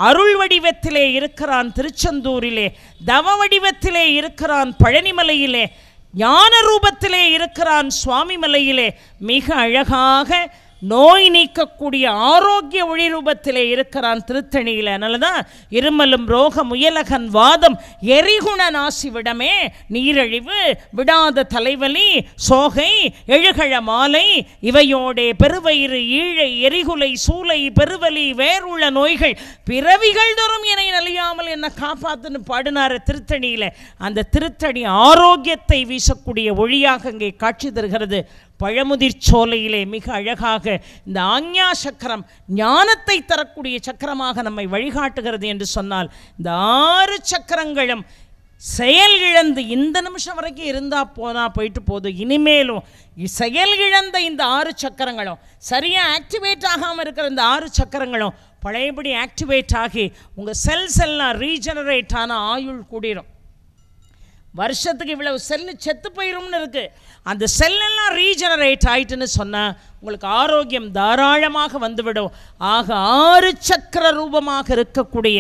Speaker 1: அருள் வடிவத்திலே இருக்கிறான் திருச்செந்தூரிலே தவ வடிவத்திலே இருக்கிறான் பழனிமலையிலே ஞான ரூபத்திலே இருக்கிறான் சுவாமிமலையிலே மிக அழகாக நோய் நீக்கக்கூடிய ஆரோக்கிய ஒளிரூபத்திலே இருக்கிறான் திருத்தணியில் அதனால தான் இருமலும் ரோக முயலகன் வாதம் எரிகுண நாசி விடமே நீரழிவு விடாத தலைவலி சோகை எழுகழ மாலை இவையோடே பெருவயிறு ஈழை எரிகுலை சூளை பெருவலி வேறுள்ள நோய்கள் பிறவிகள் தோறும் என்னை நலியாமல் என்னை காப்பாத்துன்னு பாடினார் திருத்தணியில் அந்த திருத்தணி ஆரோக்கியத்தை வீசக்கூடிய ஒளியாக இங்கே காட்சி தருகிறது பழமுதிர் சோலையிலே மிக அழகாக இந்த ஆஞ்ஞா சக்கரம் ஞானத்தை தரக்கூடிய சக்கரமாக நம்மை வழிகாட்டுகிறது என்று சொன்னால் இந்த ஆறு சக்கரங்களும் செயல் இழந்து இந்த நிமிஷம் வரைக்கும் இருந்தால் போனால் போயிட்டு போதும் இனிமேலும் செயல் இழந்த இந்த ஆறு சக்கரங்களும் சரியாக ஆக்டிவேட் ஆகாமல் இருக்கிற இந்த ஆறு சக்கரங்களும் பழையபடி ஆக்டிவேட் ஆகி உங்கள் செல் எல்லாம் ரீஜெனரேட் ஆன ஆயுள் கூடிரும் வருஷத்துக்கு இவ்வளவு செல்லு செத்து போயிரும்னு இருக்குது அந்த செல்லெல்லாம் ரீஜெனரேட் ஆயிட்டுன்னு சொன்னால் உங்களுக்கு ஆரோக்கியம் தாராளமாக வந்துவிடும் ஆக ஆறு சக்கர ரூபமாக இருக்கக்கூடிய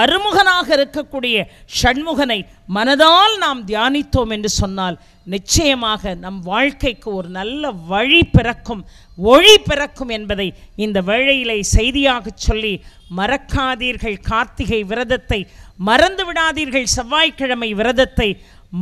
Speaker 1: அருமுகனாக இருக்கக்கூடிய ஷண்முகனை மனதால் நாம் தியானித்தோம் என்று சொன்னால் நிச்சயமாக நம் வாழ்க்கைக்கு ஒரு நல்ல வழி பிறக்கும் ஒளி பிறக்கும் என்பதை இந்த வேளையிலே செய்தியாக சொல்லி மறக்காதீர்கள் கார்த்திகை விரதத்தை மறந்து விடாதீர்கள் செவ்வாய்க்கிழமை விரதத்தை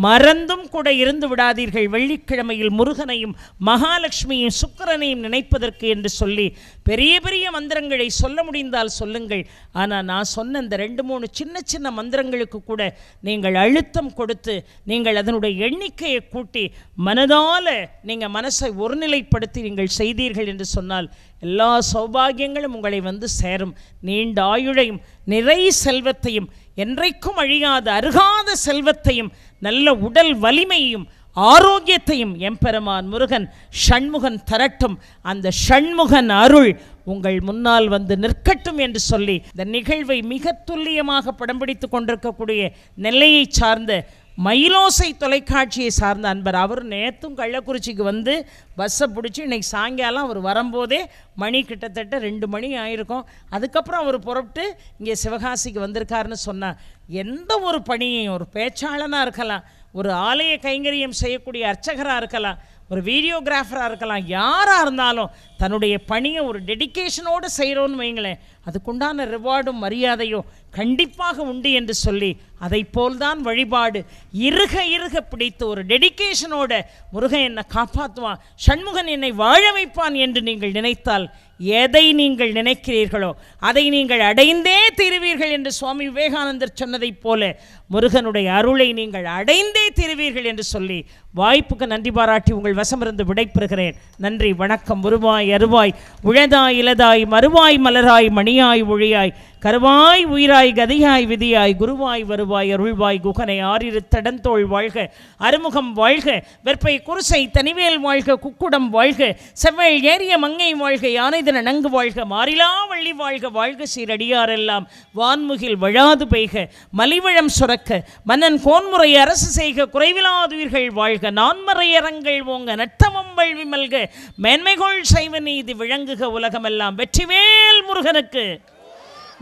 Speaker 1: மறந்தும் கூட இருந்து விடாதீர்கள் வெள்ளிக்கிழமையில் முருகனையும் மகாலட்சுமியும் சுக்கரனையும் நினைப்பதற்கு என்று சொல்லி பெரிய பெரிய மந்திரங்களை சொல்ல முடிந்தால் சொல்லுங்கள் ஆனால் நான் சொன்ன இந்த ரெண்டு மூணு சின்ன சின்ன மந்திரங்களுக்கு கூட நீங்கள் அழுத்தம் கொடுத்து நீங்கள் அதனுடைய எண்ணிக்கையை கூட்டி மனதால் நீங்கள் மனசை ஒருநிலைப்படுத்தி நீங்கள் செய்தீர்கள் என்று சொன்னால் எல்லா சௌபாகியங்களும் உங்களை வந்து சேரும் நீண்ட ஆயுளையும் நிறை செல்வத்தையும் என்றைக்கும் அழியாத அருகாத செல்வத்தையும் நல்ல உடல் வலிமையையும் ஆரோக்கியத்தையும் எம்பெருமான் முருகன் ஷண்முகன் தரட்டும் அந்த ஷண்முகன் அருள் உங்கள் முன்னால் வந்து நிற்கட்டும் என்று சொல்லி இந்த நிகழ்வை மிக துல்லியமாக படம் பிடித்து கொண்டிருக்கக்கூடிய நெல்லையை சார்ந்த மயிலோசை தொலைக்காட்சியை சார்ந்த அன்பர் அவர் நேற்றும் கள்ளக்குறிச்சிக்கு வந்து பஸ்ஸை பிடிச்சி இன்றைக்கி சாயங்காலம் அவர் வரும்போதே மணி கிட்டத்தட்ட ரெண்டு மணி ஆயிருக்கும் அதுக்கப்புறம் அவர் புறப்பட்டு இங்கே சிவகாசிக்கு வந்திருக்காருன்னு சொன்னார் எந்த ஒரு பணியையும் ஒரு பேச்சாளனாக இருக்கலாம் ஒரு ஆலய கைங்கரியம் செய்யக்கூடிய அர்ச்சகராக இருக்கலாம் ஒரு வீடியோகிராஃபராக இருக்கலாம் யாராக இருந்தாலும் தன்னுடைய பணியை ஒரு டெடிக்கேஷனோடு செய்கிறோன்னு வைங்களேன் அதுக்குண்டான ரிவார்டும் மரியாதையும் கண்டிப்பாக உண்டு என்று சொல்லி அதை போல்தான் வழிபாடு இருக இருக பிடித்து ஒரு டெடிக்கேஷனோட முருகன் என்னை காப்பாற்றுவான் சண்முகன் என்னை வாழ வைப்பான் என்று நீங்கள் நினைத்தால் எதை நீங்கள் நினைக்கிறீர்களோ அதை நீங்கள் அடைந்தே தீருவீர்கள் என்று சுவாமி விவேகானந்தர் சொன்னதைப் போல முருகனுடைய அருளை நீங்கள் அடைந்தே தீருவீர்கள் என்று சொல்லி வாய்ப்புக்கு நன்றி பாராட்டி உங்கள் வசமிருந்து விடைபெறுகிறேன் நன்றி வணக்கம் உருவாய் அருவாய் உழதாய் இலதாய் மறுவாய் மலராய் மணியாய் ஒழியாய் கருவாய் உயிராய் கதியாய் விதியாய் குருவாய் வருவாய் அருள்வாய் குகனை ஆறிரு தடந்தோள் வாழ்க அறுமுகம் வாழ்க வெற்பை குருசை தனிவேல் வாழ்க குக்குடம் வாழ்க செவ்வேள் ஏரிய மங்கை வாழ்க யானை தின நங்கு வாழ்க மாறிலா வள்ளி வாழ்க வாழ்க சீரடியாரெல்லாம் வான்முகில் வழாது பெய்க மலிவழம் சுரக்க மன்னன் கோன்முறை அரசு செய்க குறைவிலாதுயிர்கள் வாழ்க விளங்குக நான்மறையரங்கள் உங்க வழி மல்க மேன்மைகோள் சைவ நீதி விளங்குக உலகமெல்லாம் வெற்றிவேல் முருகனுக்கு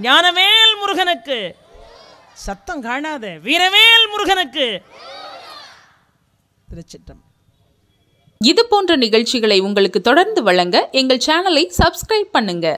Speaker 1: ஞானவேல் முருகனுக்கு சத்தம் காணாத வீரவேல் முருகனுக்கு இது போன்ற நிகழ்ச்சிகளை உங்களுக்கு தொடர்ந்து வழங்க எங்கள் சேனலை சப்ஸ்கிரைப் பண்ணுங்க